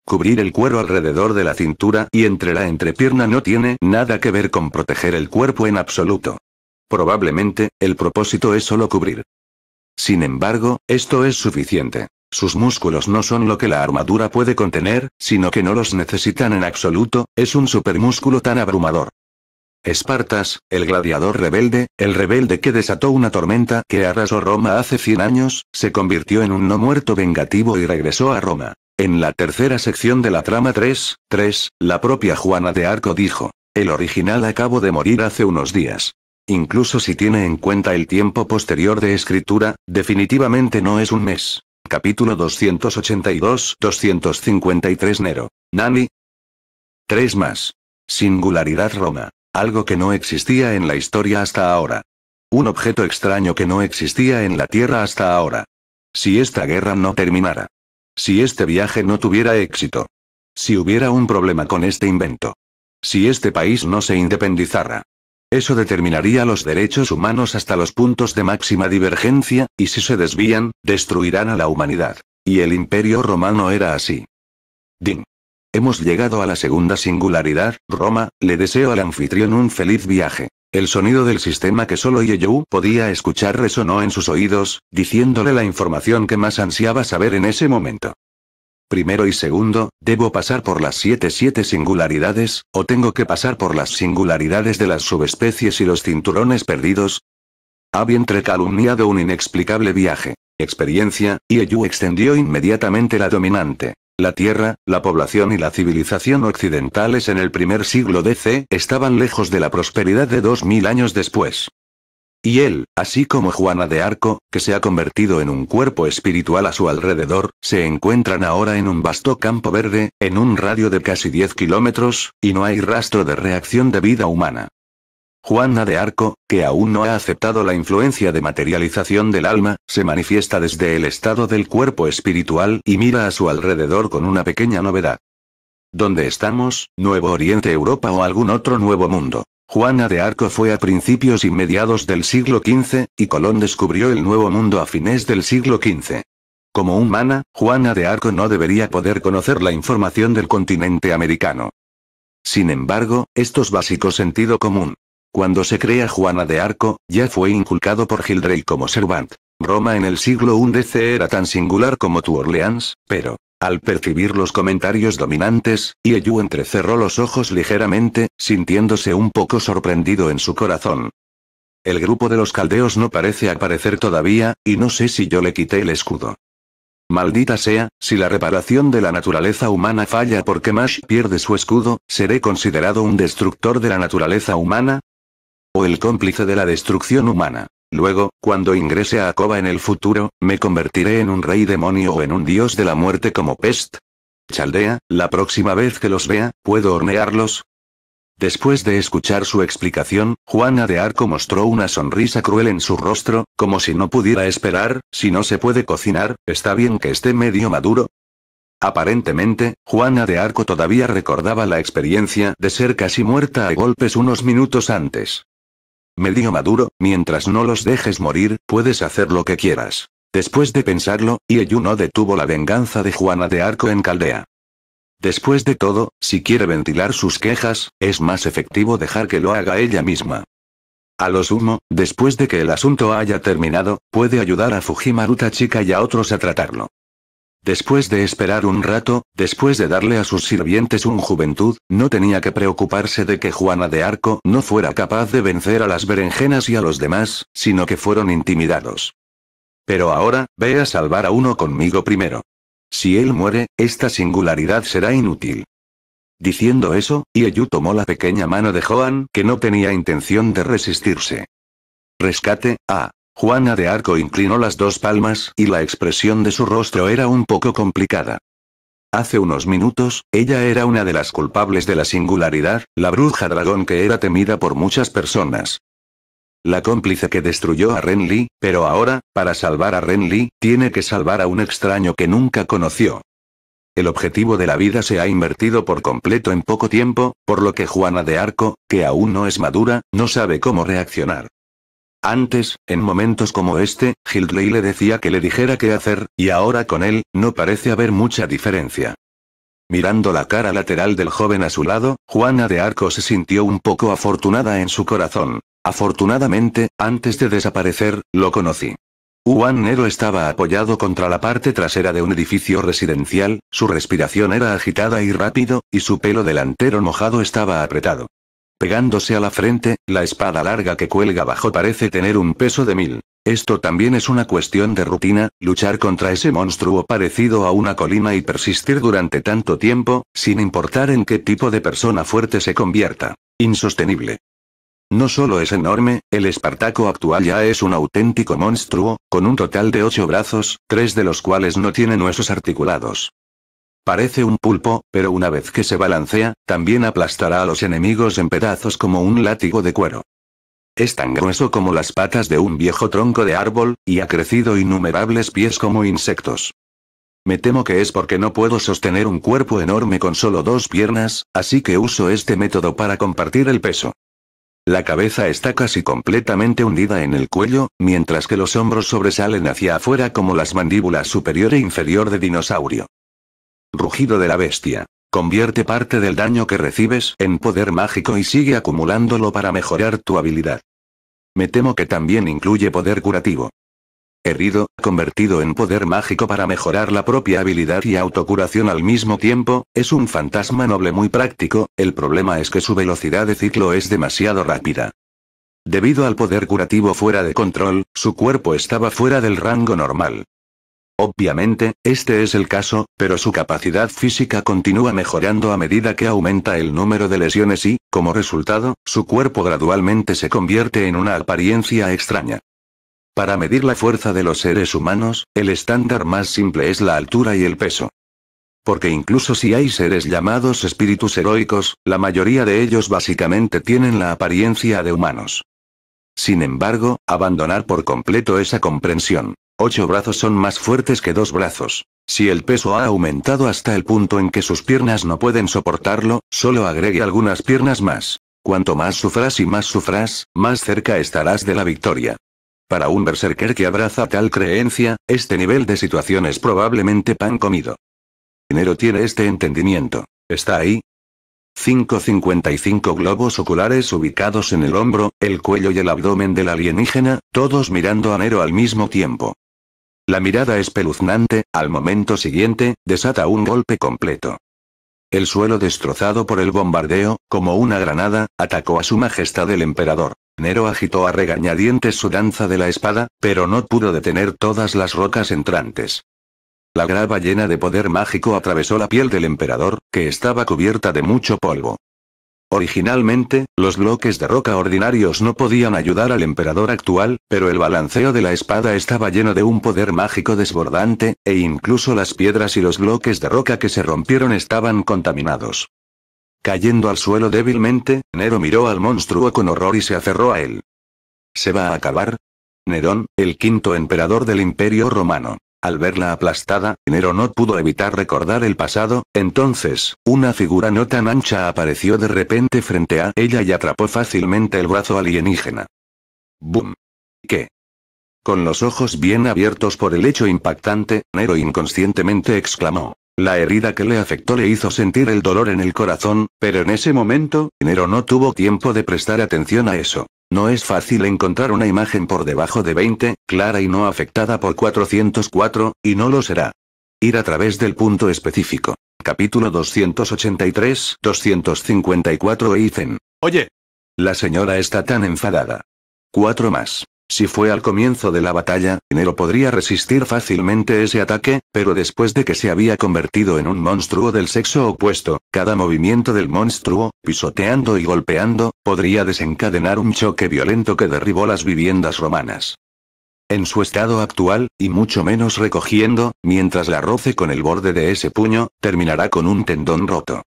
Cubrir el cuero alrededor de la cintura y entre la entrepierna no tiene nada que ver con proteger el cuerpo en absoluto. Probablemente, el propósito es solo cubrir. Sin embargo, esto es suficiente. Sus músculos no son lo que la armadura puede contener, sino que no los necesitan en absoluto, es un supermúsculo tan abrumador. Espartas, el gladiador rebelde, el rebelde que desató una tormenta que arrasó Roma hace 100 años, se convirtió en un no muerto vengativo y regresó a Roma. En la tercera sección de la trama 3, 3, la propia Juana de Arco dijo, el original acabo de morir hace unos días. Incluso si tiene en cuenta el tiempo posterior de escritura, definitivamente no es un mes. Capítulo 282-253 Nero. Nani. 3 más. Singularidad Roma. Algo que no existía en la historia hasta ahora. Un objeto extraño que no existía en la Tierra hasta ahora. Si esta guerra no terminara. Si este viaje no tuviera éxito. Si hubiera un problema con este invento. Si este país no se independizara. Eso determinaría los derechos humanos hasta los puntos de máxima divergencia, y si se desvían, destruirán a la humanidad. Y el imperio romano era así. Ding. Hemos llegado a la segunda singularidad, Roma, le deseo al anfitrión un feliz viaje. El sonido del sistema que solo Yeyou podía escuchar resonó en sus oídos, diciéndole la información que más ansiaba saber en ese momento. Primero y segundo, ¿debo pasar por las siete siete singularidades, o tengo que pasar por las singularidades de las subespecies y los cinturones perdidos? Ha ah, vientre calumniado un inexplicable viaje. Experiencia, y extendió inmediatamente la dominante. La tierra, la población y la civilización occidentales en el primer siglo DC estaban lejos de la prosperidad de 2.000 años después. Y él, así como Juana de Arco, que se ha convertido en un cuerpo espiritual a su alrededor, se encuentran ahora en un vasto campo verde, en un radio de casi 10 kilómetros, y no hay rastro de reacción de vida humana. Juana de Arco, que aún no ha aceptado la influencia de materialización del alma, se manifiesta desde el estado del cuerpo espiritual y mira a su alrededor con una pequeña novedad. ¿Dónde estamos? ¿Nuevo Oriente Europa o algún otro nuevo mundo? Juana de Arco fue a principios y mediados del siglo XV, y Colón descubrió el nuevo mundo a fines del siglo XV. Como humana, Juana de Arco no debería poder conocer la información del continente americano. Sin embargo, estos básicos sentido común, cuando se crea Juana de Arco, ya fue inculcado por Gildrey como servant. Roma en el siglo XI era tan singular como tu Orleans, pero, al percibir los comentarios dominantes, Yeyu entrecerró los ojos ligeramente, sintiéndose un poco sorprendido en su corazón. El grupo de los caldeos no parece aparecer todavía, y no sé si yo le quité el escudo. Maldita sea, si la reparación de la naturaleza humana falla porque Mash pierde su escudo, ¿seré considerado un destructor de la naturaleza humana? o el cómplice de la destrucción humana. Luego, cuando ingrese a Acoba en el futuro, ¿me convertiré en un rey demonio o en un dios de la muerte como Pest? Chaldea, la próxima vez que los vea, ¿puedo hornearlos? Después de escuchar su explicación, Juana de Arco mostró una sonrisa cruel en su rostro, como si no pudiera esperar, si no se puede cocinar, está bien que esté medio maduro. Aparentemente, Juana de Arco todavía recordaba la experiencia de ser casi muerta a golpes unos minutos antes medio maduro, mientras no los dejes morir, puedes hacer lo que quieras. Después de pensarlo, Ieyu detuvo la venganza de Juana de Arco en Caldea. Después de todo, si quiere ventilar sus quejas, es más efectivo dejar que lo haga ella misma. A lo sumo, después de que el asunto haya terminado, puede ayudar a Fujimaruta Chica y a otros a tratarlo. Después de esperar un rato, después de darle a sus sirvientes un juventud, no tenía que preocuparse de que Juana de Arco no fuera capaz de vencer a las berenjenas y a los demás, sino que fueron intimidados. Pero ahora, ve a salvar a uno conmigo primero. Si él muere, esta singularidad será inútil. Diciendo eso, Ieyu tomó la pequeña mano de Joan, que no tenía intención de resistirse. Rescate, ah. Juana de Arco inclinó las dos palmas, y la expresión de su rostro era un poco complicada. Hace unos minutos, ella era una de las culpables de la singularidad, la bruja dragón que era temida por muchas personas. La cómplice que destruyó a Renly, pero ahora, para salvar a Renly, tiene que salvar a un extraño que nunca conoció. El objetivo de la vida se ha invertido por completo en poco tiempo, por lo que Juana de Arco, que aún no es madura, no sabe cómo reaccionar. Antes, en momentos como este, Hildley le decía que le dijera qué hacer, y ahora con él, no parece haber mucha diferencia. Mirando la cara lateral del joven a su lado, Juana de Arco se sintió un poco afortunada en su corazón. Afortunadamente, antes de desaparecer, lo conocí. Juan Nero estaba apoyado contra la parte trasera de un edificio residencial, su respiración era agitada y rápido, y su pelo delantero mojado estaba apretado pegándose a la frente, la espada larga que cuelga abajo parece tener un peso de mil. Esto también es una cuestión de rutina, luchar contra ese monstruo parecido a una colina y persistir durante tanto tiempo, sin importar en qué tipo de persona fuerte se convierta. Insostenible. No solo es enorme, el Espartaco actual ya es un auténtico monstruo, con un total de ocho brazos, tres de los cuales no tienen huesos articulados. Parece un pulpo, pero una vez que se balancea, también aplastará a los enemigos en pedazos como un látigo de cuero. Es tan grueso como las patas de un viejo tronco de árbol, y ha crecido innumerables pies como insectos. Me temo que es porque no puedo sostener un cuerpo enorme con solo dos piernas, así que uso este método para compartir el peso. La cabeza está casi completamente hundida en el cuello, mientras que los hombros sobresalen hacia afuera como las mandíbulas superior e inferior de dinosaurio. Rugido de la bestia. Convierte parte del daño que recibes en poder mágico y sigue acumulándolo para mejorar tu habilidad. Me temo que también incluye poder curativo. Herido, convertido en poder mágico para mejorar la propia habilidad y autocuración al mismo tiempo, es un fantasma noble muy práctico, el problema es que su velocidad de ciclo es demasiado rápida. Debido al poder curativo fuera de control, su cuerpo estaba fuera del rango normal. Obviamente, este es el caso, pero su capacidad física continúa mejorando a medida que aumenta el número de lesiones y, como resultado, su cuerpo gradualmente se convierte en una apariencia extraña. Para medir la fuerza de los seres humanos, el estándar más simple es la altura y el peso. Porque incluso si hay seres llamados espíritus heroicos, la mayoría de ellos básicamente tienen la apariencia de humanos. Sin embargo, abandonar por completo esa comprensión Ocho brazos son más fuertes que dos brazos. Si el peso ha aumentado hasta el punto en que sus piernas no pueden soportarlo, solo agregue algunas piernas más. Cuanto más sufras y más sufras, más cerca estarás de la victoria. Para un berserker que abraza tal creencia, este nivel de situación es probablemente pan comido. Nero tiene este entendimiento. ¿Está ahí? 555 globos oculares ubicados en el hombro, el cuello y el abdomen del alienígena, todos mirando a Nero al mismo tiempo. La mirada espeluznante, al momento siguiente, desata un golpe completo. El suelo destrozado por el bombardeo, como una granada, atacó a su majestad el emperador. Nero agitó a regañadientes su danza de la espada, pero no pudo detener todas las rocas entrantes. La grava llena de poder mágico atravesó la piel del emperador, que estaba cubierta de mucho polvo. Originalmente, los bloques de roca ordinarios no podían ayudar al emperador actual, pero el balanceo de la espada estaba lleno de un poder mágico desbordante, e incluso las piedras y los bloques de roca que se rompieron estaban contaminados. Cayendo al suelo débilmente, Nero miró al monstruo con horror y se aferró a él. ¿Se va a acabar? Nerón, el quinto emperador del Imperio Romano. Al verla aplastada, Nero no pudo evitar recordar el pasado, entonces, una figura no tan ancha apareció de repente frente a ella y atrapó fácilmente el brazo alienígena. ¡Bum! ¿Qué? Con los ojos bien abiertos por el hecho impactante, Nero inconscientemente exclamó. La herida que le afectó le hizo sentir el dolor en el corazón, pero en ese momento, Nero no tuvo tiempo de prestar atención a eso. No es fácil encontrar una imagen por debajo de 20, clara y no afectada por 404, y no lo será. Ir a través del punto específico. Capítulo 283-254 e Oye. La señora está tan enfadada. Cuatro más. Si fue al comienzo de la batalla, Nero podría resistir fácilmente ese ataque, pero después de que se había convertido en un monstruo del sexo opuesto, cada movimiento del monstruo, pisoteando y golpeando, podría desencadenar un choque violento que derribó las viviendas romanas. En su estado actual, y mucho menos recogiendo, mientras la roce con el borde de ese puño, terminará con un tendón roto.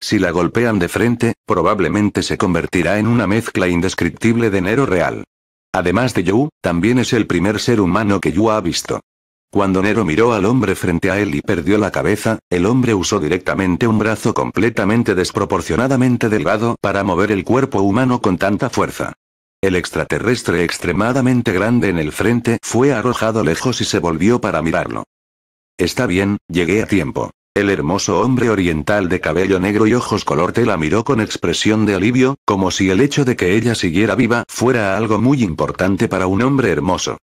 Si la golpean de frente, probablemente se convertirá en una mezcla indescriptible de Nero real. Además de Yu, también es el primer ser humano que Yu ha visto. Cuando Nero miró al hombre frente a él y perdió la cabeza, el hombre usó directamente un brazo completamente desproporcionadamente delgado para mover el cuerpo humano con tanta fuerza. El extraterrestre extremadamente grande en el frente fue arrojado lejos y se volvió para mirarlo. Está bien, llegué a tiempo. El hermoso hombre oriental de cabello negro y ojos color tela miró con expresión de alivio, como si el hecho de que ella siguiera viva fuera algo muy importante para un hombre hermoso.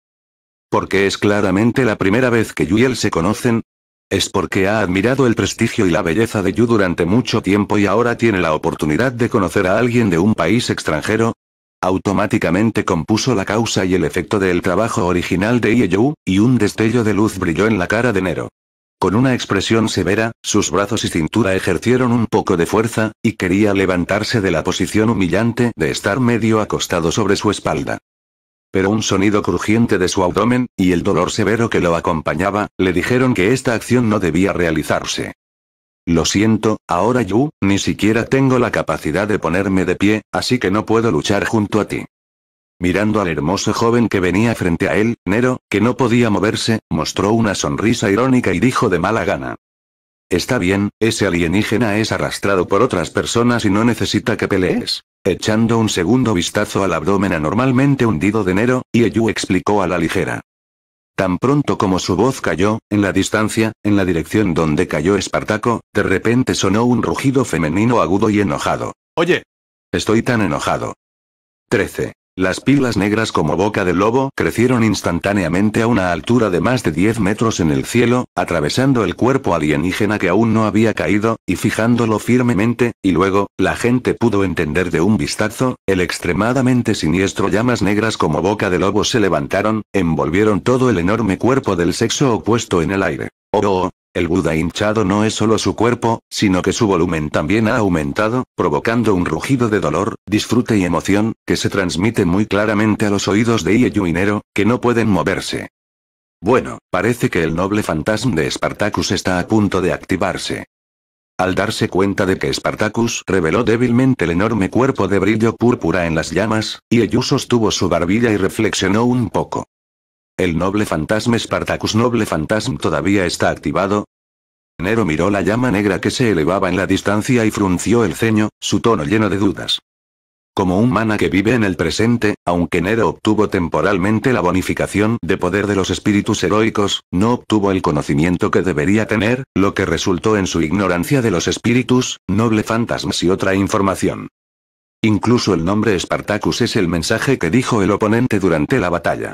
Porque es claramente la primera vez que Yu y él se conocen. Es porque ha admirado el prestigio y la belleza de Yu durante mucho tiempo y ahora tiene la oportunidad de conocer a alguien de un país extranjero, Automáticamente compuso la causa y el efecto del trabajo original de Yu, y un destello de luz brilló en la cara de Nero. Con una expresión severa, sus brazos y cintura ejercieron un poco de fuerza, y quería levantarse de la posición humillante de estar medio acostado sobre su espalda. Pero un sonido crujiente de su abdomen, y el dolor severo que lo acompañaba, le dijeron que esta acción no debía realizarse. Lo siento, ahora yo, ni siquiera tengo la capacidad de ponerme de pie, así que no puedo luchar junto a ti. Mirando al hermoso joven que venía frente a él, Nero, que no podía moverse, mostró una sonrisa irónica y dijo de mala gana. Está bien, ese alienígena es arrastrado por otras personas y no necesita que pelees. Echando un segundo vistazo al abdomen anormalmente hundido de Nero, Ieyu explicó a la ligera. Tan pronto como su voz cayó, en la distancia, en la dirección donde cayó Espartaco, de repente sonó un rugido femenino agudo y enojado. Oye. Estoy tan enojado. 13. Las pilas negras como boca de lobo crecieron instantáneamente a una altura de más de 10 metros en el cielo, atravesando el cuerpo alienígena que aún no había caído, y fijándolo firmemente, y luego, la gente pudo entender de un vistazo, el extremadamente siniestro llamas negras como boca de lobo se levantaron, envolvieron todo el enorme cuerpo del sexo opuesto en el aire. Oh, oh, el Buda hinchado no es solo su cuerpo, sino que su volumen también ha aumentado, provocando un rugido de dolor, disfrute y emoción, que se transmite muy claramente a los oídos de Ieyuinero, que no pueden moverse. Bueno, parece que el noble fantasma de Spartacus está a punto de activarse. Al darse cuenta de que Spartacus reveló débilmente el enorme cuerpo de brillo púrpura en las llamas, Ieyu sostuvo su barbilla y reflexionó un poco. ¿El noble fantasma Spartacus Noble fantasma todavía está activado? Nero miró la llama negra que se elevaba en la distancia y frunció el ceño, su tono lleno de dudas. Como un mana que vive en el presente, aunque Nero obtuvo temporalmente la bonificación de poder de los espíritus heroicos, no obtuvo el conocimiento que debería tener, lo que resultó en su ignorancia de los espíritus, noble fantasmas y otra información. Incluso el nombre Spartacus es el mensaje que dijo el oponente durante la batalla.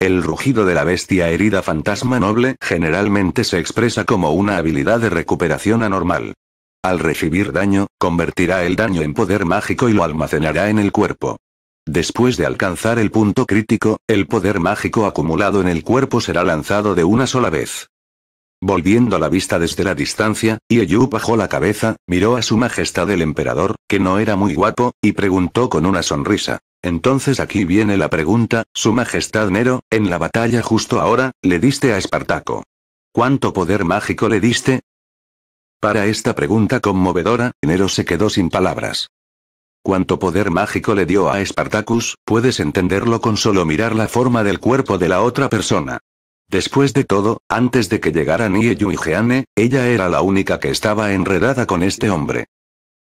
El rugido de la bestia herida fantasma noble generalmente se expresa como una habilidad de recuperación anormal. Al recibir daño, convertirá el daño en poder mágico y lo almacenará en el cuerpo. Después de alcanzar el punto crítico, el poder mágico acumulado en el cuerpo será lanzado de una sola vez. Volviendo la vista desde la distancia, Ieyu bajó la cabeza, miró a su majestad el emperador, que no era muy guapo, y preguntó con una sonrisa. Entonces aquí viene la pregunta, Su Majestad Nero, en la batalla justo ahora, le diste a Espartaco. ¿Cuánto poder mágico le diste? Para esta pregunta conmovedora, Nero se quedó sin palabras. Cuánto poder mágico le dio a Espartacus? puedes entenderlo con solo mirar la forma del cuerpo de la otra persona. Después de todo, antes de que llegaran Ieyu y Geane, ella era la única que estaba enredada con este hombre.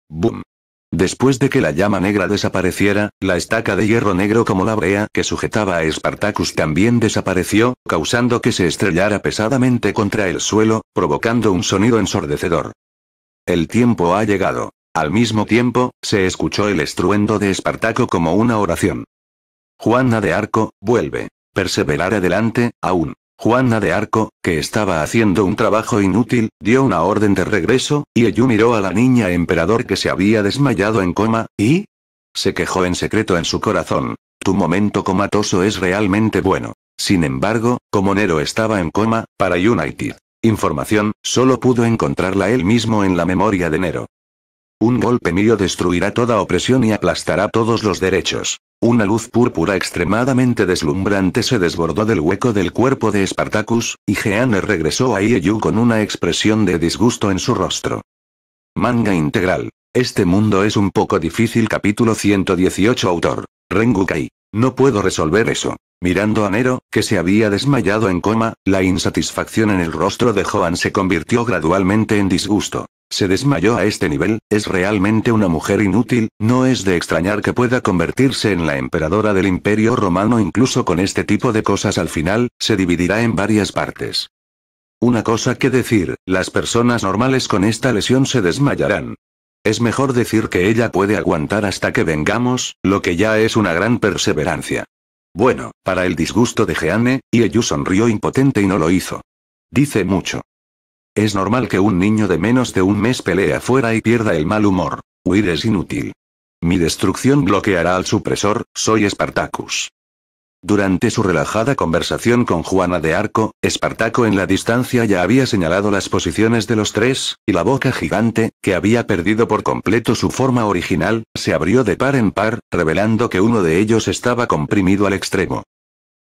¡Bum! Después de que la llama negra desapareciera, la estaca de hierro negro como la brea que sujetaba a Spartacus también desapareció, causando que se estrellara pesadamente contra el suelo, provocando un sonido ensordecedor. El tiempo ha llegado. Al mismo tiempo, se escuchó el estruendo de Espartaco como una oración. Juana de Arco, vuelve. Perseverar adelante, aún. Juana de Arco, que estaba haciendo un trabajo inútil, dio una orden de regreso, y Eyu miró a la niña emperador que se había desmayado en coma, y... se quejó en secreto en su corazón. Tu momento comatoso es realmente bueno. Sin embargo, como Nero estaba en coma, para United. Información, solo pudo encontrarla él mismo en la memoria de Nero. Un golpe mío destruirá toda opresión y aplastará todos los derechos. Una luz púrpura extremadamente deslumbrante se desbordó del hueco del cuerpo de Spartacus, y Jeanne regresó a Ieyu con una expresión de disgusto en su rostro. Manga integral. Este mundo es un poco difícil capítulo 118 autor. Rengu Kai. No puedo resolver eso. Mirando a Nero, que se había desmayado en coma, la insatisfacción en el rostro de Joan se convirtió gradualmente en disgusto. Se desmayó a este nivel, es realmente una mujer inútil, no es de extrañar que pueda convertirse en la emperadora del imperio romano incluso con este tipo de cosas al final, se dividirá en varias partes. Una cosa que decir, las personas normales con esta lesión se desmayarán. Es mejor decir que ella puede aguantar hasta que vengamos, lo que ya es una gran perseverancia. Bueno, para el disgusto de Jeanne, y Ieyu sonrió impotente y no lo hizo. Dice mucho. Es normal que un niño de menos de un mes pelee fuera y pierda el mal humor. Huir es inútil. Mi destrucción bloqueará al supresor, soy Spartacus. Durante su relajada conversación con Juana de Arco, Espartaco en la distancia ya había señalado las posiciones de los tres, y la boca gigante, que había perdido por completo su forma original, se abrió de par en par, revelando que uno de ellos estaba comprimido al extremo.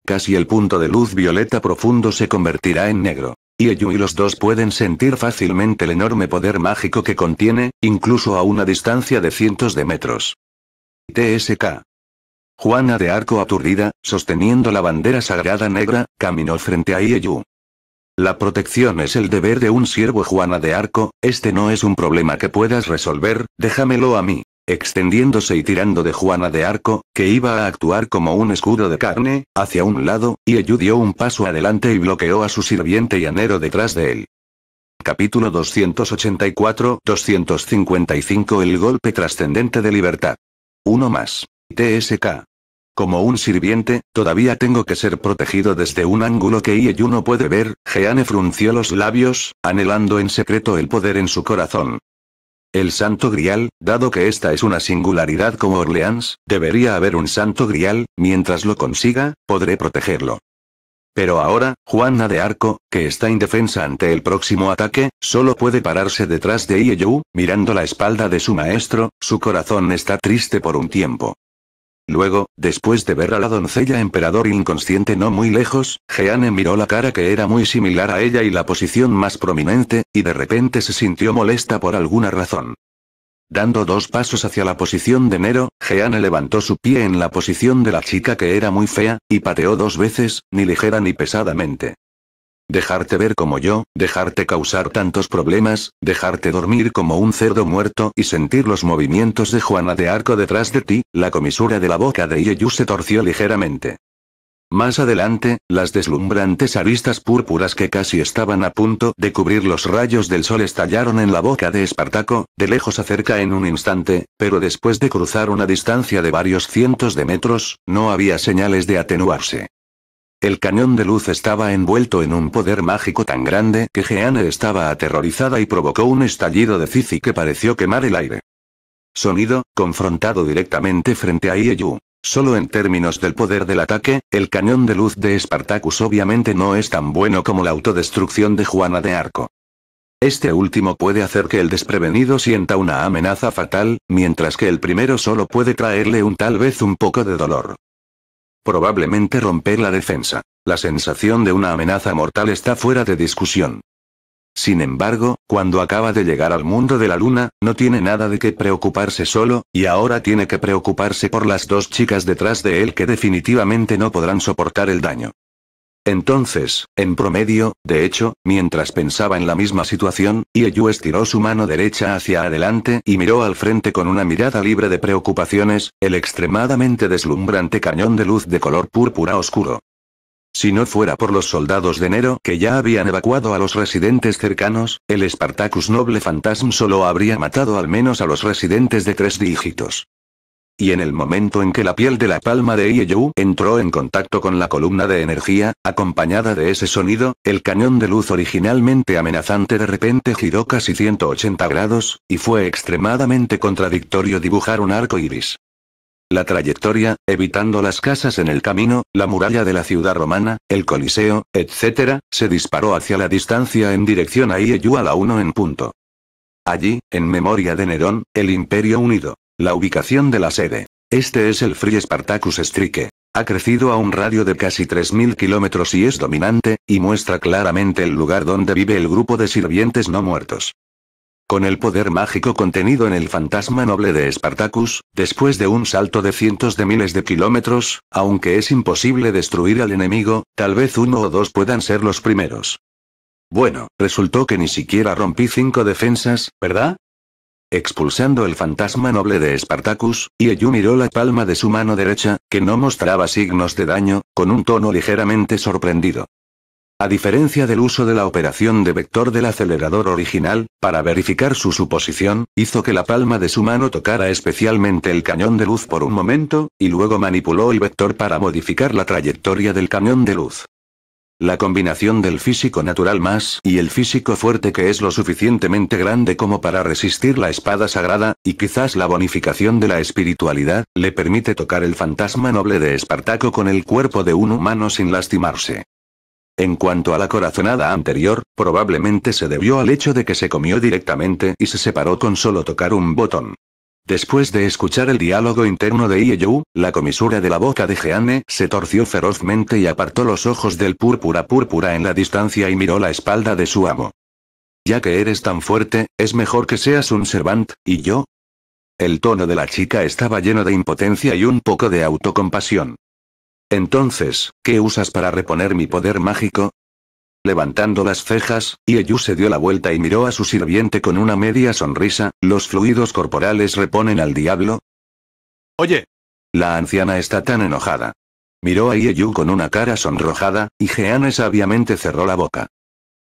Casi el punto de luz violeta profundo se convertirá en negro. Ieyu y los dos pueden sentir fácilmente el enorme poder mágico que contiene, incluso a una distancia de cientos de metros. TSK. Juana de Arco aturdida, sosteniendo la bandera sagrada negra, caminó frente a Ieyu. La protección es el deber de un siervo Juana de Arco, este no es un problema que puedas resolver, déjamelo a mí extendiéndose y tirando de Juana de Arco, que iba a actuar como un escudo de carne, hacia un lado, y Eyu dio un paso adelante y bloqueó a su sirviente y anero detrás de él. Capítulo 284-255 El golpe trascendente de libertad. Uno más. TSK. Como un sirviente, todavía tengo que ser protegido desde un ángulo que Ieyu no puede ver, Jeanne frunció los labios, anhelando en secreto el poder en su corazón. El santo grial, dado que esta es una singularidad como Orleans, debería haber un santo grial, mientras lo consiga, podré protegerlo. Pero ahora, Juana de Arco, que está indefensa ante el próximo ataque, solo puede pararse detrás de Ieyu, mirando la espalda de su maestro, su corazón está triste por un tiempo. Luego, después de ver a la doncella emperador inconsciente no muy lejos, Jeanne miró la cara que era muy similar a ella y la posición más prominente, y de repente se sintió molesta por alguna razón. Dando dos pasos hacia la posición de Nero, Jeanne levantó su pie en la posición de la chica que era muy fea, y pateó dos veces, ni ligera ni pesadamente. Dejarte ver como yo, dejarte causar tantos problemas, dejarte dormir como un cerdo muerto y sentir los movimientos de Juana de Arco detrás de ti, la comisura de la boca de Ieyu se torció ligeramente. Más adelante, las deslumbrantes aristas púrpuras que casi estaban a punto de cubrir los rayos del sol estallaron en la boca de Espartaco, de lejos a cerca en un instante, pero después de cruzar una distancia de varios cientos de metros, no había señales de atenuarse. El cañón de luz estaba envuelto en un poder mágico tan grande que Jeanne estaba aterrorizada y provocó un estallido de cici que pareció quemar el aire. Sonido, confrontado directamente frente a Ieyu. Solo en términos del poder del ataque, el cañón de luz de Spartacus obviamente no es tan bueno como la autodestrucción de Juana de Arco. Este último puede hacer que el desprevenido sienta una amenaza fatal, mientras que el primero solo puede traerle un tal vez un poco de dolor. Probablemente romper la defensa. La sensación de una amenaza mortal está fuera de discusión. Sin embargo, cuando acaba de llegar al mundo de la luna, no tiene nada de qué preocuparse solo, y ahora tiene que preocuparse por las dos chicas detrás de él que definitivamente no podrán soportar el daño. Entonces, en promedio, de hecho, mientras pensaba en la misma situación, Ieyu estiró su mano derecha hacia adelante y miró al frente con una mirada libre de preocupaciones, el extremadamente deslumbrante cañón de luz de color púrpura oscuro. Si no fuera por los soldados de Nero que ya habían evacuado a los residentes cercanos, el Spartacus Noble Phantasm solo habría matado al menos a los residentes de tres dígitos y en el momento en que la piel de la palma de Ieyu entró en contacto con la columna de energía, acompañada de ese sonido, el cañón de luz originalmente amenazante de repente giró casi 180 grados, y fue extremadamente contradictorio dibujar un arco iris. La trayectoria, evitando las casas en el camino, la muralla de la ciudad romana, el coliseo, etc., se disparó hacia la distancia en dirección a Ieyu a la 1 en punto. Allí, en memoria de Nerón, el Imperio Unido. La ubicación de la sede. Este es el Free Spartacus Strike. Ha crecido a un radio de casi 3.000 kilómetros y es dominante, y muestra claramente el lugar donde vive el grupo de sirvientes no muertos. Con el poder mágico contenido en el fantasma noble de Spartacus, después de un salto de cientos de miles de kilómetros, aunque es imposible destruir al enemigo, tal vez uno o dos puedan ser los primeros. Bueno, resultó que ni siquiera rompí cinco defensas, ¿verdad? expulsando el fantasma noble de Spartacus, y Eyu miró la palma de su mano derecha, que no mostraba signos de daño, con un tono ligeramente sorprendido. A diferencia del uso de la operación de vector del acelerador original, para verificar su suposición, hizo que la palma de su mano tocara especialmente el cañón de luz por un momento, y luego manipuló el vector para modificar la trayectoria del cañón de luz. La combinación del físico natural más y el físico fuerte que es lo suficientemente grande como para resistir la espada sagrada, y quizás la bonificación de la espiritualidad, le permite tocar el fantasma noble de Espartaco con el cuerpo de un humano sin lastimarse. En cuanto a la corazonada anterior, probablemente se debió al hecho de que se comió directamente y se separó con solo tocar un botón. Después de escuchar el diálogo interno de Ieyu, la comisura de la boca de Jeanne se torció ferozmente y apartó los ojos del púrpura púrpura en la distancia y miró la espalda de su amo. Ya que eres tan fuerte, es mejor que seas un servant, y yo. El tono de la chica estaba lleno de impotencia y un poco de autocompasión. Entonces, ¿qué usas para reponer mi poder mágico? levantando las cejas, Ieyu se dio la vuelta y miró a su sirviente con una media sonrisa, ¿los fluidos corporales reponen al diablo? Oye. La anciana está tan enojada. Miró a Ieyu con una cara sonrojada, y Jeanne sabiamente cerró la boca.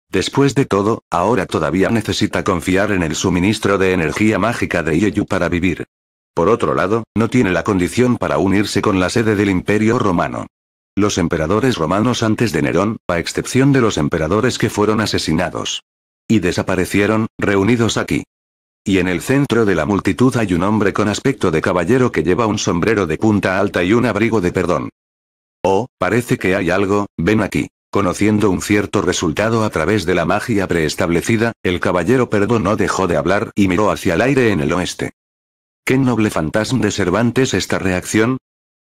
Después de todo, ahora todavía necesita confiar en el suministro de energía mágica de Ieyu para vivir. Por otro lado, no tiene la condición para unirse con la sede del Imperio Romano los emperadores romanos antes de Nerón, a excepción de los emperadores que fueron asesinados. Y desaparecieron, reunidos aquí. Y en el centro de la multitud hay un hombre con aspecto de caballero que lleva un sombrero de punta alta y un abrigo de perdón. Oh, parece que hay algo, ven aquí. Conociendo un cierto resultado a través de la magia preestablecida, el caballero perdón no dejó de hablar y miró hacia el aire en el oeste. ¿Qué noble fantasma de Cervantes esta reacción?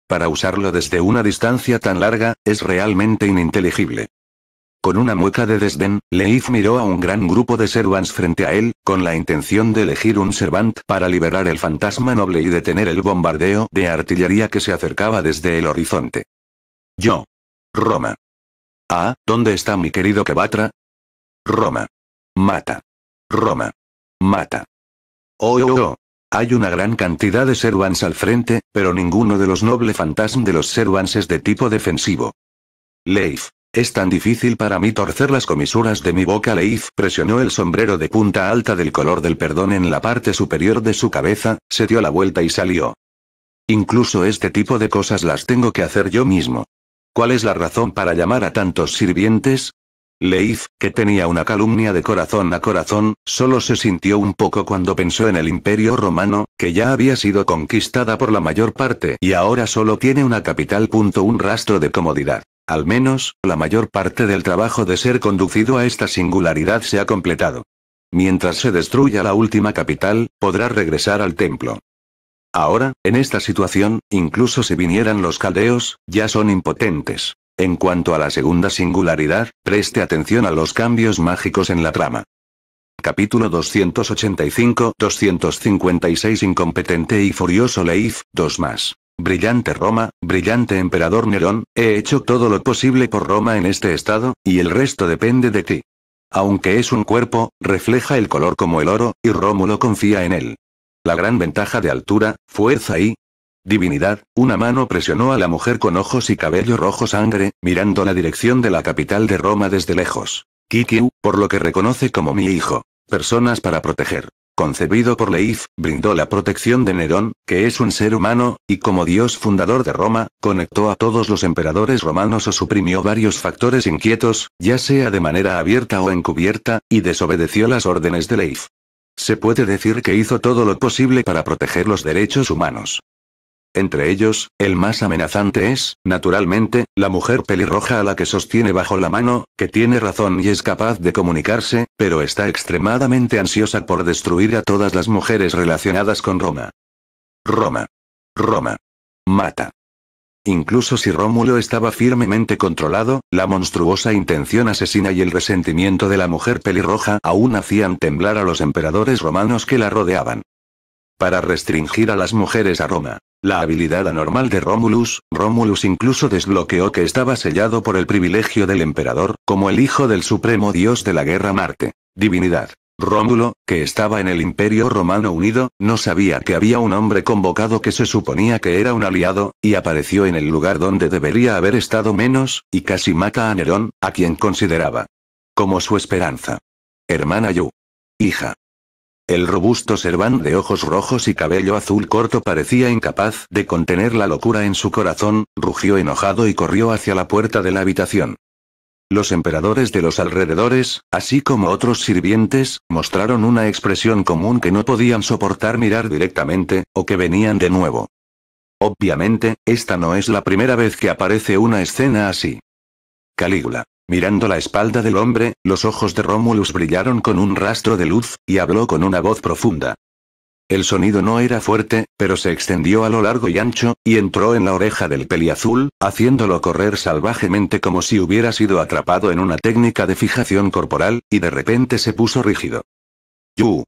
Para usarlo desde una distancia tan larga, es realmente ininteligible. Con una mueca de desdén, Leif miró a un gran grupo de servants frente a él, con la intención de elegir un servant para liberar el fantasma noble y detener el bombardeo de artillería que se acercaba desde el horizonte. Yo. Roma. Ah, ¿dónde está mi querido Kebatra? Roma. Mata. Roma. Mata. Oh, oh, oh. Hay una gran cantidad de Servants al frente, pero ninguno de los noble fantasm de los Servants es de tipo defensivo. Leif. Es tan difícil para mí torcer las comisuras de mi boca. Leif presionó el sombrero de punta alta del color del perdón en la parte superior de su cabeza, se dio la vuelta y salió. Incluso este tipo de cosas las tengo que hacer yo mismo. ¿Cuál es la razón para llamar a tantos sirvientes? Leif, que tenía una calumnia de corazón a corazón, solo se sintió un poco cuando pensó en el imperio romano, que ya había sido conquistada por la mayor parte y ahora solo tiene una capital. Un rastro de comodidad. Al menos, la mayor parte del trabajo de ser conducido a esta singularidad se ha completado. Mientras se destruya la última capital, podrá regresar al templo. Ahora, en esta situación, incluso si vinieran los caldeos, ya son impotentes. En cuanto a la segunda singularidad, preste atención a los cambios mágicos en la trama. Capítulo 285-256 Incompetente y furioso Leif, Dos más. Brillante Roma, brillante emperador Nerón, he hecho todo lo posible por Roma en este estado, y el resto depende de ti. Aunque es un cuerpo, refleja el color como el oro, y Rómulo confía en él. La gran ventaja de altura, fuerza y, Divinidad, una mano presionó a la mujer con ojos y cabello rojo sangre, mirando la dirección de la capital de Roma desde lejos. Kikiu, por lo que reconoce como mi hijo. Personas para proteger. Concebido por Leif, brindó la protección de Nerón, que es un ser humano, y como dios fundador de Roma, conectó a todos los emperadores romanos o suprimió varios factores inquietos, ya sea de manera abierta o encubierta, y desobedeció las órdenes de Leif. Se puede decir que hizo todo lo posible para proteger los derechos humanos. Entre ellos, el más amenazante es, naturalmente, la mujer pelirroja a la que sostiene bajo la mano, que tiene razón y es capaz de comunicarse, pero está extremadamente ansiosa por destruir a todas las mujeres relacionadas con Roma. Roma. Roma. Mata. Incluso si Rómulo estaba firmemente controlado, la monstruosa intención asesina y el resentimiento de la mujer pelirroja aún hacían temblar a los emperadores romanos que la rodeaban. Para restringir a las mujeres a Roma, la habilidad anormal de Romulus, Romulus incluso desbloqueó que estaba sellado por el privilegio del emperador, como el hijo del supremo dios de la guerra Marte. Divinidad. Rómulo, que estaba en el Imperio Romano Unido, no sabía que había un hombre convocado que se suponía que era un aliado, y apareció en el lugar donde debería haber estado menos, y casi mata a Nerón, a quien consideraba como su esperanza. Hermana Yu. Hija. El robusto Serván de ojos rojos y cabello azul corto parecía incapaz de contener la locura en su corazón, rugió enojado y corrió hacia la puerta de la habitación. Los emperadores de los alrededores, así como otros sirvientes, mostraron una expresión común que no podían soportar mirar directamente, o que venían de nuevo. Obviamente, esta no es la primera vez que aparece una escena así. Calígula. Mirando la espalda del hombre, los ojos de Romulus brillaron con un rastro de luz, y habló con una voz profunda. El sonido no era fuerte, pero se extendió a lo largo y ancho, y entró en la oreja del peliazul, haciéndolo correr salvajemente como si hubiera sido atrapado en una técnica de fijación corporal, y de repente se puso rígido. Yu.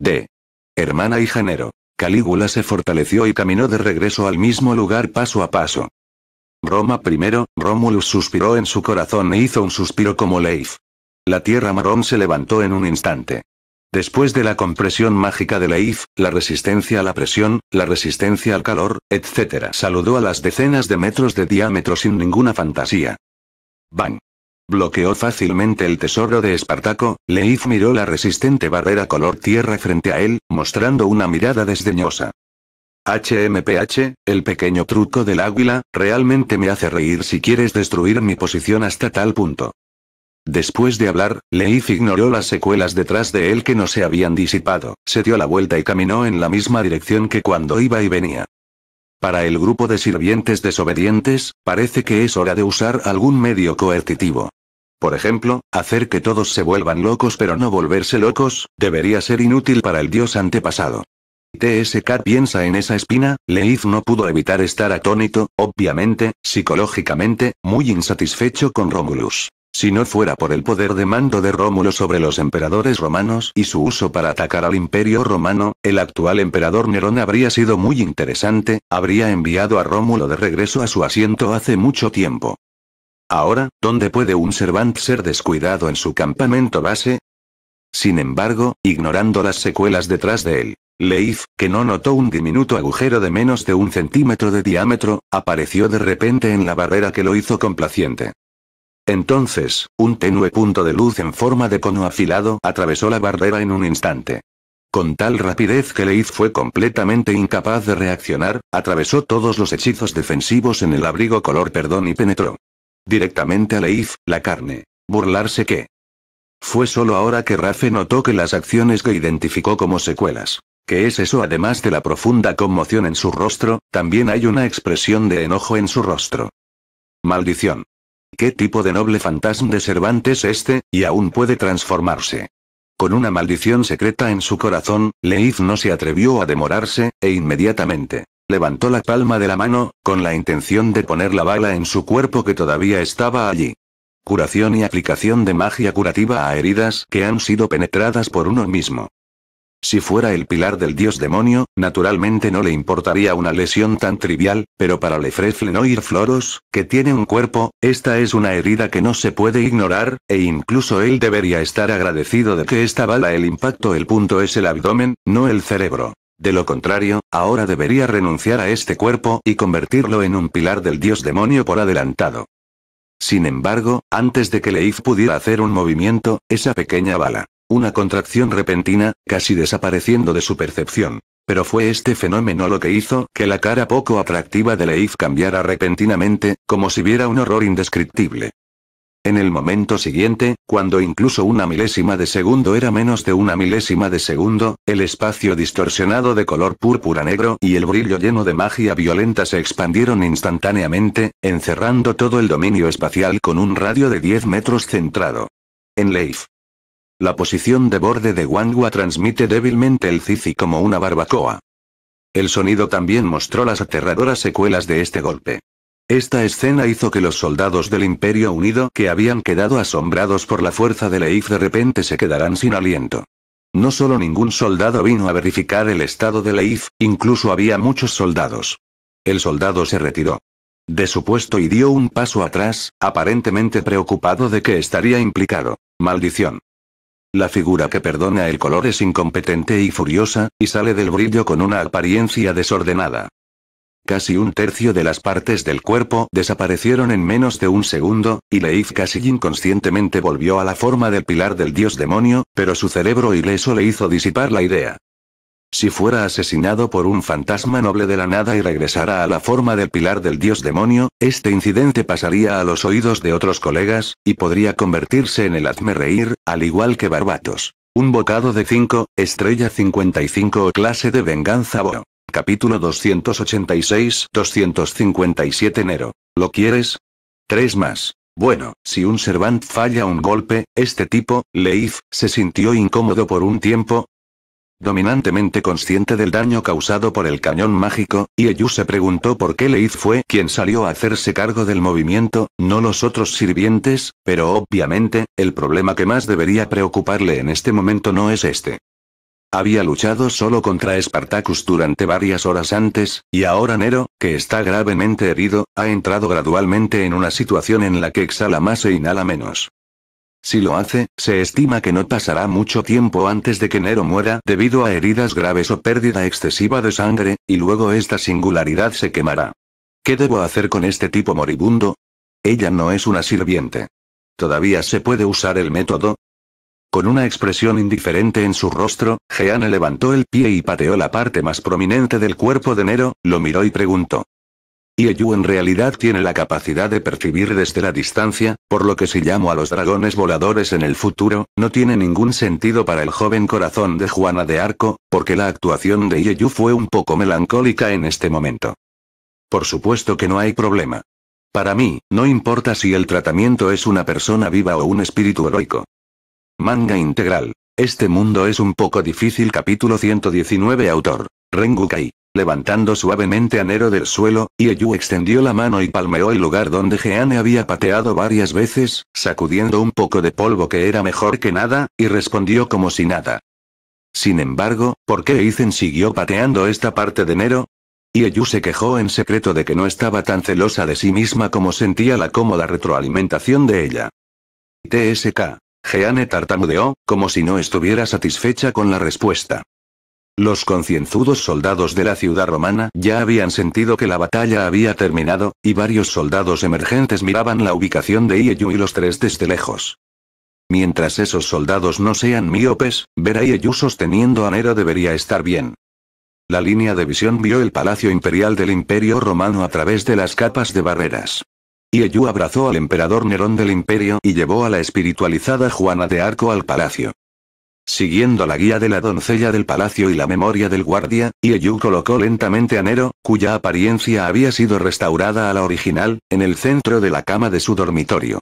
¡De! Hermana y Janero. Calígula se fortaleció y caminó de regreso al mismo lugar paso a paso. Roma primero, Romulus suspiró en su corazón e hizo un suspiro como Leif. La tierra marrón se levantó en un instante. Después de la compresión mágica de Leif, la resistencia a la presión, la resistencia al calor, etc. Saludó a las decenas de metros de diámetro sin ninguna fantasía. Bang. Bloqueó fácilmente el tesoro de Espartaco, Leif miró la resistente barrera color tierra frente a él, mostrando una mirada desdeñosa. HMPH, el pequeño truco del águila, realmente me hace reír si quieres destruir mi posición hasta tal punto. Después de hablar, Leif ignoró las secuelas detrás de él que no se habían disipado, se dio la vuelta y caminó en la misma dirección que cuando iba y venía. Para el grupo de sirvientes desobedientes, parece que es hora de usar algún medio coercitivo. Por ejemplo, hacer que todos se vuelvan locos pero no volverse locos, debería ser inútil para el dios antepasado. TSK piensa en esa espina, Leith no pudo evitar estar atónito, obviamente, psicológicamente, muy insatisfecho con Romulus. Si no fuera por el poder de mando de Rómulo sobre los emperadores romanos y su uso para atacar al imperio romano, el actual emperador Nerón habría sido muy interesante, habría enviado a Rómulo de regreso a su asiento hace mucho tiempo. Ahora, ¿dónde puede un servant ser descuidado en su campamento base? Sin embargo, ignorando las secuelas detrás de él, Leif, que no notó un diminuto agujero de menos de un centímetro de diámetro, apareció de repente en la barrera que lo hizo complaciente. Entonces, un tenue punto de luz en forma de cono afilado atravesó la barrera en un instante. Con tal rapidez que Leif fue completamente incapaz de reaccionar, atravesó todos los hechizos defensivos en el abrigo color perdón y penetró. Directamente a Leif, la carne. Burlarse que. Fue solo ahora que Rafe notó que las acciones que identificó como secuelas. que es eso? Además de la profunda conmoción en su rostro, también hay una expresión de enojo en su rostro. Maldición. ¿Qué tipo de noble fantasma de Cervantes este, y aún puede transformarse? Con una maldición secreta en su corazón, Leith no se atrevió a demorarse, e inmediatamente, levantó la palma de la mano, con la intención de poner la bala en su cuerpo que todavía estaba allí curación y aplicación de magia curativa a heridas que han sido penetradas por uno mismo. Si fuera el pilar del dios demonio, naturalmente no le importaría una lesión tan trivial, pero para Noir Floros, que tiene un cuerpo, esta es una herida que no se puede ignorar, e incluso él debería estar agradecido de que esta bala el impacto el punto es el abdomen, no el cerebro. De lo contrario, ahora debería renunciar a este cuerpo y convertirlo en un pilar del dios demonio por adelantado. Sin embargo, antes de que Leif pudiera hacer un movimiento, esa pequeña bala, una contracción repentina, casi desapareciendo de su percepción. Pero fue este fenómeno lo que hizo que la cara poco atractiva de Leif cambiara repentinamente, como si viera un horror indescriptible. En el momento siguiente, cuando incluso una milésima de segundo era menos de una milésima de segundo, el espacio distorsionado de color púrpura negro y el brillo lleno de magia violenta se expandieron instantáneamente, encerrando todo el dominio espacial con un radio de 10 metros centrado. En Leif. La posición de borde de Wangua transmite débilmente el Zizi como una barbacoa. El sonido también mostró las aterradoras secuelas de este golpe. Esta escena hizo que los soldados del Imperio Unido que habían quedado asombrados por la fuerza de Leif de repente se quedaran sin aliento. No solo ningún soldado vino a verificar el estado de Leif, incluso había muchos soldados. El soldado se retiró de su puesto y dio un paso atrás, aparentemente preocupado de que estaría implicado. Maldición. La figura que perdona el color es incompetente y furiosa, y sale del brillo con una apariencia desordenada. Casi un tercio de las partes del cuerpo desaparecieron en menos de un segundo, y Leif casi inconscientemente volvió a la forma del pilar del dios demonio, pero su cerebro ileso le hizo disipar la idea. Si fuera asesinado por un fantasma noble de la nada y regresara a la forma del pilar del dios demonio, este incidente pasaría a los oídos de otros colegas, y podría convertirse en el hazme reír, al igual que Barbatos. Un bocado de 5, estrella 55 o clase de venganza bo. Capítulo 286-257 Enero. ¿Lo quieres? Tres más. Bueno, si un servant falla un golpe, este tipo, Leif, se sintió incómodo por un tiempo. Dominantemente consciente del daño causado por el cañón mágico, y Ieyu se preguntó por qué Leif fue quien salió a hacerse cargo del movimiento, no los otros sirvientes, pero obviamente, el problema que más debería preocuparle en este momento no es este. Había luchado solo contra Espartacus durante varias horas antes, y ahora Nero, que está gravemente herido, ha entrado gradualmente en una situación en la que exhala más e inhala menos. Si lo hace, se estima que no pasará mucho tiempo antes de que Nero muera debido a heridas graves o pérdida excesiva de sangre, y luego esta singularidad se quemará. ¿Qué debo hacer con este tipo moribundo? Ella no es una sirviente. Todavía se puede usar el método, con una expresión indiferente en su rostro, Jeanne levantó el pie y pateó la parte más prominente del cuerpo de Nero, lo miró y preguntó. Ieyu en realidad tiene la capacidad de percibir desde la distancia, por lo que si llamo a los dragones voladores en el futuro, no tiene ningún sentido para el joven corazón de Juana de Arco, porque la actuación de Ieyu fue un poco melancólica en este momento. Por supuesto que no hay problema. Para mí, no importa si el tratamiento es una persona viva o un espíritu heroico. Manga integral. Este mundo es un poco difícil. Capítulo 119 Autor. Rengukai. Levantando suavemente a Nero del suelo, Ieyu extendió la mano y palmeó el lugar donde Jeanne había pateado varias veces, sacudiendo un poco de polvo que era mejor que nada, y respondió como si nada. Sin embargo, ¿por qué Eizen siguió pateando esta parte de Nero? Ieyu se quejó en secreto de que no estaba tan celosa de sí misma como sentía la cómoda retroalimentación de ella. TSK. Jeanne tartamudeó, como si no estuviera satisfecha con la respuesta. Los concienzudos soldados de la ciudad romana ya habían sentido que la batalla había terminado, y varios soldados emergentes miraban la ubicación de Ieyu y los tres desde lejos. Mientras esos soldados no sean miopes, ver a Ieyu sosteniendo a Nero debería estar bien. La línea de visión vio el palacio imperial del Imperio romano a través de las capas de barreras. Ieyu abrazó al emperador Nerón del imperio y llevó a la espiritualizada Juana de Arco al palacio. Siguiendo la guía de la doncella del palacio y la memoria del guardia, Ieyu colocó lentamente a Nero, cuya apariencia había sido restaurada a la original, en el centro de la cama de su dormitorio.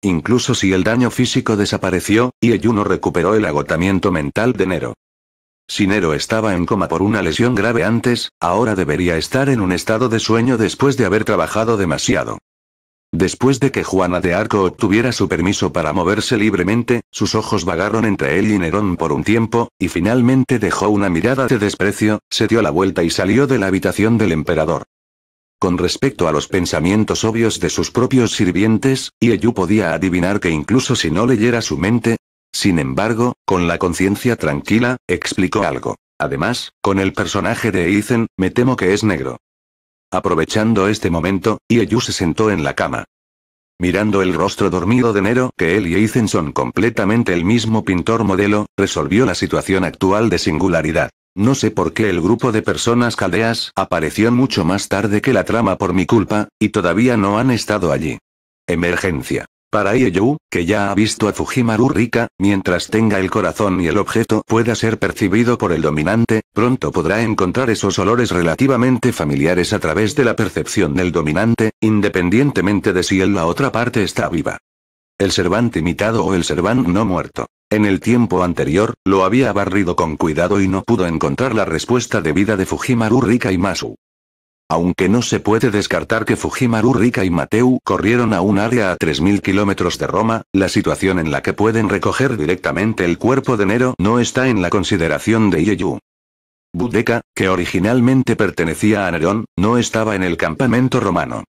Incluso si el daño físico desapareció, Ieyu no recuperó el agotamiento mental de Nero. Si Nero estaba en coma por una lesión grave antes, ahora debería estar en un estado de sueño después de haber trabajado demasiado. Después de que Juana de Arco obtuviera su permiso para moverse libremente, sus ojos vagaron entre él y Nerón por un tiempo, y finalmente dejó una mirada de desprecio, se dio la vuelta y salió de la habitación del emperador. Con respecto a los pensamientos obvios de sus propios sirvientes, Ieyu podía adivinar que incluso si no leyera su mente, sin embargo, con la conciencia tranquila, explicó algo. Además, con el personaje de Eizen, me temo que es negro. Aprovechando este momento, Ieyu se sentó en la cama. Mirando el rostro dormido de Nero, que él y Ethan son completamente el mismo pintor modelo, resolvió la situación actual de singularidad. No sé por qué el grupo de personas caldeas apareció mucho más tarde que la trama por mi culpa, y todavía no han estado allí. Emergencia. Para Ieyu, que ya ha visto a Fujimaru Rika, mientras tenga el corazón y el objeto pueda ser percibido por el dominante, pronto podrá encontrar esos olores relativamente familiares a través de la percepción del dominante, independientemente de si en la otra parte está viva. El servante imitado o el servante no muerto. En el tiempo anterior, lo había barrido con cuidado y no pudo encontrar la respuesta de vida de Fujimaru Rika y Masu. Aunque no se puede descartar que Fujimaru Rika y Mateu corrieron a un área a 3.000 kilómetros de Roma, la situación en la que pueden recoger directamente el cuerpo de Nero no está en la consideración de Ieyu. Budeca, que originalmente pertenecía a Nerón, no estaba en el campamento romano.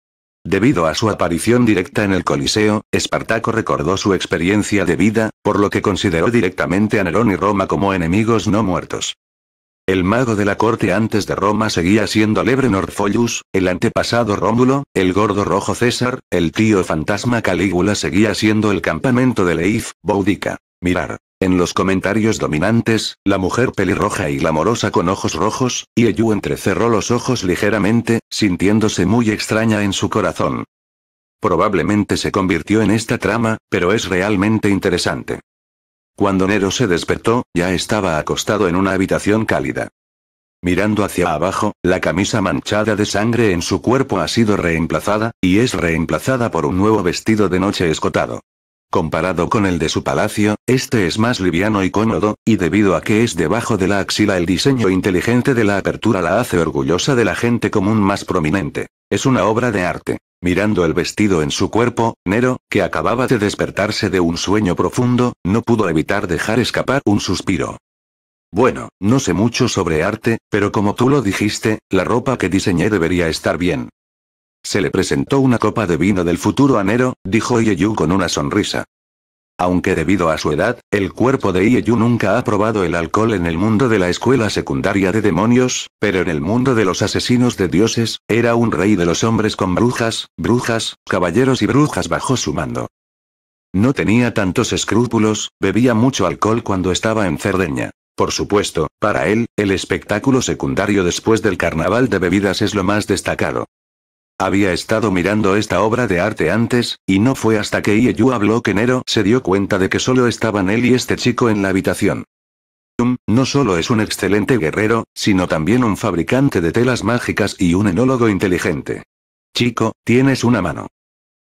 Debido a su aparición directa en el Coliseo, Espartaco recordó su experiencia de vida, por lo que consideró directamente a Nerón y Roma como enemigos no muertos. El mago de la corte antes de Roma seguía siendo Lebre Norfolius, el antepasado Rómulo, el gordo rojo César, el tío fantasma Calígula seguía siendo el campamento de Leif, Boudica. Mirar. En los comentarios dominantes, la mujer pelirroja y glamorosa con ojos rojos, y Eyu entrecerró los ojos ligeramente, sintiéndose muy extraña en su corazón. Probablemente se convirtió en esta trama, pero es realmente interesante. Cuando Nero se despertó, ya estaba acostado en una habitación cálida. Mirando hacia abajo, la camisa manchada de sangre en su cuerpo ha sido reemplazada, y es reemplazada por un nuevo vestido de noche escotado. Comparado con el de su palacio, este es más liviano y cómodo, y debido a que es debajo de la axila el diseño inteligente de la apertura la hace orgullosa de la gente común más prominente. Es una obra de arte. Mirando el vestido en su cuerpo, Nero, que acababa de despertarse de un sueño profundo, no pudo evitar dejar escapar un suspiro. Bueno, no sé mucho sobre arte, pero como tú lo dijiste, la ropa que diseñé debería estar bien. Se le presentó una copa de vino del futuro a Nero, dijo Ieyu con una sonrisa. Aunque debido a su edad, el cuerpo de Ieyu nunca ha probado el alcohol en el mundo de la escuela secundaria de demonios, pero en el mundo de los asesinos de dioses, era un rey de los hombres con brujas, brujas, caballeros y brujas bajo su mando. No tenía tantos escrúpulos, bebía mucho alcohol cuando estaba en Cerdeña. Por supuesto, para él, el espectáculo secundario después del carnaval de bebidas es lo más destacado. Había estado mirando esta obra de arte antes, y no fue hasta que Ieyu habló que Nero se dio cuenta de que solo estaban él y este chico en la habitación. no solo es un excelente guerrero, sino también un fabricante de telas mágicas y un enólogo inteligente. Chico, tienes una mano.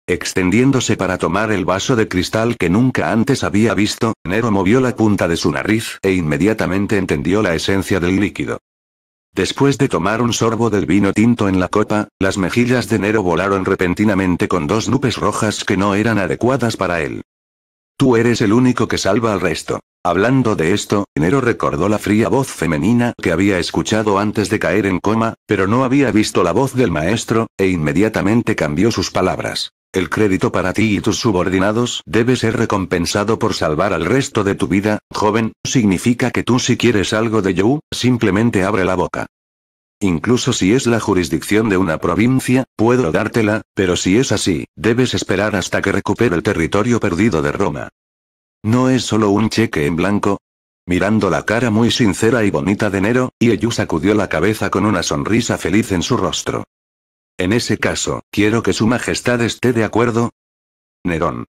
Extendiéndose para tomar el vaso de cristal que nunca antes había visto, Nero movió la punta de su nariz e inmediatamente entendió la esencia del líquido. Después de tomar un sorbo del vino tinto en la copa, las mejillas de Nero volaron repentinamente con dos nubes rojas que no eran adecuadas para él. Tú eres el único que salva al resto. Hablando de esto, Nero recordó la fría voz femenina que había escuchado antes de caer en coma, pero no había visto la voz del maestro, e inmediatamente cambió sus palabras. El crédito para ti y tus subordinados debe ser recompensado por salvar al resto de tu vida, joven, significa que tú si quieres algo de Yu, simplemente abre la boca. Incluso si es la jurisdicción de una provincia, puedo dártela, pero si es así, debes esperar hasta que recupere el territorio perdido de Roma. No es solo un cheque en blanco. Mirando la cara muy sincera y bonita de Nero, Ieyu sacudió la cabeza con una sonrisa feliz en su rostro. En ese caso, quiero que su majestad esté de acuerdo. Nerón.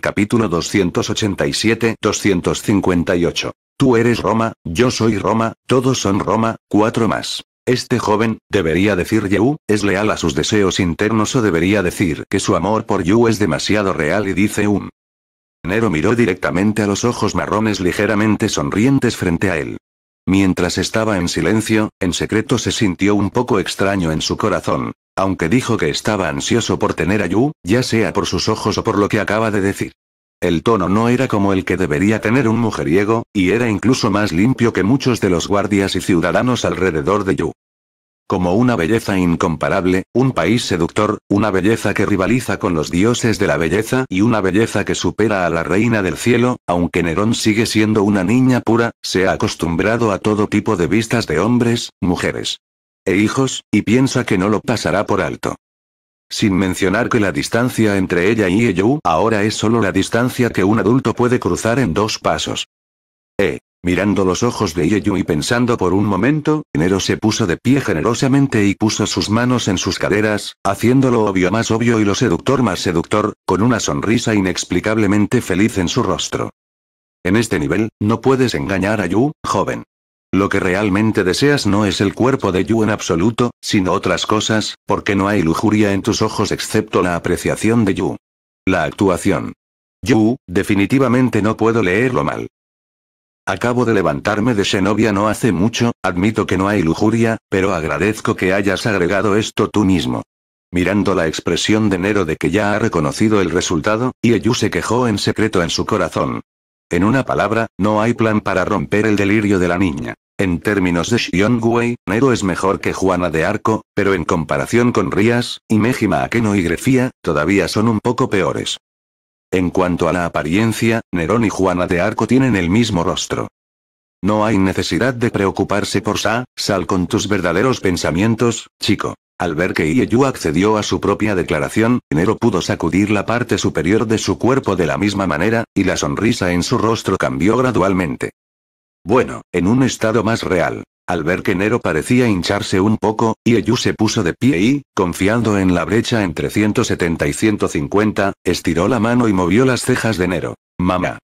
Capítulo 287-258. Tú eres Roma, yo soy Roma, todos son Roma, cuatro más. Este joven, debería decir Yu, es leal a sus deseos internos o debería decir que su amor por Yu es demasiado real y dice un. Nero miró directamente a los ojos marrones ligeramente sonrientes frente a él. Mientras estaba en silencio, en secreto se sintió un poco extraño en su corazón, aunque dijo que estaba ansioso por tener a Yu, ya sea por sus ojos o por lo que acaba de decir. El tono no era como el que debería tener un mujeriego, y era incluso más limpio que muchos de los guardias y ciudadanos alrededor de Yu. Como una belleza incomparable, un país seductor, una belleza que rivaliza con los dioses de la belleza y una belleza que supera a la reina del cielo, aunque Nerón sigue siendo una niña pura, se ha acostumbrado a todo tipo de vistas de hombres, mujeres e hijos, y piensa que no lo pasará por alto. Sin mencionar que la distancia entre ella y Ye-Ju ahora es solo la distancia que un adulto puede cruzar en dos pasos. Eh. Mirando los ojos de Yeyu y pensando por un momento, Enero se puso de pie generosamente y puso sus manos en sus caderas, haciéndolo obvio más obvio y lo seductor más seductor, con una sonrisa inexplicablemente feliz en su rostro. En este nivel, no puedes engañar a Yu, joven. Lo que realmente deseas no es el cuerpo de Yu en absoluto, sino otras cosas, porque no hay lujuria en tus ojos excepto la apreciación de Yu. La actuación. Yu, definitivamente no puedo leerlo mal. Acabo de levantarme de Xenobia no hace mucho, admito que no hay lujuria, pero agradezco que hayas agregado esto tú mismo. Mirando la expresión de Nero de que ya ha reconocido el resultado, Yu se quejó en secreto en su corazón. En una palabra, no hay plan para romper el delirio de la niña. En términos de Xiong Nero es mejor que Juana de Arco, pero en comparación con Rías, Mejima Akeno y Grefía, todavía son un poco peores. En cuanto a la apariencia, Nerón y Juana de Arco tienen el mismo rostro. No hay necesidad de preocuparse por Sa, sal con tus verdaderos pensamientos, chico. Al ver que Ieyu accedió a su propia declaración, Nero pudo sacudir la parte superior de su cuerpo de la misma manera, y la sonrisa en su rostro cambió gradualmente. Bueno, en un estado más real. Al ver que Nero parecía hincharse un poco, Ieyu se puso de pie y, confiando en la brecha entre 170 y 150, estiró la mano y movió las cejas de Nero. Mamá.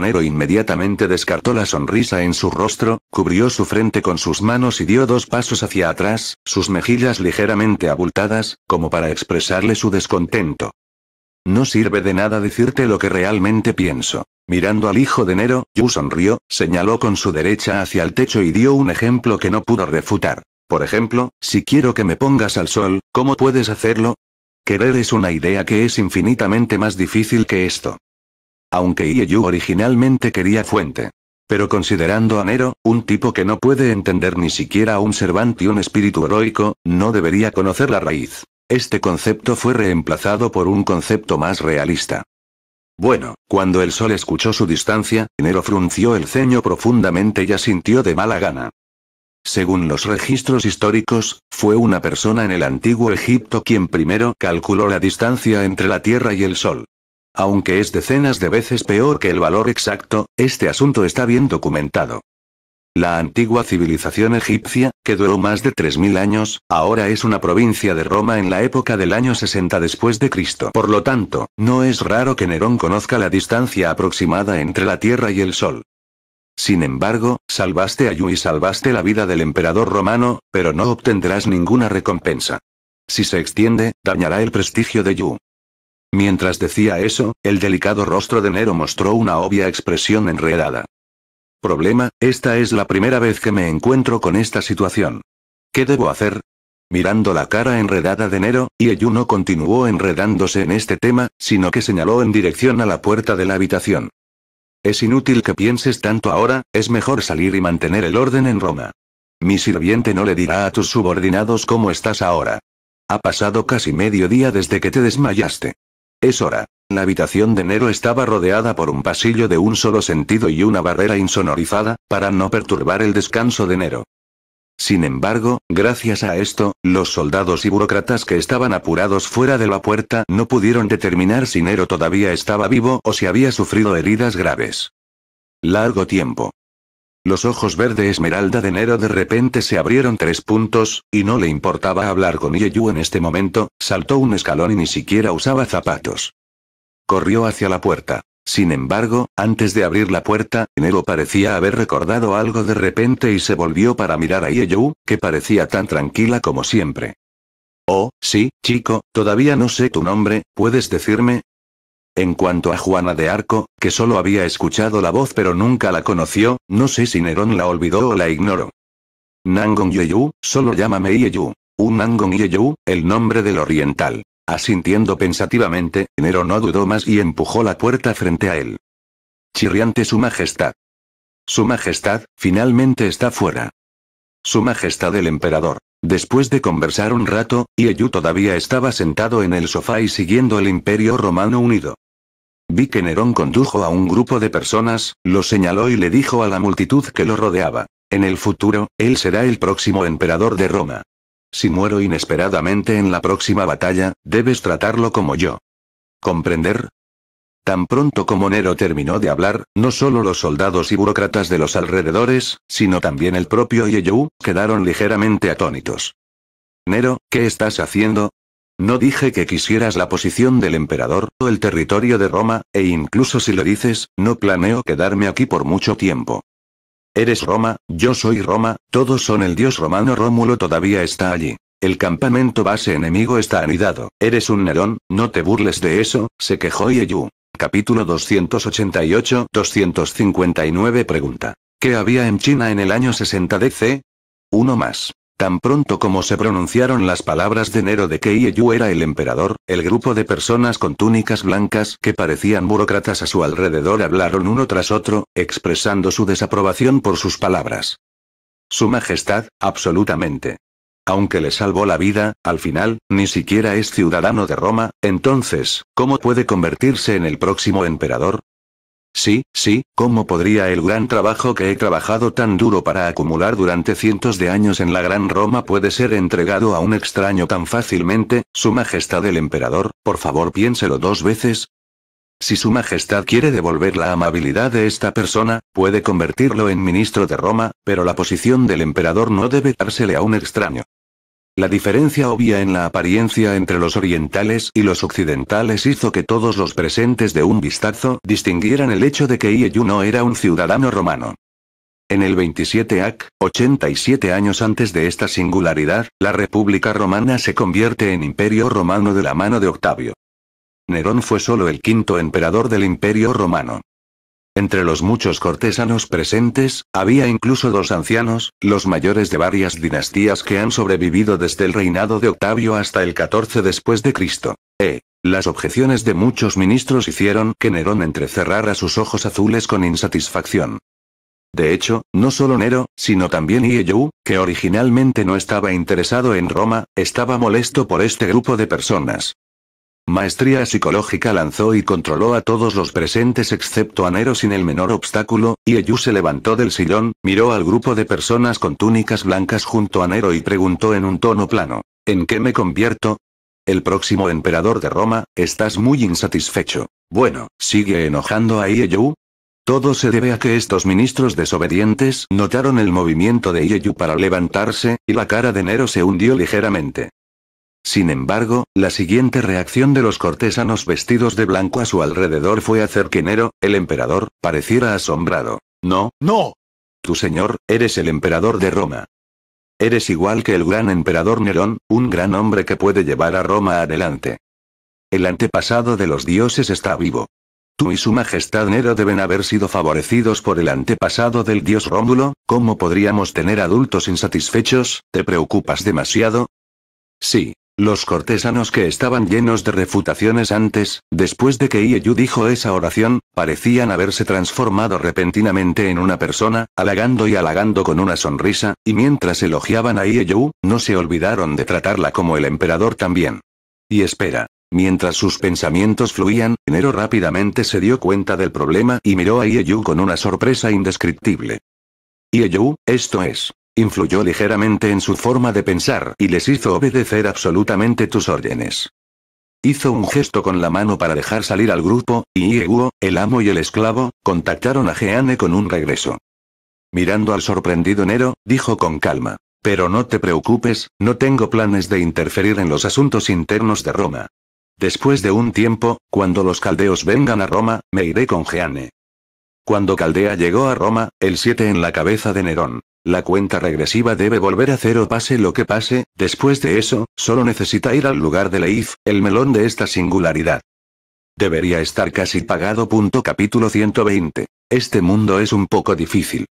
Nero inmediatamente descartó la sonrisa en su rostro, cubrió su frente con sus manos y dio dos pasos hacia atrás, sus mejillas ligeramente abultadas, como para expresarle su descontento. No sirve de nada decirte lo que realmente pienso. Mirando al hijo de Nero, Yu sonrió, señaló con su derecha hacia el techo y dio un ejemplo que no pudo refutar. Por ejemplo, si quiero que me pongas al sol, ¿cómo puedes hacerlo? Querer es una idea que es infinitamente más difícil que esto. Aunque Ieyu originalmente quería fuente. Pero considerando a Nero, un tipo que no puede entender ni siquiera a un servante y un espíritu heroico, no debería conocer la raíz. Este concepto fue reemplazado por un concepto más realista. Bueno, cuando el sol escuchó su distancia, Nero frunció el ceño profundamente y asintió de mala gana. Según los registros históricos, fue una persona en el antiguo Egipto quien primero calculó la distancia entre la Tierra y el Sol. Aunque es decenas de veces peor que el valor exacto, este asunto está bien documentado. La antigua civilización egipcia, que duró más de 3.000 años, ahora es una provincia de Roma en la época del año 60 después de Cristo. Por lo tanto, no es raro que Nerón conozca la distancia aproximada entre la Tierra y el Sol. Sin embargo, salvaste a Yu y salvaste la vida del emperador romano, pero no obtendrás ninguna recompensa. Si se extiende, dañará el prestigio de Yu. Mientras decía eso, el delicado rostro de Nero mostró una obvia expresión enredada. Problema, esta es la primera vez que me encuentro con esta situación. ¿Qué debo hacer? Mirando la cara enredada de Nero, Ieyu no continuó enredándose en este tema, sino que señaló en dirección a la puerta de la habitación. Es inútil que pienses tanto ahora, es mejor salir y mantener el orden en Roma. Mi sirviente no le dirá a tus subordinados cómo estás ahora. Ha pasado casi medio día desde que te desmayaste. Es hora. La habitación de Nero estaba rodeada por un pasillo de un solo sentido y una barrera insonorizada, para no perturbar el descanso de Nero. Sin embargo, gracias a esto, los soldados y burócratas que estaban apurados fuera de la puerta no pudieron determinar si Nero todavía estaba vivo o si había sufrido heridas graves. Largo tiempo. Los ojos verde esmeralda de Nero de repente se abrieron tres puntos, y no le importaba hablar con Yeyu en este momento, saltó un escalón y ni siquiera usaba zapatos. Corrió hacia la puerta. Sin embargo, antes de abrir la puerta, Nero parecía haber recordado algo de repente y se volvió para mirar a Yeyu, que parecía tan tranquila como siempre. Oh, sí, chico, todavía no sé tu nombre, ¿puedes decirme? En cuanto a Juana de Arco, que solo había escuchado la voz pero nunca la conoció, no sé si Nerón la olvidó o la ignoró. Nangong Yeyu, solo llámame Yeyu. Un Nangong Yeyu, el nombre del oriental. Asintiendo pensativamente, Nerón no dudó más y empujó la puerta frente a él. Chirriante Su Majestad. Su Majestad, finalmente está fuera. Su Majestad el Emperador. Después de conversar un rato, Yeyu todavía estaba sentado en el sofá y siguiendo el Imperio Romano Unido. Vi que Nerón condujo a un grupo de personas, lo señaló y le dijo a la multitud que lo rodeaba. En el futuro, él será el próximo emperador de Roma. Si muero inesperadamente en la próxima batalla, debes tratarlo como yo. ¿Comprender? Tan pronto como Nero terminó de hablar, no solo los soldados y burócratas de los alrededores, sino también el propio Yeyou, quedaron ligeramente atónitos. Nero, ¿qué estás haciendo? No dije que quisieras la posición del emperador, o el territorio de Roma, e incluso si lo dices, no planeo quedarme aquí por mucho tiempo. Eres Roma, yo soy Roma, todos son el dios romano Rómulo todavía está allí. El campamento base enemigo está anidado. Eres un Nerón, no te burles de eso, se quejó Yeyu. Capítulo 288-259 Pregunta. ¿Qué había en China en el año 60 DC? Uno más. Tan pronto como se pronunciaron las palabras de Nero de que Ieyu era el emperador, el grupo de personas con túnicas blancas que parecían burócratas a su alrededor hablaron uno tras otro, expresando su desaprobación por sus palabras. Su Majestad, absolutamente. Aunque le salvó la vida, al final, ni siquiera es ciudadano de Roma, entonces, ¿cómo puede convertirse en el próximo emperador? Sí, sí, ¿cómo podría el gran trabajo que he trabajado tan duro para acumular durante cientos de años en la Gran Roma puede ser entregado a un extraño tan fácilmente, Su Majestad el Emperador, por favor piénselo dos veces? Si Su Majestad quiere devolver la amabilidad de esta persona, puede convertirlo en ministro de Roma, pero la posición del emperador no debe dársele a un extraño. La diferencia obvia en la apariencia entre los orientales y los occidentales hizo que todos los presentes de un vistazo distinguieran el hecho de que Ieyuno era un ciudadano romano. En el 27 AC, 87 años antes de esta singularidad, la República Romana se convierte en Imperio Romano de la mano de Octavio. Nerón fue solo el quinto emperador del Imperio Romano. Entre los muchos cortesanos presentes, había incluso dos ancianos, los mayores de varias dinastías que han sobrevivido desde el reinado de Octavio hasta el 14 después de Cristo. E. Las objeciones de muchos ministros hicieron que Nerón entrecerrara sus ojos azules con insatisfacción. De hecho, no solo Nero, sino también Ieyu, que originalmente no estaba interesado en Roma, estaba molesto por este grupo de personas. Maestría psicológica lanzó y controló a todos los presentes excepto a Nero sin el menor obstáculo, y se levantó del sillón, miró al grupo de personas con túnicas blancas junto a Nero y preguntó en un tono plano, ¿en qué me convierto? El próximo emperador de Roma, estás muy insatisfecho. Bueno, ¿sigue enojando a Ieyu? Todo se debe a que estos ministros desobedientes notaron el movimiento de Ieyu para levantarse, y la cara de Nero se hundió ligeramente. Sin embargo, la siguiente reacción de los cortesanos vestidos de blanco a su alrededor fue hacer que Nero, el emperador, pareciera asombrado. No, no. Tu señor, eres el emperador de Roma. Eres igual que el gran emperador Nerón, un gran hombre que puede llevar a Roma adelante. El antepasado de los dioses está vivo. Tú y su majestad Nero deben haber sido favorecidos por el antepasado del dios Rómulo, ¿cómo podríamos tener adultos insatisfechos? ¿Te preocupas demasiado? Sí, los cortesanos que estaban llenos de refutaciones antes, después de que Ieyu dijo esa oración, parecían haberse transformado repentinamente en una persona, halagando y halagando con una sonrisa, y mientras elogiaban a Ieyu, no se olvidaron de tratarla como el emperador también. Y espera. Mientras sus pensamientos fluían, Nero rápidamente se dio cuenta del problema y miró a Ieyu con una sorpresa indescriptible. Ieyu, esto es influyó ligeramente en su forma de pensar y les hizo obedecer absolutamente tus órdenes. Hizo un gesto con la mano para dejar salir al grupo, y Ieguo, el amo y el esclavo, contactaron a Jeane con un regreso. Mirando al sorprendido Nero, dijo con calma. Pero no te preocupes, no tengo planes de interferir en los asuntos internos de Roma. Después de un tiempo, cuando los caldeos vengan a Roma, me iré con Jeane. Cuando Caldea llegó a Roma, el siete en la cabeza de Nerón. La cuenta regresiva debe volver a cero pase lo que pase, después de eso, solo necesita ir al lugar de Leif, el melón de esta singularidad. Debería estar casi pagado. capítulo 120. Este mundo es un poco difícil.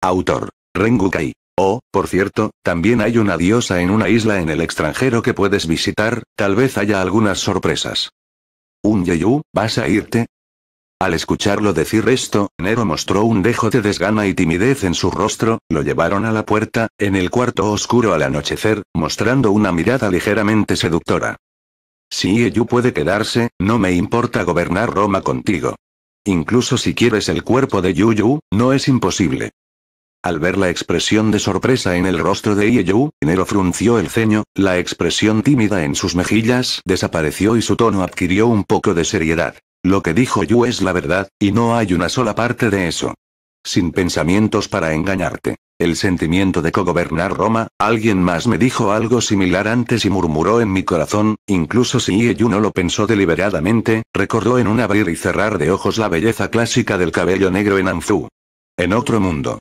Autor. Rengu Kai. Oh, por cierto, también hay una diosa en una isla en el extranjero que puedes visitar, tal vez haya algunas sorpresas. Un Yeyu, ¿vas a irte? Al escucharlo decir esto, Nero mostró un dejo de desgana y timidez en su rostro, lo llevaron a la puerta, en el cuarto oscuro al anochecer, mostrando una mirada ligeramente seductora. Si Ieyu puede quedarse, no me importa gobernar Roma contigo. Incluso si quieres el cuerpo de Yuyu, no es imposible. Al ver la expresión de sorpresa en el rostro de Ieyu, Nero frunció el ceño, la expresión tímida en sus mejillas desapareció y su tono adquirió un poco de seriedad. Lo que dijo Yu es la verdad, y no hay una sola parte de eso. Sin pensamientos para engañarte. El sentimiento de cogobernar Roma, alguien más me dijo algo similar antes y murmuró en mi corazón, incluso si Ieyu no lo pensó deliberadamente, recordó en un abrir y cerrar de ojos la belleza clásica del cabello negro en Anzu. En otro mundo.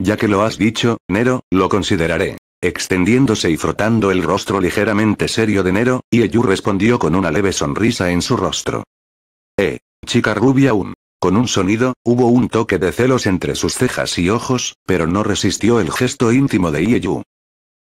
Ya que lo has dicho, Nero, lo consideraré. Extendiéndose y frotando el rostro ligeramente serio de Nero, Ieyu respondió con una leve sonrisa en su rostro. Eh, chica rubia aún. Con un sonido, hubo un toque de celos entre sus cejas y ojos, pero no resistió el gesto íntimo de Ieyu.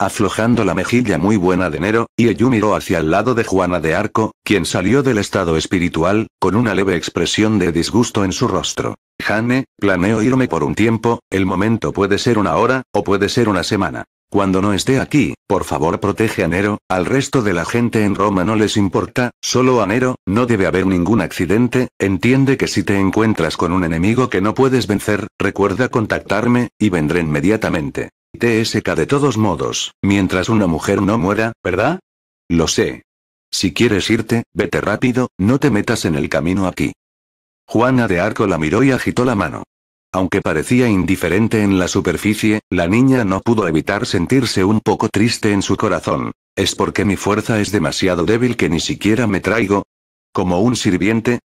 Aflojando la mejilla muy buena de Nero, Ieyu miró hacia el lado de Juana de Arco, quien salió del estado espiritual, con una leve expresión de disgusto en su rostro. Jane, planeo irme por un tiempo, el momento puede ser una hora, o puede ser una semana. Cuando no esté aquí, por favor protege a Nero, al resto de la gente en Roma no les importa, solo a Nero, no debe haber ningún accidente, entiende que si te encuentras con un enemigo que no puedes vencer, recuerda contactarme, y vendré inmediatamente. TSK de todos modos, mientras una mujer no muera, ¿verdad? Lo sé. Si quieres irte, vete rápido, no te metas en el camino aquí. Juana de Arco la miró y agitó la mano. Aunque parecía indiferente en la superficie, la niña no pudo evitar sentirse un poco triste en su corazón. ¿Es porque mi fuerza es demasiado débil que ni siquiera me traigo? ¿Como un sirviente?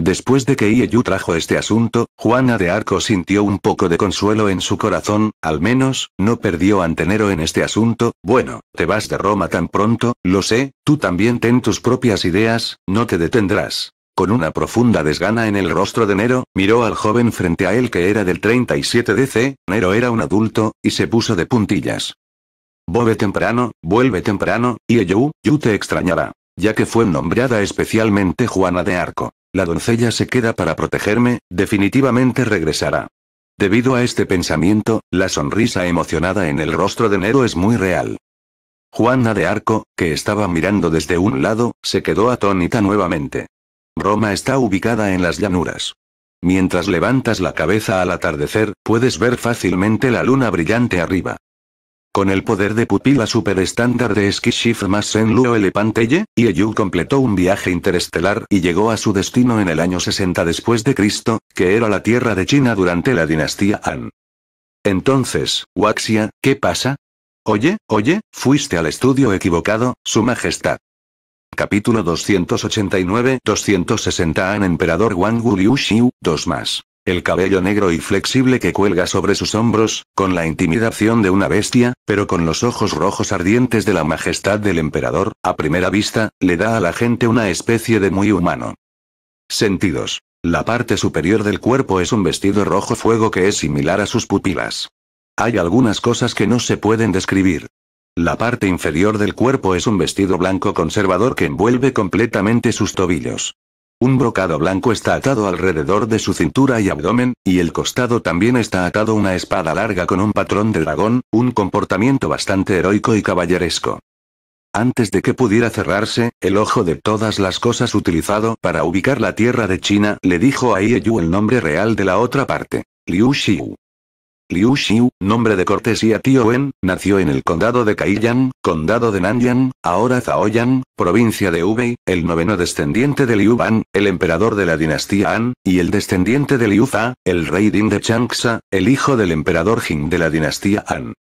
Después de que Ieyu trajo este asunto, Juana de Arco sintió un poco de consuelo en su corazón, al menos, no perdió antenero en este asunto, bueno, te vas de Roma tan pronto, lo sé, tú también ten tus propias ideas, no te detendrás. Con una profunda desgana en el rostro de Nero, miró al joven frente a él que era del 37DC, Nero era un adulto, y se puso de puntillas. Vuelve temprano, vuelve temprano, y Yu, Yu te extrañará. Ya que fue nombrada especialmente Juana de Arco. La doncella se queda para protegerme, definitivamente regresará. Debido a este pensamiento, la sonrisa emocionada en el rostro de Nero es muy real. Juana de Arco, que estaba mirando desde un lado, se quedó atónita nuevamente. Roma está ubicada en las llanuras. Mientras levantas la cabeza al atardecer, puedes ver fácilmente la luna brillante arriba. Con el poder de pupila superestándar de Skishif más Senluo Elepanteye, Ieyu completó un viaje interestelar y llegó a su destino en el año 60 después de Cristo, que era la tierra de China durante la dinastía Han. Entonces, Waxia, ¿qué pasa? Oye, oye, fuiste al estudio equivocado, Su Majestad. Capítulo 289-260 An Emperador Wang Liu Xiu, 2 más. El cabello negro y flexible que cuelga sobre sus hombros, con la intimidación de una bestia, pero con los ojos rojos ardientes de la majestad del emperador, a primera vista, le da a la gente una especie de muy humano. Sentidos. La parte superior del cuerpo es un vestido rojo fuego que es similar a sus pupilas. Hay algunas cosas que no se pueden describir. La parte inferior del cuerpo es un vestido blanco conservador que envuelve completamente sus tobillos. Un brocado blanco está atado alrededor de su cintura y abdomen, y el costado también está atado una espada larga con un patrón de dragón, un comportamiento bastante heroico y caballeresco. Antes de que pudiera cerrarse, el ojo de todas las cosas utilizado para ubicar la tierra de China le dijo a Ye Yu el nombre real de la otra parte, Liu Xiu. Liu Xiu, nombre de cortesía Tio Wen, nació en el condado de Kaiyang, condado de Nanyang, ahora Zhaoyang, provincia de Hubei, el noveno descendiente de Liu Ban, el emperador de la dinastía An, y el descendiente de Liu Fa, el rey Din de Changsha, el hijo del emperador Jing de la dinastía Han.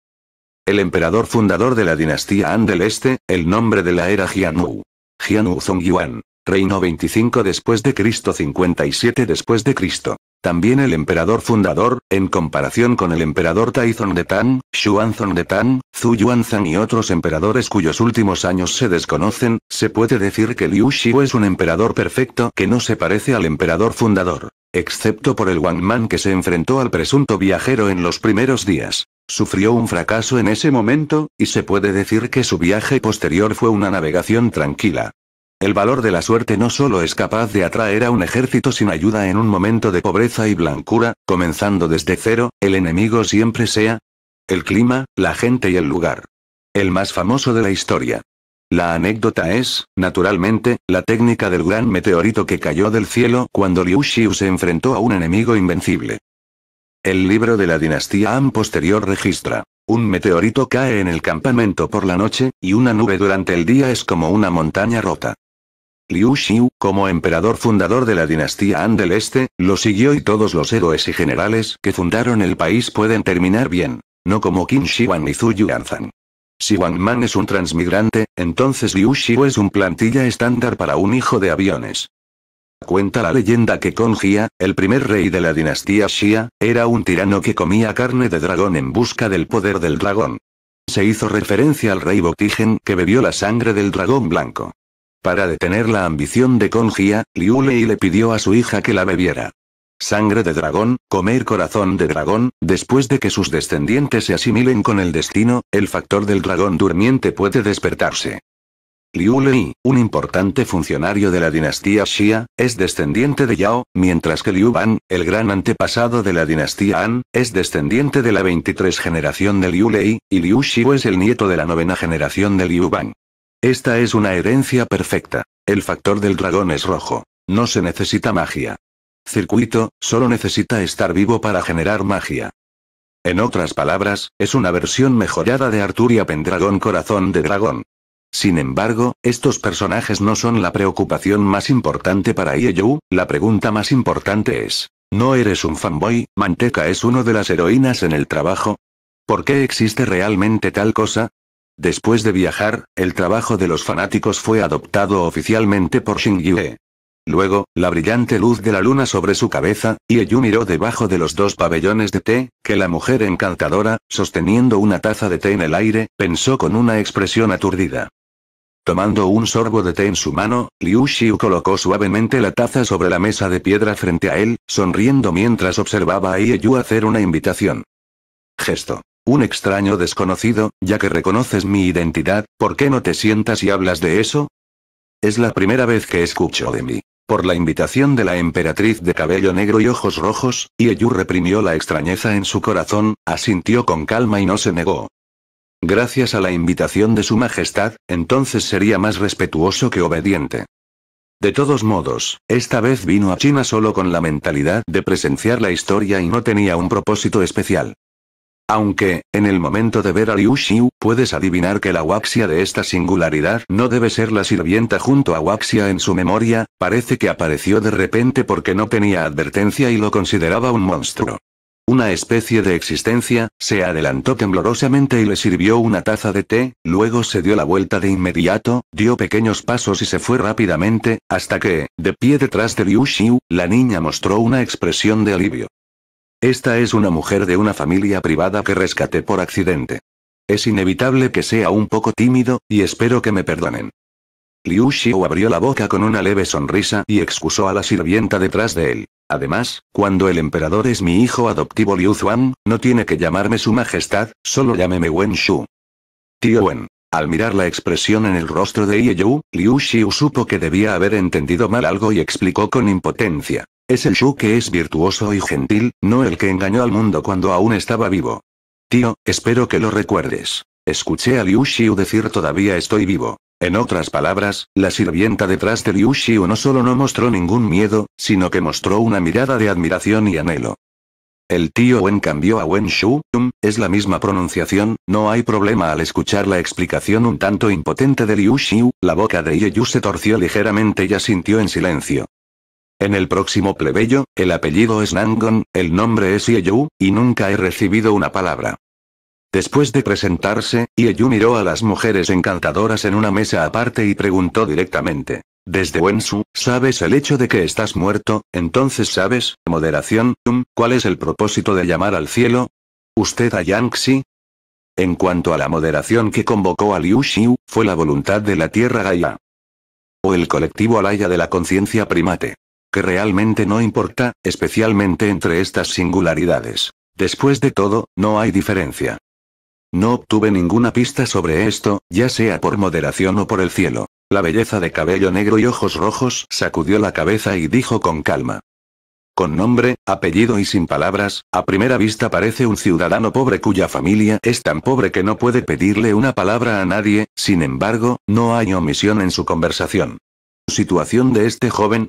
El emperador fundador de la dinastía An del Este, el nombre de la era Jianwu. Jianwu Zongyuan. Reino 25 después de Cristo 57 después de Cristo. También el emperador fundador, en comparación con el emperador Taizong de Tang, Xuanzong de Tang, Zhu Yuanzang y otros emperadores cuyos últimos años se desconocen, se puede decir que Liu Xiu es un emperador perfecto que no se parece al emperador fundador. Excepto por el Man que se enfrentó al presunto viajero en los primeros días. Sufrió un fracaso en ese momento, y se puede decir que su viaje posterior fue una navegación tranquila. El valor de la suerte no solo es capaz de atraer a un ejército sin ayuda en un momento de pobreza y blancura, comenzando desde cero, el enemigo siempre sea el clima, la gente y el lugar. El más famoso de la historia. La anécdota es, naturalmente, la técnica del gran meteorito que cayó del cielo cuando Liu Xiu se enfrentó a un enemigo invencible. El libro de la dinastía Han posterior registra. Un meteorito cae en el campamento por la noche, y una nube durante el día es como una montaña rota. Liu Xiu, como emperador fundador de la dinastía Han del Este, lo siguió y todos los héroes y generales que fundaron el país pueden terminar bien. No como Qin Shi y Zhu Yuanzhan. Si Wang Man es un transmigrante, entonces Liu Xiu es un plantilla estándar para un hijo de aviones. Cuenta la leyenda que Kong Jia, el primer rey de la dinastía Xia, era un tirano que comía carne de dragón en busca del poder del dragón. Se hizo referencia al rey Botigen que bebió la sangre del dragón blanco. Para detener la ambición de Congia, Liu Lei le pidió a su hija que la bebiera. Sangre de dragón, comer corazón de dragón, después de que sus descendientes se asimilen con el destino, el factor del dragón durmiente puede despertarse. Liu Lei, un importante funcionario de la dinastía Xia, es descendiente de Yao, mientras que Liu Ban, el gran antepasado de la dinastía An, es descendiente de la 23 generación de Liu Lei, y Liu Xiu es el nieto de la novena generación de Liu Ban. Esta es una herencia perfecta. El factor del dragón es rojo. No se necesita magia. Circuito, solo necesita estar vivo para generar magia. En otras palabras, es una versión mejorada de Arturia Pendragón Corazón de Dragón. Sin embargo, estos personajes no son la preocupación más importante para Ieyu, la pregunta más importante es, ¿no eres un fanboy? ¿Manteca es una de las heroínas en el trabajo? ¿Por qué existe realmente tal cosa? Después de viajar, el trabajo de los fanáticos fue adoptado oficialmente por Xingyue. Luego, la brillante luz de la luna sobre su cabeza, Yu miró debajo de los dos pabellones de té, que la mujer encantadora, sosteniendo una taza de té en el aire, pensó con una expresión aturdida. Tomando un sorbo de té en su mano, Liu Xiu colocó suavemente la taza sobre la mesa de piedra frente a él, sonriendo mientras observaba a Ieyu hacer una invitación. Gesto. Un extraño desconocido, ya que reconoces mi identidad, ¿por qué no te sientas y hablas de eso? Es la primera vez que escucho de mí. Por la invitación de la emperatriz de cabello negro y ojos rojos, Yu reprimió la extrañeza en su corazón, asintió con calma y no se negó. Gracias a la invitación de su majestad, entonces sería más respetuoso que obediente. De todos modos, esta vez vino a China solo con la mentalidad de presenciar la historia y no tenía un propósito especial. Aunque, en el momento de ver a Liu Xiu, puedes adivinar que la Waxia de esta singularidad no debe ser la sirvienta junto a Waxia en su memoria, parece que apareció de repente porque no tenía advertencia y lo consideraba un monstruo. Una especie de existencia, se adelantó temblorosamente y le sirvió una taza de té, luego se dio la vuelta de inmediato, dio pequeños pasos y se fue rápidamente, hasta que, de pie detrás de Liu Xiu, la niña mostró una expresión de alivio. Esta es una mujer de una familia privada que rescaté por accidente. Es inevitable que sea un poco tímido, y espero que me perdonen. Liu Xiu abrió la boca con una leve sonrisa y excusó a la sirvienta detrás de él. Además, cuando el emperador es mi hijo adoptivo Liu Zhuang, no tiene que llamarme su majestad, solo llámeme Wen Shu. Tío Wen. Al mirar la expresión en el rostro de Ye Yu, Liu Xiu supo que debía haber entendido mal algo y explicó con impotencia. Es el Shu que es virtuoso y gentil, no el que engañó al mundo cuando aún estaba vivo. Tío, espero que lo recuerdes. Escuché a Liu Xiu decir todavía estoy vivo. En otras palabras, la sirvienta detrás de Liu Xiu no solo no mostró ningún miedo, sino que mostró una mirada de admiración y anhelo. El tío Wen cambió a Wen Shu, es la misma pronunciación, no hay problema al escuchar la explicación un tanto impotente de Liu Xiu, la boca de Ye Yu se torció ligeramente y asintió en silencio. En el próximo plebeyo, el apellido es Nangon, el nombre es Ieyu, y nunca he recibido una palabra. Después de presentarse, Ieyu miró a las mujeres encantadoras en una mesa aparte y preguntó directamente. Desde Wensu, ¿sabes el hecho de que estás muerto? Entonces sabes, moderación, um, ¿cuál es el propósito de llamar al cielo? ¿Usted a Yangxi? En cuanto a la moderación que convocó a Liu Xiu, fue la voluntad de la Tierra Gaia. O el colectivo Alaya de la conciencia primate realmente no importa, especialmente entre estas singularidades. Después de todo, no hay diferencia. No obtuve ninguna pista sobre esto, ya sea por moderación o por el cielo. La belleza de cabello negro y ojos rojos sacudió la cabeza y dijo con calma. Con nombre, apellido y sin palabras, a primera vista parece un ciudadano pobre cuya familia es tan pobre que no puede pedirle una palabra a nadie, sin embargo, no hay omisión en su conversación. Situación de este joven,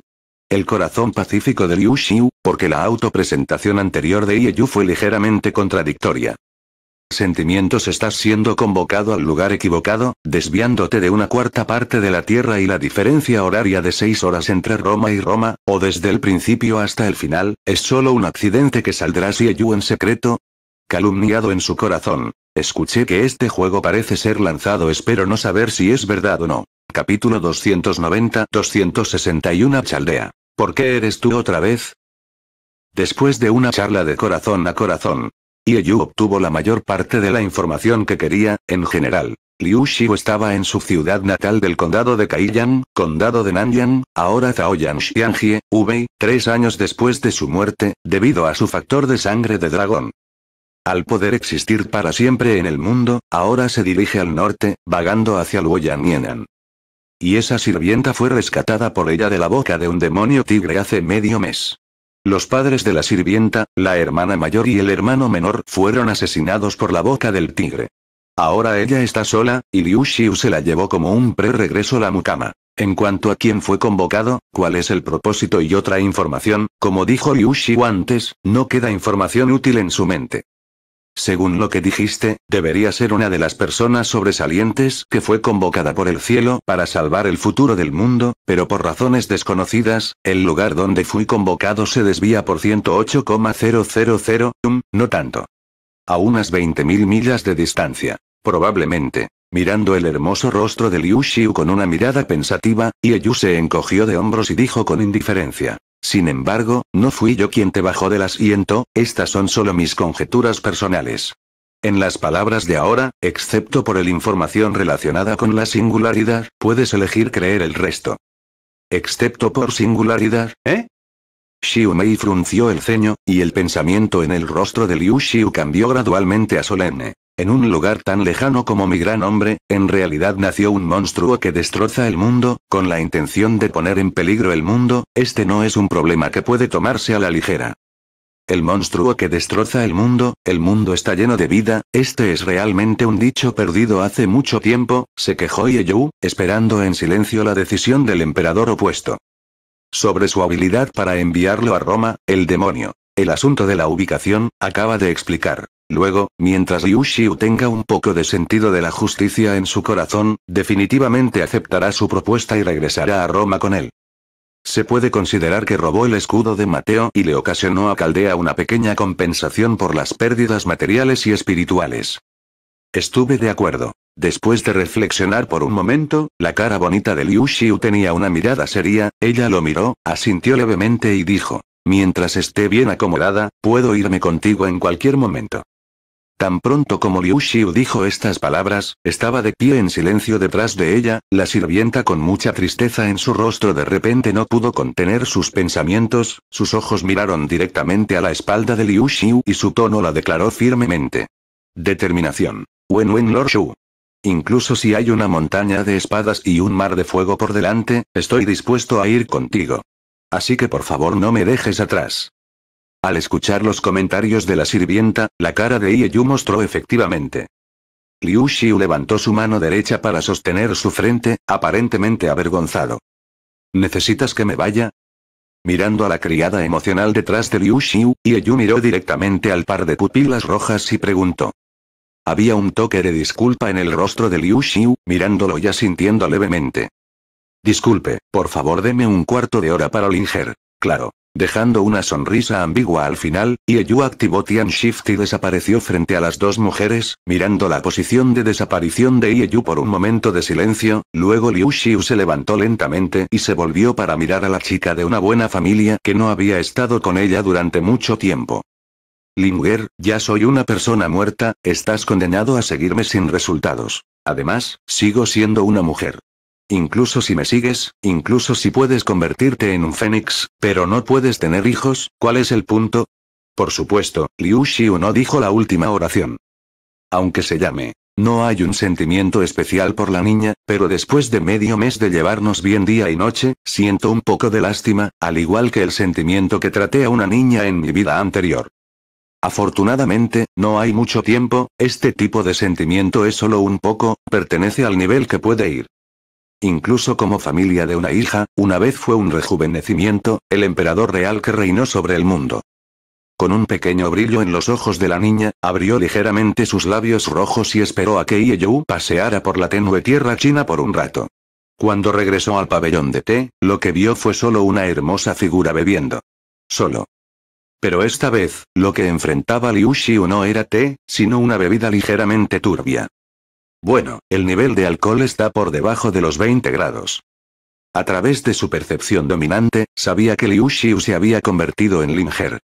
el corazón pacífico de Liu Xiu, porque la autopresentación anterior de Ye Yu fue ligeramente contradictoria. Sentimientos estás siendo convocado al lugar equivocado, desviándote de una cuarta parte de la Tierra y la diferencia horaria de seis horas entre Roma y Roma, o desde el principio hasta el final, es solo un accidente que saldrás Ye Yu en secreto, calumniado en su corazón. Escuché que este juego parece ser lanzado, espero no saber si es verdad o no. Capítulo 290-261 Chaldea. ¿Por qué eres tú otra vez? Después de una charla de corazón a corazón, Yu obtuvo la mayor parte de la información que quería, en general. Liu Xiu estaba en su ciudad natal del condado de Kaiyan, condado de Nanyan, ahora Taoyang Xiangjie, Ubei, tres años después de su muerte, debido a su factor de sangre de dragón. Al poder existir para siempre en el mundo, ahora se dirige al norte, vagando hacia Yenan. Y esa sirvienta fue rescatada por ella de la boca de un demonio tigre hace medio mes. Los padres de la sirvienta, la hermana mayor y el hermano menor fueron asesinados por la boca del tigre. Ahora ella está sola, y Liu Xiu se la llevó como un pre-regreso la mucama. En cuanto a quién fue convocado, cuál es el propósito y otra información, como dijo Liu Xiu antes, no queda información útil en su mente. Según lo que dijiste, debería ser una de las personas sobresalientes que fue convocada por el cielo para salvar el futuro del mundo, pero por razones desconocidas, el lugar donde fui convocado se desvía por 108,000, no tanto. A unas 20.000 millas de distancia. Probablemente. Mirando el hermoso rostro de Liu Xiu con una mirada pensativa, Yu se encogió de hombros y dijo con indiferencia. Sin embargo, no fui yo quien te bajó del asiento, estas son solo mis conjeturas personales. En las palabras de ahora, excepto por la información relacionada con la singularidad, puedes elegir creer el resto. Excepto por singularidad, ¿eh? Xiu Mei frunció el ceño, y el pensamiento en el rostro de Liu Xiu cambió gradualmente a solemne. En un lugar tan lejano como mi gran hombre, en realidad nació un monstruo que destroza el mundo, con la intención de poner en peligro el mundo, este no es un problema que puede tomarse a la ligera. El monstruo que destroza el mundo, el mundo está lleno de vida, este es realmente un dicho perdido hace mucho tiempo, se quejó Yeyu, esperando en silencio la decisión del emperador opuesto. Sobre su habilidad para enviarlo a Roma, el demonio. El asunto de la ubicación, acaba de explicar. Luego, mientras Xiu tenga un poco de sentido de la justicia en su corazón, definitivamente aceptará su propuesta y regresará a Roma con él. Se puede considerar que robó el escudo de Mateo y le ocasionó a Caldea una pequeña compensación por las pérdidas materiales y espirituales. Estuve de acuerdo. Después de reflexionar por un momento, la cara bonita de Liu Xiu tenía una mirada seria, ella lo miró, asintió levemente y dijo, mientras esté bien acomodada, puedo irme contigo en cualquier momento. Tan pronto como Liu Xiu dijo estas palabras, estaba de pie en silencio detrás de ella, la sirvienta con mucha tristeza en su rostro de repente no pudo contener sus pensamientos, sus ojos miraron directamente a la espalda de Liu Xiu y su tono la declaró firmemente. Determinación. Wen Wen Lord Shu. Incluso si hay una montaña de espadas y un mar de fuego por delante, estoy dispuesto a ir contigo. Así que por favor no me dejes atrás. Al escuchar los comentarios de la sirvienta, la cara de Ieyu mostró efectivamente. Liu Xiu levantó su mano derecha para sostener su frente, aparentemente avergonzado. ¿Necesitas que me vaya? Mirando a la criada emocional detrás de Liu Xiu, Ieyu miró directamente al par de pupilas rojas y preguntó. Había un toque de disculpa en el rostro de Liu Xiu, mirándolo ya sintiendo levemente. Disculpe, por favor deme un cuarto de hora para linger. Claro. Dejando una sonrisa ambigua al final, Yu activó Tian Shift y desapareció frente a las dos mujeres, mirando la posición de desaparición de Yu por un momento de silencio, luego Liu Xiu se levantó lentamente y se volvió para mirar a la chica de una buena familia que no había estado con ella durante mucho tiempo. Linguer, ya soy una persona muerta, estás condenado a seguirme sin resultados. Además, sigo siendo una mujer. Incluso si me sigues, incluso si puedes convertirte en un fénix, pero no puedes tener hijos, ¿cuál es el punto? Por supuesto, Liu Xiu no dijo la última oración. Aunque se llame, no hay un sentimiento especial por la niña, pero después de medio mes de llevarnos bien día y noche, siento un poco de lástima, al igual que el sentimiento que traté a una niña en mi vida anterior. Afortunadamente, no hay mucho tiempo, este tipo de sentimiento es solo un poco, pertenece al nivel que puede ir. Incluso como familia de una hija, una vez fue un rejuvenecimiento, el emperador real que reinó sobre el mundo. Con un pequeño brillo en los ojos de la niña, abrió ligeramente sus labios rojos y esperó a que Ieyu paseara por la tenue tierra china por un rato. Cuando regresó al pabellón de té, lo que vio fue solo una hermosa figura bebiendo. Solo. Pero esta vez, lo que enfrentaba Liu Xiu no era té, sino una bebida ligeramente turbia. Bueno, el nivel de alcohol está por debajo de los 20 grados. A través de su percepción dominante, sabía que Liu Xiu se había convertido en Linger.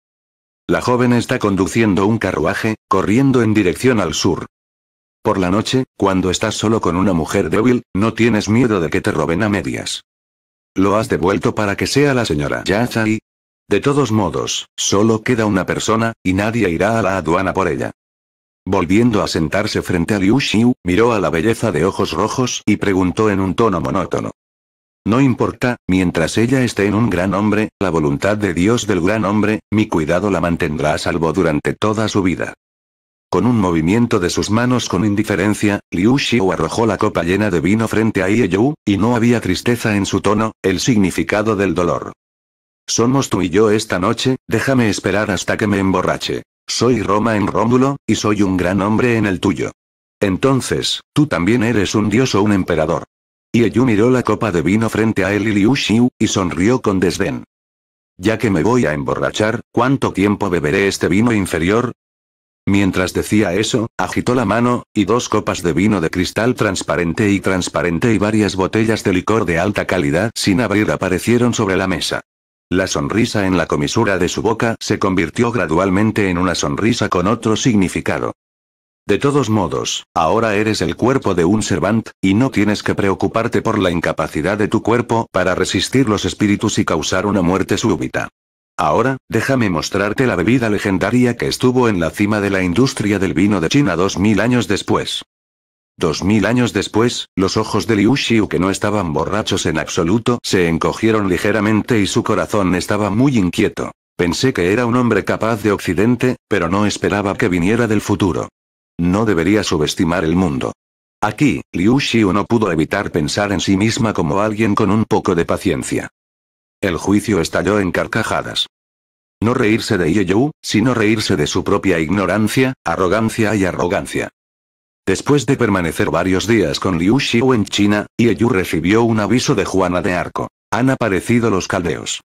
La joven está conduciendo un carruaje, corriendo en dirección al sur. Por la noche, cuando estás solo con una mujer débil, no tienes miedo de que te roben a medias. Lo has devuelto para que sea la señora Yachai. De todos modos, solo queda una persona, y nadie irá a la aduana por ella. Volviendo a sentarse frente a Liu Xiu, miró a la belleza de ojos rojos y preguntó en un tono monótono. No importa, mientras ella esté en un gran hombre, la voluntad de Dios del gran hombre, mi cuidado la mantendrá a salvo durante toda su vida. Con un movimiento de sus manos con indiferencia, Liu Xiu arrojó la copa llena de vino frente a Ye Yu, y no había tristeza en su tono, el significado del dolor. Somos tú y yo esta noche, déjame esperar hasta que me emborrache. Soy Roma en Rómulo, y soy un gran hombre en el tuyo. Entonces, tú también eres un dios o un emperador. Y Eyu miró la copa de vino frente a él y Liu Xiu, y sonrió con desdén. Ya que me voy a emborrachar, ¿cuánto tiempo beberé este vino inferior? Mientras decía eso, agitó la mano, y dos copas de vino de cristal transparente y transparente y varias botellas de licor de alta calidad sin abrir aparecieron sobre la mesa. La sonrisa en la comisura de su boca se convirtió gradualmente en una sonrisa con otro significado. De todos modos, ahora eres el cuerpo de un servant, y no tienes que preocuparte por la incapacidad de tu cuerpo para resistir los espíritus y causar una muerte súbita. Ahora, déjame mostrarte la bebida legendaria que estuvo en la cima de la industria del vino de China dos mil años después. Dos mil años después, los ojos de Liu Xiu que no estaban borrachos en absoluto se encogieron ligeramente y su corazón estaba muy inquieto. Pensé que era un hombre capaz de Occidente, pero no esperaba que viniera del futuro. No debería subestimar el mundo. Aquí, Liu Xiu no pudo evitar pensar en sí misma como alguien con un poco de paciencia. El juicio estalló en carcajadas. No reírse de Ye Yu, sino reírse de su propia ignorancia, arrogancia y arrogancia. Después de permanecer varios días con Liu Xiu en China, Yu recibió un aviso de Juana de Arco. Han aparecido los caldeos.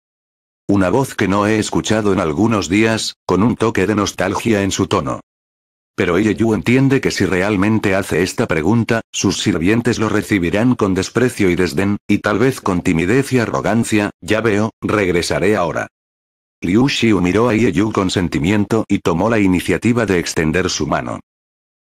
Una voz que no he escuchado en algunos días, con un toque de nostalgia en su tono. Pero Yu entiende que si realmente hace esta pregunta, sus sirvientes lo recibirán con desprecio y desdén, y tal vez con timidez y arrogancia, ya veo, regresaré ahora. Liu Xiu miró a Yu con sentimiento y tomó la iniciativa de extender su mano.